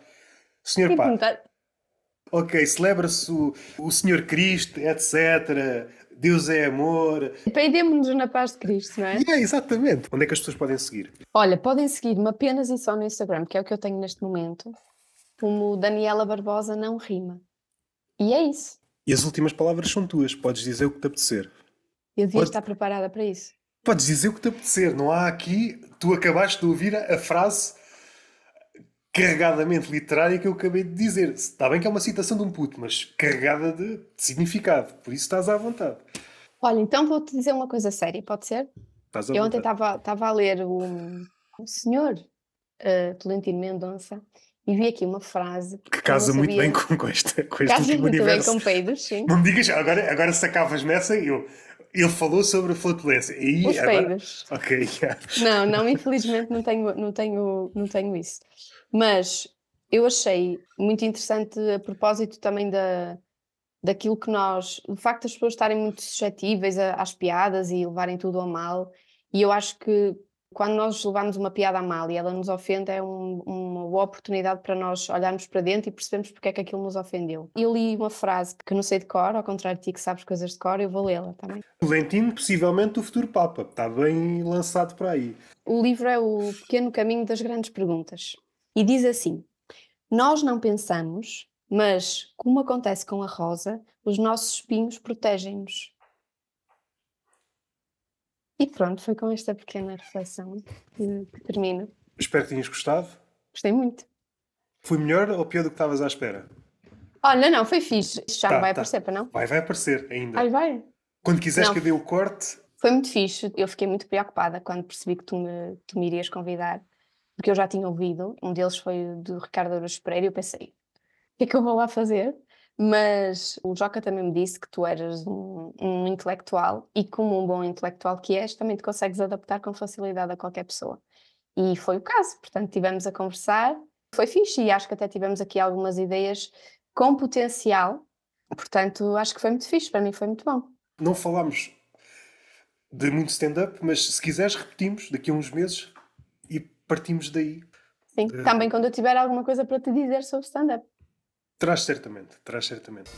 Senhor Padre. Ok, celebra-se o, o Senhor Cristo, etc. Deus é amor. dependemos nos na paz de Cristo, não é? É, exatamente. Onde é que as pessoas podem seguir? Olha, podem seguir-me apenas assim e só no Instagram, que é o que eu tenho neste momento, como Daniela Barbosa não rima. E é isso. E as últimas palavras são tuas, podes dizer o que te apetecer. Eu devia Pode... estar preparada para isso. Podes dizer o que te apetecer, não há aqui. Tu acabaste de ouvir a frase carregadamente literária que eu acabei de dizer. Está bem que é uma citação de um puto, mas carregada de, significado. Por isso estás à vontade. Olha, então vou-te dizer uma coisa séria, pode ser? Estás à eu vontade. ontem estava a ler o, o senhor uh, Tolentino Mendonça e vi aqui uma frase que, que casa muito bem com, com esta com casa este muito universo. bem com peidos, sim. Não me digas, agora, agora sacavas nessa eu. Ele falou sobre a flatulência. E Os agora... peidos. Ok. (laughs) Yeah. Não, não, infelizmente não tenho, não, tenho, não tenho isso. Mas eu achei muito interessante a propósito também da, daquilo que nós, o facto as pessoas estarem muito suscetíveis a, às piadas e levarem tudo a mal, e eu acho que quando nós levamos uma piada a mal e ela nos ofende, é um, uma boa oportunidade para nós olharmos para dentro e percebermos porque é que aquilo nos ofendeu. Eu li uma frase que não sei de cor, ao contrário de ti que sabes coisas de cor, eu vou lê-la também. Valentino, possivelmente o futuro Papa, está bem lançado para aí. O livro é O Pequeno Caminho das Grandes Perguntas e diz assim: Nós não pensamos, mas, como acontece com a rosa, os nossos espinhos protegem-nos. E pronto, foi com esta pequena reflexão que termino. Espero que tenhas gostado. Gostei muito. Foi melhor ou pior do que estavas à espera? Olha, não, foi fixe. Isto já tá, vai tá. aparecer, para não? Vai, vai aparecer ainda. Ai, vai. Quando quiseres não. que eu dê o corte. Foi muito fixe. Eu fiquei muito preocupada quando percebi que tu me, tu me irias convidar que eu já tinha ouvido, um deles foi do Ricardo Araújo Pereira, e eu pensei, o que é que eu vou lá fazer? Mas o Joca também me disse que tu eras um, um intelectual e como um bom intelectual que és, também te consegues adaptar com facilidade a qualquer pessoa. E foi o caso, portanto, tivemos a conversar, foi fixe e acho que até tivemos aqui algumas ideias com potencial, portanto, acho que foi muito fixe, para mim foi muito bom. Não falámos de muito stand-up, mas se quiseres repetimos daqui a uns meses partimos daí. Sim, eh, também quando eu tiver alguma coisa para te dizer sobre stand-up. Traz certamente, traz certamente.